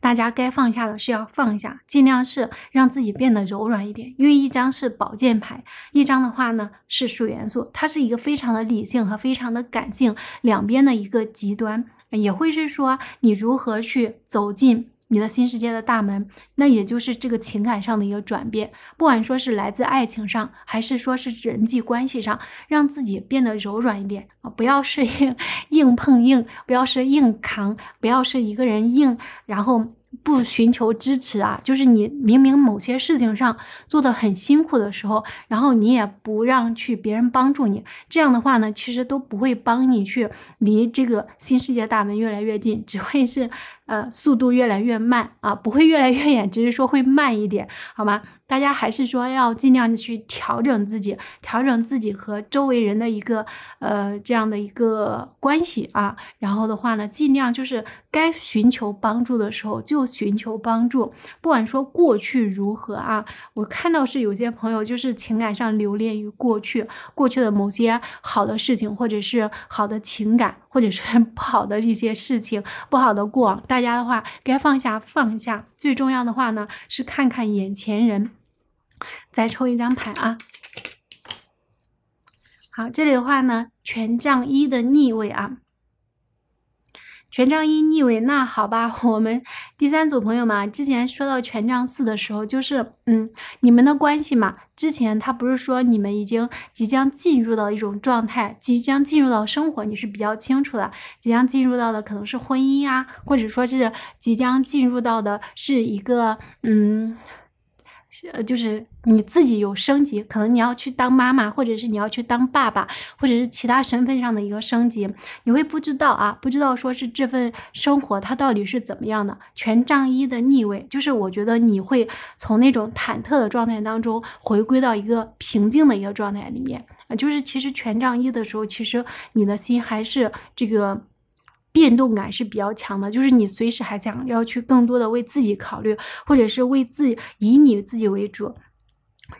大家该放下的是要放下，尽量是让自己变得柔软一点。因为一张是宝剑牌，一张的话呢是水元素，它是一个非常的理性和非常的感性两边的一个极端。也会是说你如何去走进你的新世界的大门，那也就是这个情感上的一个转变，不管说是来自爱情上，还是说是人际关系上，让自己变得柔软一点啊，不要是 硬碰硬，不要是硬扛，不要是一个人硬，然后。不寻求支持啊，就是你明明某些事情上做的很辛苦的时候，然后你也不让去别人帮助你，这样的话呢，其实都不会帮你去离这个新世界大门越来越近，只会是。呃，速度越来越慢啊，不会越来越远，只是说会慢一点，好吗？大家还是说要尽量去调整自己，调整自己和周围人的一个呃这样的一个关系啊。然后的话呢，尽量就是该寻求帮助的时候就寻求帮助，不管说过去如何啊。我看到是有些朋友就是情感上留恋于过去过去的某些好的事情或者是好的情感。或者是不好的一些事情，不好的过往，大家的话该放下放下。最重要的话呢，是看看眼前人。再抽一张牌啊，好，这里的话呢，权杖一的逆位啊。权杖一逆位，那好吧，我们第三组朋友们之前说到权杖四的时候，就是嗯，你们的关系嘛，之前他不是说你们已经即将进入到一种状态，即将进入到生活，你是比较清楚的，即将进入到的可能是婚姻啊，或者说是即将进入到的是一个嗯。呃，就是你自己有升级，可能你要去当妈妈，或者是你要去当爸爸，或者是其他身份上的一个升级，你会不知道啊，不知道说是这份生活它到底是怎么样的。权杖一的逆位，就是我觉得你会从那种忐忑的状态当中回归到一个平静的一个状态里面就是其实权杖一的时候，其实你的心还是这个。变动感是比较强的，就是你随时还想要去更多的为自己考虑，或者是为自己以你自己为主。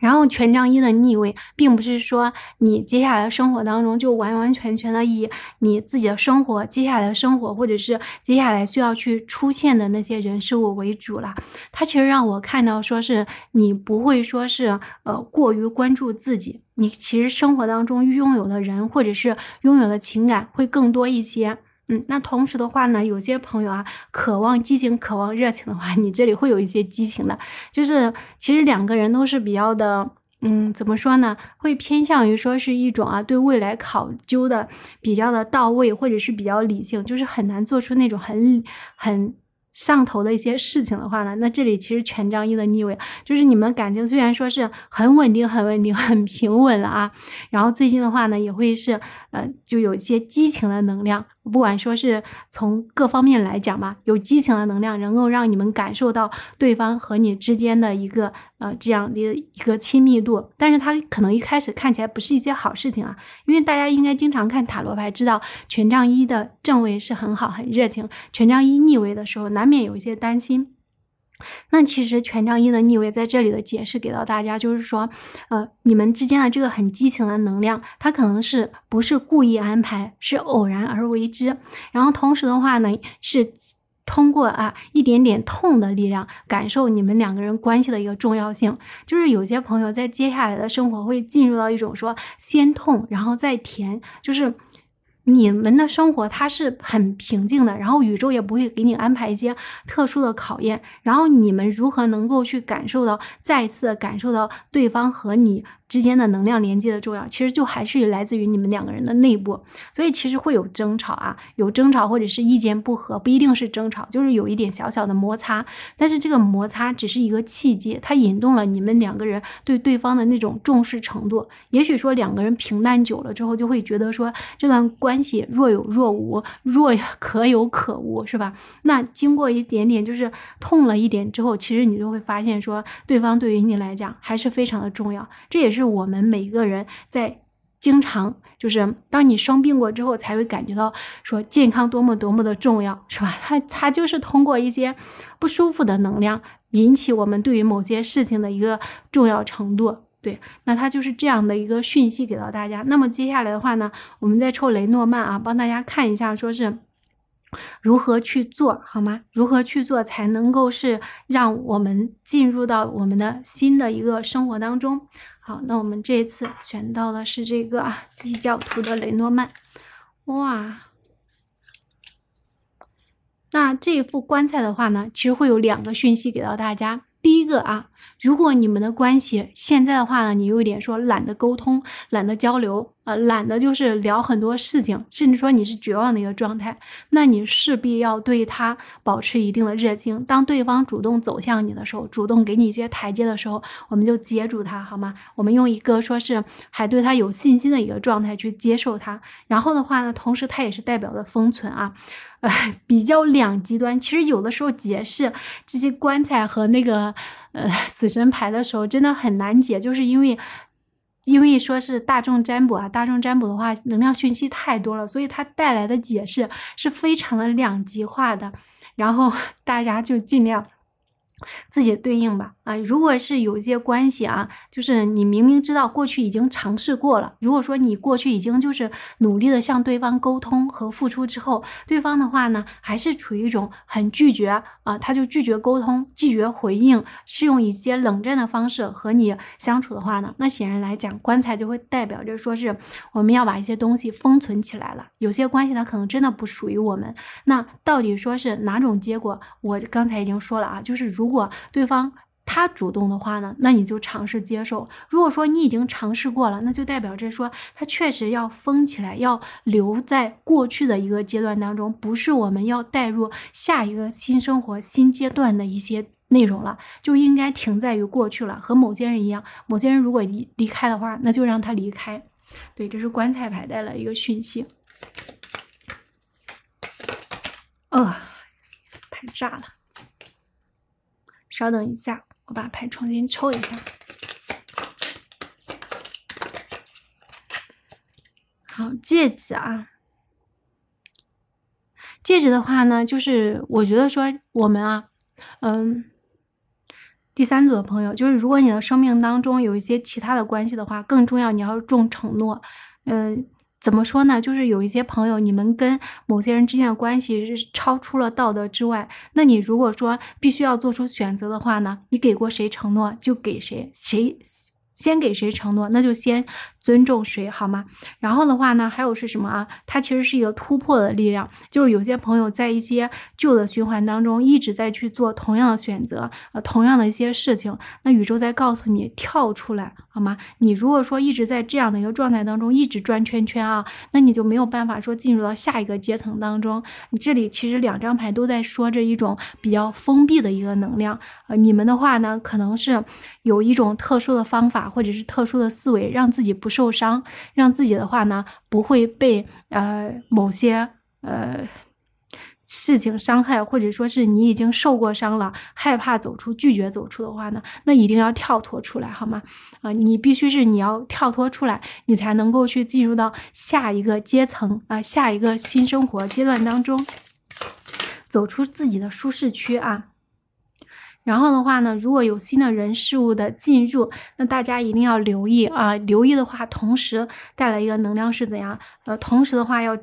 然后权杖一的逆位，并不是说你接下来生活当中就完完全全的以你自己的生活、接下来生活，或者是接下来需要去出现的那些人事物为主了。它其实让我看到，说是你不会说是呃过于关注自己，你其实生活当中拥有的人，或者是拥有的情感会更多一些。嗯，那同时的话呢，有些朋友啊，渴望激情，渴望热情的话，你这里会有一些激情的，就是其实两个人都是比较的，嗯，怎么说呢？会偏向于说是一种啊，对未来考究的比较的到位，或者是比较理性，就是很难做出那种很很上头的一些事情的话呢，那这里其实权杖一的逆位，就是你们感情虽然说是很稳定、很稳定、很平稳了啊，然后最近的话呢，也会是。呃，就有一些激情的能量，不管说是从各方面来讲吧，有激情的能量能够让你们感受到对方和你之间的一个呃这样的一个亲密度，但是他可能一开始看起来不是一些好事情啊，因为大家应该经常看塔罗牌，知道权杖一的正位是很好很热情，权杖一逆位的时候难免有一些担心。那其实权杖一的逆位在这里的解释给到大家，就是说，呃，你们之间的这个很激情的能量，它可能是不是故意安排，是偶然而为之。然后同时的话呢，是通过啊一点点痛的力量，感受你们两个人关系的一个重要性。就是有些朋友在接下来的生活会进入到一种说先痛然后再甜，就是。你们的生活它是很平静的，然后宇宙也不会给你安排一些特殊的考验，然后你们如何能够去感受到，再次感受到对方和你？之间的能量连接的重要，其实就还是来自于你们两个人的内部，所以其实会有争吵啊，有争吵或者是意见不合，不一定是争吵，就是有一点小小的摩擦。但是这个摩擦只是一个契机，它引动了你们两个人对对方的那种重视程度。也许说两个人平淡久了之后，就会觉得说这段关系若有若无，若可有可无，是吧？那经过一点点就是痛了一点之后，其实你就会发现说对方对于你来讲还是非常的重要，这也是。是我们每个人在经常，就是当你生病过之后，才会感觉到说健康多么多么的重要，是吧？它它就是通过一些不舒服的能量引起我们对于某些事情的一个重要程度。对，那它就是这样的一个讯息给到大家。那么接下来的话呢，我们再抽雷诺曼啊，帮大家看一下，说是如何去做好吗？如何去做才能够是让我们进入到我们的新的一个生活当中？好，那我们这一次选到的是这个异教徒的雷诺曼，哇，那这一副棺材的话呢，其实会有两个讯息给到大家。第一个啊，如果你们的关系现在的话呢，你有一点说懒得沟通、懒得交流啊，懒得就是聊很多事情，甚至说你是绝望的一个状态，那你势必要对他保持一定的热情。当对方主动走向你的时候，主动给你一些台阶的时候，我们就接住他好吗？我们用一个说是还对他有信心的一个状态去接受他，然后的话呢，同时他也是代表的封存啊。呃，比较两极端。其实有的时候解释这些棺材和那个呃死神牌的时候，真的很难解，就是因为因为说是大众占卜啊，大众占卜的话，能量讯息太多了，所以它带来的解释是非常的两极化的。然后 大家就尽量自己对应吧。啊，如果是有一些关系啊，就是你明明知道过去已经尝试过了。如果说你过去已经就是努力的向对方沟通和付出之后，对方的话呢，还是处于一种很拒绝啊，他就拒绝沟通、拒绝回应，是用一些冷战的方式和你相处的话呢，那显然来讲，棺材就会代表着说是我们要把一些东西封存起来了。有些关系它可能真的不属于我们。那到底说是哪种结果？我刚才已经说了啊，就是如果对方。他主动的话呢，那你就尝试接受。如果说你已经尝试过了，那就代表着说他确实要封起来，要留在过去的一个阶段当中，不是我们要带入下一个新生活、新阶段的一些内容了，就应该停在于过去了。和某些人一样，某些人如果离离开的话，那就让他离开。对，这是棺材牌带来一个讯息。啊，牌炸了，稍等一下。我把牌重新抽一下。好，戒指啊，戒指的话呢，就是我觉得说我们啊，嗯，第三组的朋友，就是如果你的生命当中有一些其他的关系的话，更重要，你要是重承诺，嗯。怎么说呢？就是有一些朋友，你们跟某些人之间的关系超出了道德之外。那你如果说必须要做出选择的话呢？你给过谁承诺就给谁，谁先给谁承诺，那就先。尊重谁好吗？然后的话呢，还有是什么啊？它其实是一个突破的力量，就是有些朋友在一些旧的循环当中一直在去做同样的选择，呃，同样的一些事情。那宇宙在告诉你跳出来好吗？你如果说一直在这样的一个状态当中一直转圈圈啊，那你就没有办法说进入到下一个阶层当中。你这里其实两张牌都在说着一种比较封闭的一个能量。呃，你们的话呢，可能是有一种特殊的方法或者是特殊的思维，让自己不。受伤，让自己的话呢不会被呃某些呃事情伤害，或者说是你已经受过伤了，害怕走出、拒绝走出的话呢，那一定要跳脱出来，好吗？啊，你必须是你要跳脱出来，你才能够去进入到下一个阶层啊，下一个新生活阶段当中，走出自己的舒适区啊。然后的话呢，如果有新的人事物的进入，那大家一定要留意啊！留意的话，同时带来一个能量是怎样？呃，同时的话要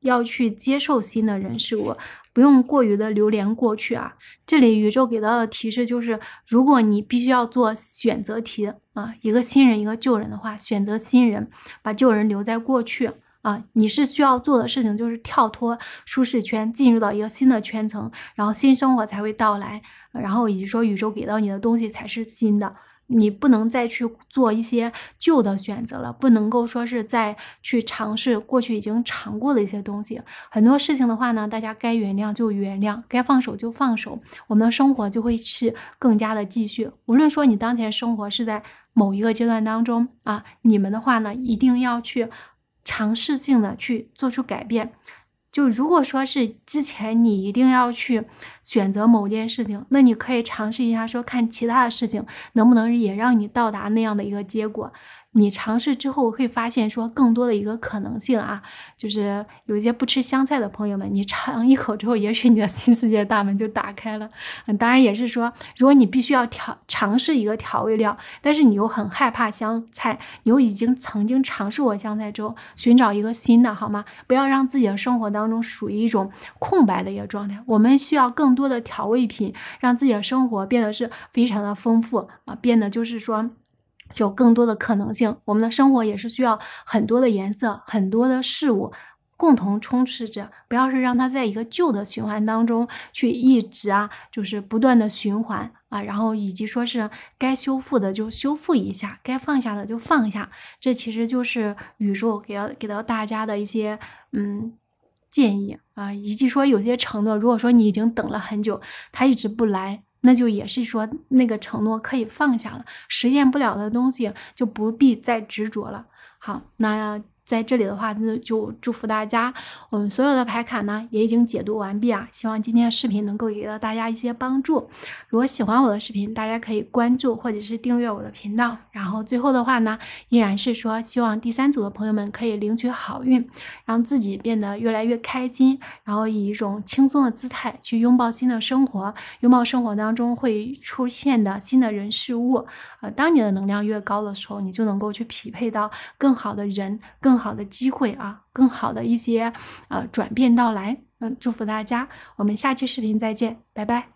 要去接受新的人事物，不用过于的留连过去啊。这里宇宙给到的提示就是，如果你必须要做选择题啊，一个新人一个旧人的话，选择新人，把旧人留在过去。啊，你是需要做的事情就是跳脱舒适圈，进入到一个新的圈层，然后新生活才会到来，然后以及说宇宙给到你的东西才是新的，你不能再去做一些旧的选择了，不能够说是在去尝试过去已经尝过的一些东西。很多事情的话呢，大家该原谅就原谅，该放手就放手，我们的生活就会是更加的继续。无论说你当前生活是在某一个阶段当中啊，你们的话呢，一定要去。尝试性的去做出改变，就如果说是之前你一定要去选择某件事情，那你可以尝试一下，说看其他的事情能不能也让你到达那样的一个结果。你尝试之后会发现，说更多的一个可能性啊，就是有一些不吃香菜的朋友们，你尝一口之后，也许你的新世界大门就打开了。嗯，当然也是说，如果你必须要调尝试一个调味料，但是你又很害怕香菜，你又已经曾经尝试过香菜之后，寻找一个新的好吗？不要让自己的生活当中属于一种空白的一个状态。我们需要更多的调味品，让自己的生活变得是非常的丰富啊，变得就是说。有更多的可能性，我们的生活也是需要很多的颜色，很多的事物共同充斥着。不要是让它在一个旧的循环当中去一直啊，就是不断的循环啊，然后以及说是该修复的就修复一下，该放下的就放下。这其实就是宇宙给到给到大家的一些嗯建议啊，以及说有些承诺，如果说你已经等了很久，他一直不来。那就也是说，那个承诺可以放下了，实现不了的东西就不必再执着了。好，那。在这里的话，那就祝福大家。我们所有的牌卡呢，也已经解读完毕啊。希望今天的视频能够给到大家一些帮助。如果喜欢我的视频，大家可以关注或者是订阅我的频道。然后最后的话呢，依然是说，希望第三组的朋友们可以领取好运，让自己变得越来越开心，然后以一种轻松的姿态去拥抱新的生活，拥抱生活当中会出现的新的人事物。呃，当你的能量越高的时候，你就能够去匹配到更好的人，更更好的机会啊，更好的一些呃转变到来。嗯，祝福大家，我们下期视频再见，拜拜。